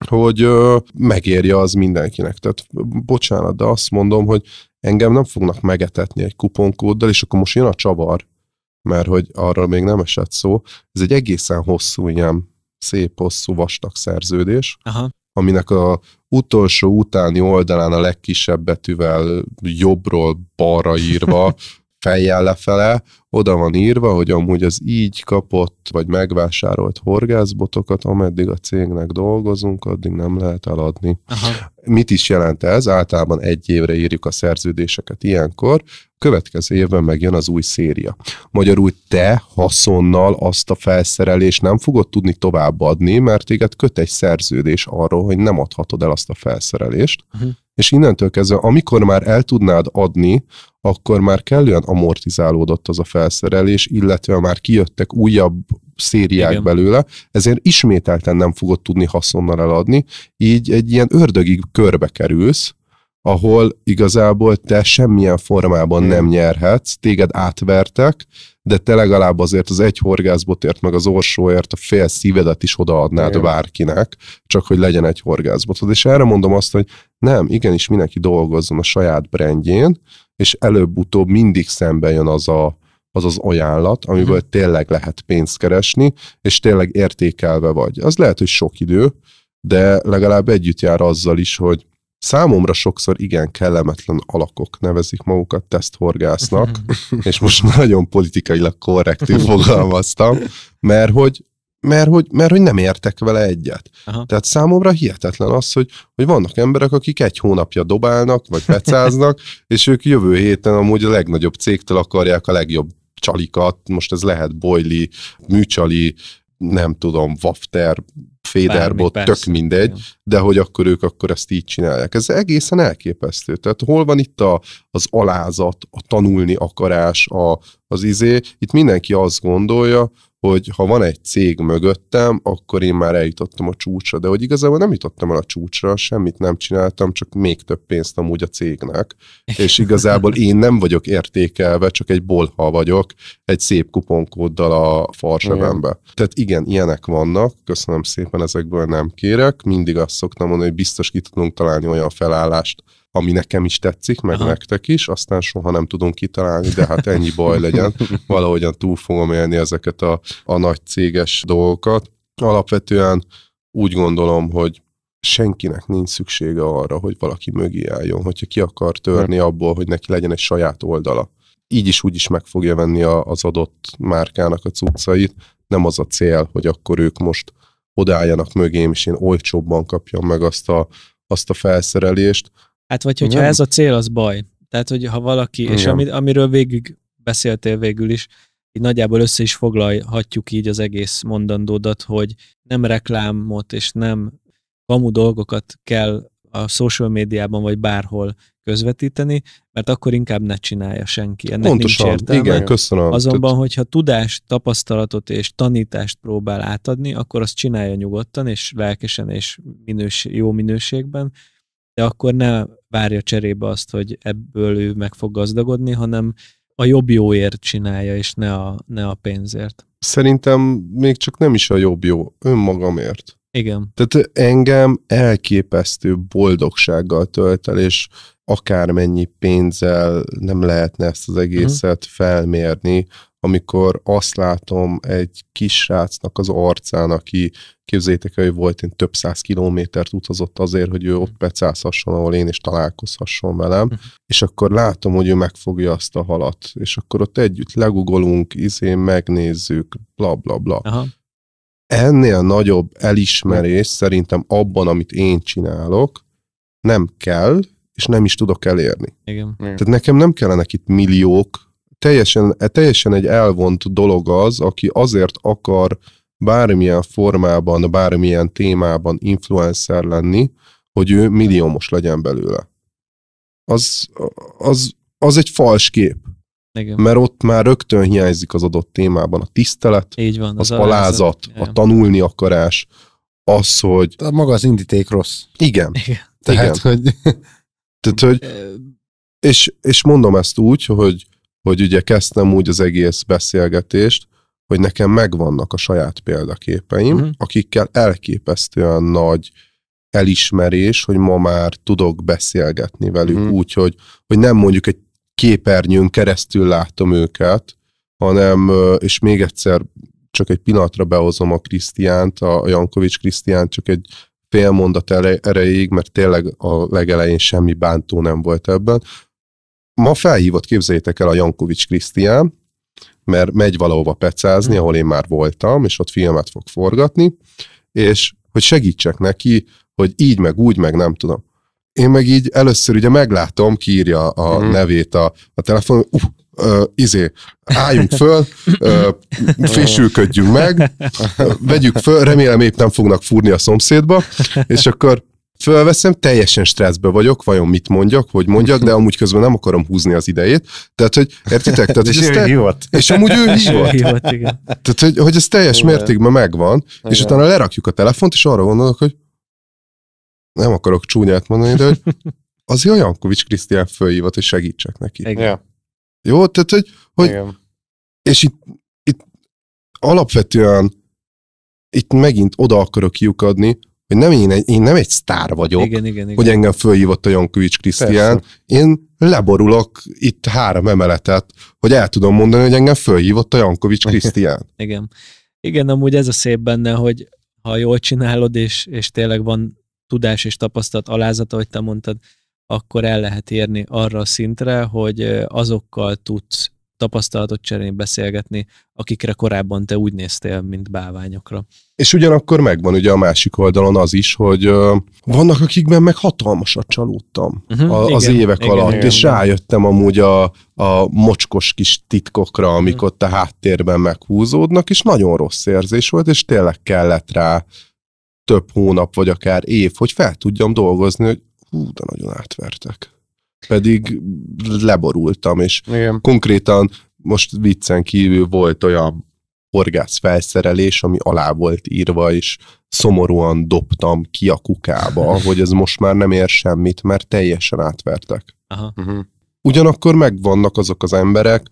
hogy ö, megérje az mindenkinek. Tehát bocsánat, de azt mondom, hogy engem nem fognak megetetni egy kuponkóddal, és akkor most jön a csavar mert hogy arról még nem esett szó. Ez egy egészen hosszú, ilyen szép, hosszú, vastag szerződés, Aha. aminek a utolsó utáni oldalán a legkisebb betűvel jobbról balra írva, fejjel lefele, oda van írva, hogy amúgy az így kapott vagy megvásárolt horgászbotokat, ameddig a cégnek dolgozunk, addig nem lehet eladni. Aha. Mit is jelent ez? Általában egy évre írjuk a szerződéseket ilyenkor, következő évben megjön az új széria. Magyarul te haszonnal azt a felszerelést nem fogod tudni továbbadni, mert téged köt egy szerződés arról, hogy nem adhatod el azt a felszerelést, uh-huh. és innentől kezdve, amikor már el tudnád adni, akkor már kellően amortizálódott az a felszerelés, illetve már kijöttek újabb szériák Igen. belőle, ezért ismételten nem fogod tudni haszonnal eladni, így egy ilyen ördögi körbe kerülsz, ahol igazából te semmilyen formában nem nyerhetsz, téged átvertek, de te legalább azért az egy horgászbotért, meg az orsóért a fél szívedet is odaadnád igen. bárkinek, csak hogy legyen egy horgászbotod. És erre mondom azt, hogy nem, igenis mindenki dolgozzon a saját brendjén, és előbb-utóbb mindig szemben jön az a az az ajánlat, amiből uh-huh. tényleg lehet pénzt keresni, és tényleg értékelve vagy. Az lehet, hogy sok idő, de legalább együtt jár azzal is, hogy Számomra sokszor igen kellemetlen alakok nevezik magukat teszthorgásznak, mhm. és most már nagyon politikailag korrektül mhm. fogalmaztam, mert hogy, mert hogy, mert hogy nem értek vele egyet. Aha. Tehát számomra hihetetlen az, hogy, hogy vannak emberek, akik egy hónapja dobálnak, vagy pecáznak, és ők jövő héten amúgy a legnagyobb cégtől akarják a legjobb csalikat, most ez lehet bojli, műcsali, nem tudom, wafter, féderbot, Bármi, tök mindegy, Igen. de hogy akkor ők akkor ezt így csinálják. Ez egészen elképesztő. Tehát hol van itt a, az alázat, a tanulni akarás, a, az izé, itt mindenki azt gondolja, hogy ha van egy cég mögöttem, akkor én már eljutottam a csúcsra, de hogy igazából nem jutottam el a csúcsra, semmit nem csináltam, csak még több pénzt amúgy a cégnek, és igazából én nem vagyok értékelve, csak egy bolha vagyok, egy szép kuponkóddal a farsebembe. Tehát igen, ilyenek vannak, köszönöm szépen, ezekből nem kérek, mindig azt szoktam mondani, hogy biztos ki tudunk találni olyan felállást, ami nekem is tetszik, meg Aha. nektek is, aztán soha nem tudunk kitalálni, de hát ennyi baj legyen, valahogyan túl fogom élni ezeket a, a nagy céges dolgokat. Alapvetően úgy gondolom, hogy senkinek nincs szüksége arra, hogy valaki mögé álljon, hogyha ki akar törni abból, hogy neki legyen egy saját oldala. Így is úgy is meg fogja venni a, az adott márkának a cuccait. Nem az a cél, hogy akkor ők most odálljanak mögém, és én olcsóbban kapjam meg azt a, azt a felszerelést, Hát vagy hogyha Igen. ez a cél, az baj. Tehát, hogy ha valaki, Igen. és amir- amiről végig beszéltél végül is, így nagyjából össze is foglalhatjuk így az egész mondandódat, hogy nem reklámot és nem kamu dolgokat kell a social médiában vagy bárhol közvetíteni, mert akkor inkább ne csinálja senki. Ennek Pontosan, nincs értelme. igen, köszönöm. Azonban, hogyha tudást, tapasztalatot és tanítást próbál átadni, akkor azt csinálja nyugodtan és lelkesen és minős- jó minőségben, de akkor ne várja cserébe azt, hogy ebből ő meg fog gazdagodni, hanem a jobb jóért csinálja, és ne a, ne a pénzért. Szerintem még csak nem is a jobb jó, önmagamért. Igen. Tehát engem elképesztő boldogsággal tölt el, és akármennyi pénzzel nem lehetne ezt az egészet uh-huh. felmérni, amikor azt látom egy kisrácnak az arcán, aki képzétek hogy volt én több száz kilométert utazott azért, hogy ő ott pecázhasson, mhm. ahol én is találkozhasson velem, uh-huh. és akkor látom, hogy ő megfogja azt a halat, és akkor ott együtt legugolunk, izén megnézzük, bla bla bla. Aha. Ennél nagyobb elismerés szerintem abban, amit én csinálok, nem kell, és nem is tudok elérni. Igen. Tehát nekem nem kellenek itt milliók, teljesen, e, teljesen egy elvont dolog az, aki azért akar bármilyen formában, bármilyen témában influencer lenni, hogy ő milliómos legyen belőle. Az, az, az egy fals kép. Igen. Mert ott már rögtön hiányzik az adott témában a tisztelet, Így van, az, az alázat, a, a tanulni akarás, az, hogy... De maga az indíték rossz. Igen. Igen. Tehát, Igen. hogy... Tehát, hogy és, és mondom ezt úgy, hogy hogy ugye kezdtem úgy az egész beszélgetést, hogy nekem megvannak a saját példaképeim, uh-huh. akikkel elképesztően nagy elismerés, hogy ma már tudok beszélgetni velük uh-huh. úgy, hogy, hogy nem mondjuk egy képernyőn keresztül látom őket, hanem, és még egyszer csak egy pillanatra behozom a Krisztiánt, a Jankovics Krisztiánt, csak egy fél mondat erejéig, mert tényleg a legelején semmi bántó nem volt ebben, ma felhívott, képzeljétek el a Jankovics Krisztián, mert megy valahova pecázni, hmm. ahol én már voltam, és ott filmet fog forgatni, és hogy segítsek neki, hogy így, meg úgy, meg nem tudom. Én meg így először ugye meglátom, kiírja a mm. nevét a, a telefon, uh, uh, izé, álljunk föl, uh, fésülködjünk meg, uh, vegyük föl, remélem épp nem fognak fúrni a szomszédba, és akkor Fölveszem, teljesen stresszbe vagyok, vajon mit mondjak, hogy mondjak, de amúgy közben nem akarom húzni az idejét. Tehát, hogy értitek? Tehát, és hogy ő te... hívott. És amúgy ő hívott. hívott igen. Tehát, hogy, hogy ez teljes igen. mértékben megvan, igen. és utána lerakjuk a telefont, és arra gondolok, hogy nem akarok csúnyát mondani, de hogy az Jankovics Krisztián fölhívott, hogy segítsek neki. Igen. Jó, tehát, hogy, hogy igen. és itt, itt alapvetően itt megint oda akarok kiukadni, hogy nem én, egy, én nem egy sztár vagyok, igen, igen, igen. hogy engem fölhívott a Jankovics Krisztián, én leborulok itt három emeletet, hogy el tudom mondani, hogy engem fölhívott a Jankovics Krisztián. Igen. Igen, amúgy ez a szép benne, hogy ha jól csinálod, és, és tényleg van tudás és tapasztalat alázata, hogy te mondtad, akkor el lehet érni arra a szintre, hogy azokkal tudsz tapasztalatot cserélni, beszélgetni, akikre korábban te úgy néztél, mint báványokra. És ugyanakkor megvan ugye a másik oldalon az is, hogy vannak, akikben meg hatalmasat csalódtam uh-huh, a, igen, az évek igen, alatt, igen, és igen. rájöttem amúgy a, a mocskos kis titkokra, amik uh-huh. ott a háttérben meghúzódnak, és nagyon rossz érzés volt, és tényleg kellett rá több hónap, vagy akár év, hogy fel tudjam dolgozni, hogy hú, de nagyon átvertek pedig leborultam, és Igen. konkrétan most viccen kívül volt olyan horgász felszerelés, ami alá volt írva, és szomorúan dobtam ki a kukába, hogy ez most már nem ér semmit, mert teljesen átvertek. Aha. Uh-huh. Ugyanakkor megvannak azok az emberek,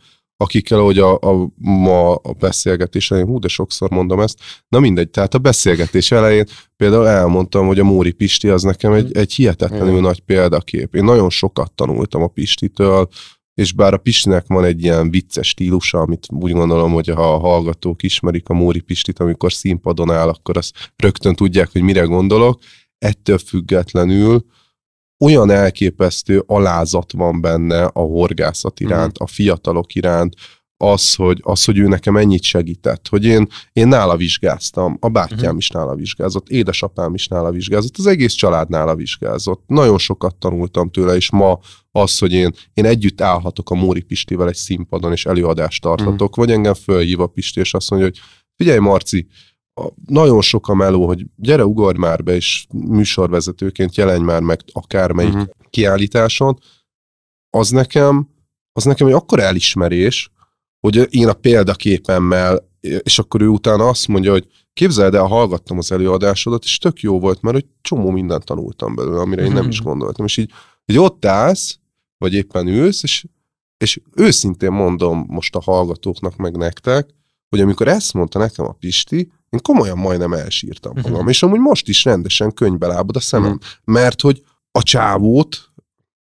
akikkel, ahogy a, a, ma a beszélgetés elején, hú, de sokszor mondom ezt, na mindegy, tehát a beszélgetés elején például elmondtam, hogy a Móri Pisti az nekem egy, egy hihetetlenül Igen. nagy példakép. Én nagyon sokat tanultam a Pistitől, és bár a Pistinek van egy ilyen vicces stílusa, amit úgy gondolom, hogy ha a hallgatók ismerik a Móri Pistit, amikor színpadon áll, akkor azt rögtön tudják, hogy mire gondolok, ettől függetlenül olyan elképesztő alázat van benne a horgászat mhm. iránt, a fiatalok iránt, az hogy, az, hogy ő nekem ennyit segített, hogy én, én nála vizsgáztam, a bátyám uh-huh. is nála vizsgázott, édesapám is nála vizsgázott, az egész család nála vizsgázott. Nagyon sokat tanultam tőle, és ma az, hogy én, én együtt állhatok a Móri Pistivel egy színpadon, és előadást tartatok, uh-huh. Mhm. vagy engem fölhív a Pisti, és azt mondja, hogy figyelj Marci, uh, a, nagyon sok a meló, hogy gyere, ugorj már be, és műsorvezetőként jelenj már meg akármelyik uh-huh. kiállításon, az nekem, az nekem egy akkor elismerés, hogy én a példaképemmel, és akkor ő utána azt mondja, hogy képzeld el, hallgattam az előadásodat, és tök jó volt, mert hogy csomó mindent tanultam belőle, amire én nem mhm. is gondoltam. És így, hogy ott állsz, vagy éppen ülsz, és, és őszintén mondom most a hallgatóknak, meg nektek, hogy amikor ezt mondta nekem a Pisti, én komolyan majdnem elsírtam mhm. magam, uh-huh. és amúgy most is rendesen könyvbe lábad a szemem, uh-huh. mert hogy a csávót,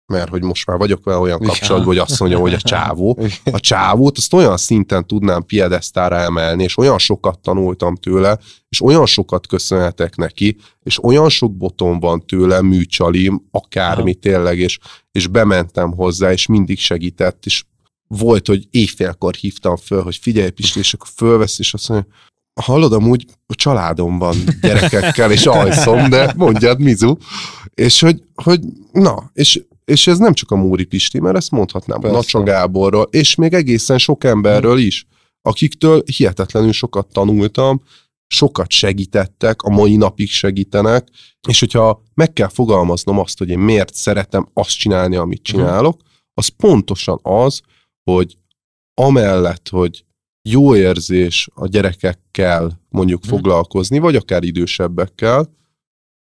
mert hogy most már vagyok vele olyan kapcsolatban, hogy azt mondja, hogy a csávó. A csávót azt olyan szinten tudnám piedesztára emelni, és olyan sokat tanultam tőle, és olyan sokat köszönhetek neki, és olyan sok botom van tőle, műcsalim, akármi uh-huh. tényleg, és, és bementem hozzá, és mindig segített, és volt, hogy éjfélkor hívtam föl, hogy figyelj Pisti, és akkor fölvesz, és azt mondja, hallod, amúgy a családom van gyerekekkel, és alszom, de mondjad, Mizu. És hogy, hogy na, és, és ez nem csak a Móri Pisti, mert ezt mondhatnám, Persze. Nacsa Gáborról, és még egészen sok emberről is, akiktől hihetetlenül sokat tanultam, sokat segítettek, a mai napig segítenek, és hogyha meg kell fogalmaznom azt, hogy én miért szeretem azt csinálni, amit mhm. csinálok, az pontosan az, hogy amellett, hogy jó érzés a gyerekekkel mondjuk mhm. foglalkozni, vagy akár idősebbekkel,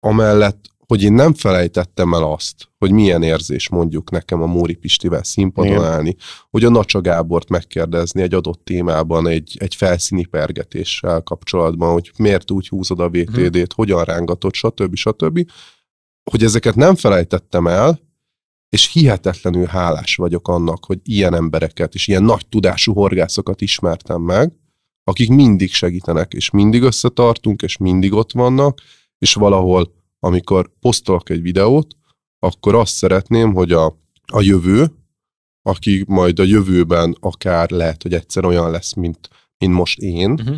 amellett, hogy én nem felejtettem el azt, hogy milyen érzés mondjuk nekem a Móri Pistivel színpadon Igen. állni, hogy a Nacsa Gábort megkérdezni egy adott témában, egy, egy felszíni pergetéssel kapcsolatban, hogy miért úgy húzod a VTD-t, hmm. hogyan rángatod, stb. stb. Hogy ezeket nem felejtettem el, és hihetetlenül hálás vagyok annak, hogy ilyen embereket és ilyen nagy tudású horgászokat ismertem meg, akik mindig segítenek, és mindig összetartunk, és mindig ott vannak, és valahol, amikor posztolok egy videót, akkor azt szeretném, hogy a, a jövő, aki majd a jövőben akár lehet, hogy egyszer olyan lesz, mint, mint most én, uh-huh.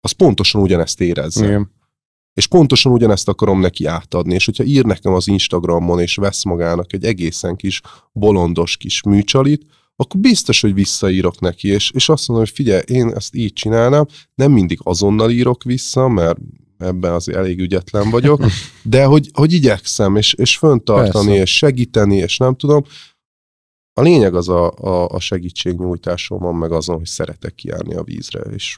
az pontosan ugyanezt érezze. Igen. És pontosan ugyanezt akarom neki átadni. És hogyha ír nekem az Instagramon, és vesz magának egy egészen kis bolondos kis műcsalit, akkor biztos, hogy visszaírok neki, és, és azt mondom, hogy figyelj, én ezt így csinálnám, nem mindig azonnal írok vissza, mert ebben azért elég ügyetlen vagyok, de hogy, hogy igyekszem, és, és föntartani, Persze. és segíteni, és nem tudom. A lényeg az a, a, a segítségnyújtásom van, meg azon, hogy szeretek kiállni a vízre, és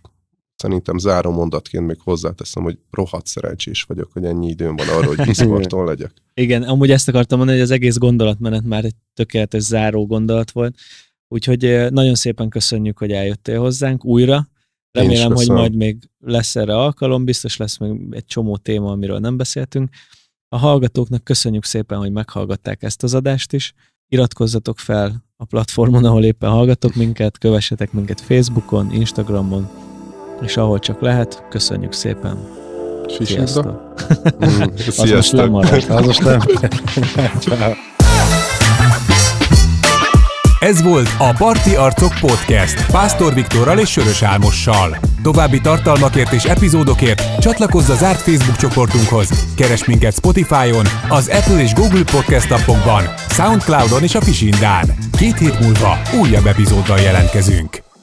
szerintem záró mondatként még hozzáteszem, hogy rohadt szerencsés vagyok, hogy ennyi időm van arra, hogy diszkorton legyek. Igen, amúgy ezt akartam mondani, hogy az egész gondolatmenet már egy tökéletes záró gondolat volt, úgyhogy eh, nagyon szépen köszönjük, hogy eljöttél hozzánk újra. Remélem, hogy majd még lesz erre alkalom, biztos lesz még egy csomó téma, amiről nem beszéltünk. A hallgatóknak köszönjük szépen, hogy meghallgatták ezt az adást is. Iratkozzatok fel a platformon, ahol éppen hallgatok minket, kövessetek minket Facebookon, Instagramon, és ahol csak lehet, köszönjük szépen. Sziasztok! Sziasztok! Az most lemaradt. Az most nem. Ez volt a Parti Arcok Podcast Pásztor Viktorral és Sörös Álmossal. További tartalmakért és epizódokért csatlakozz a zárt Facebook csoportunkhoz. Keres minket Spotify-on, az Apple és Google Podcast appokban, Soundcloud-on és a Fisindán. Két hét múlva újabb epizóddal jelentkezünk.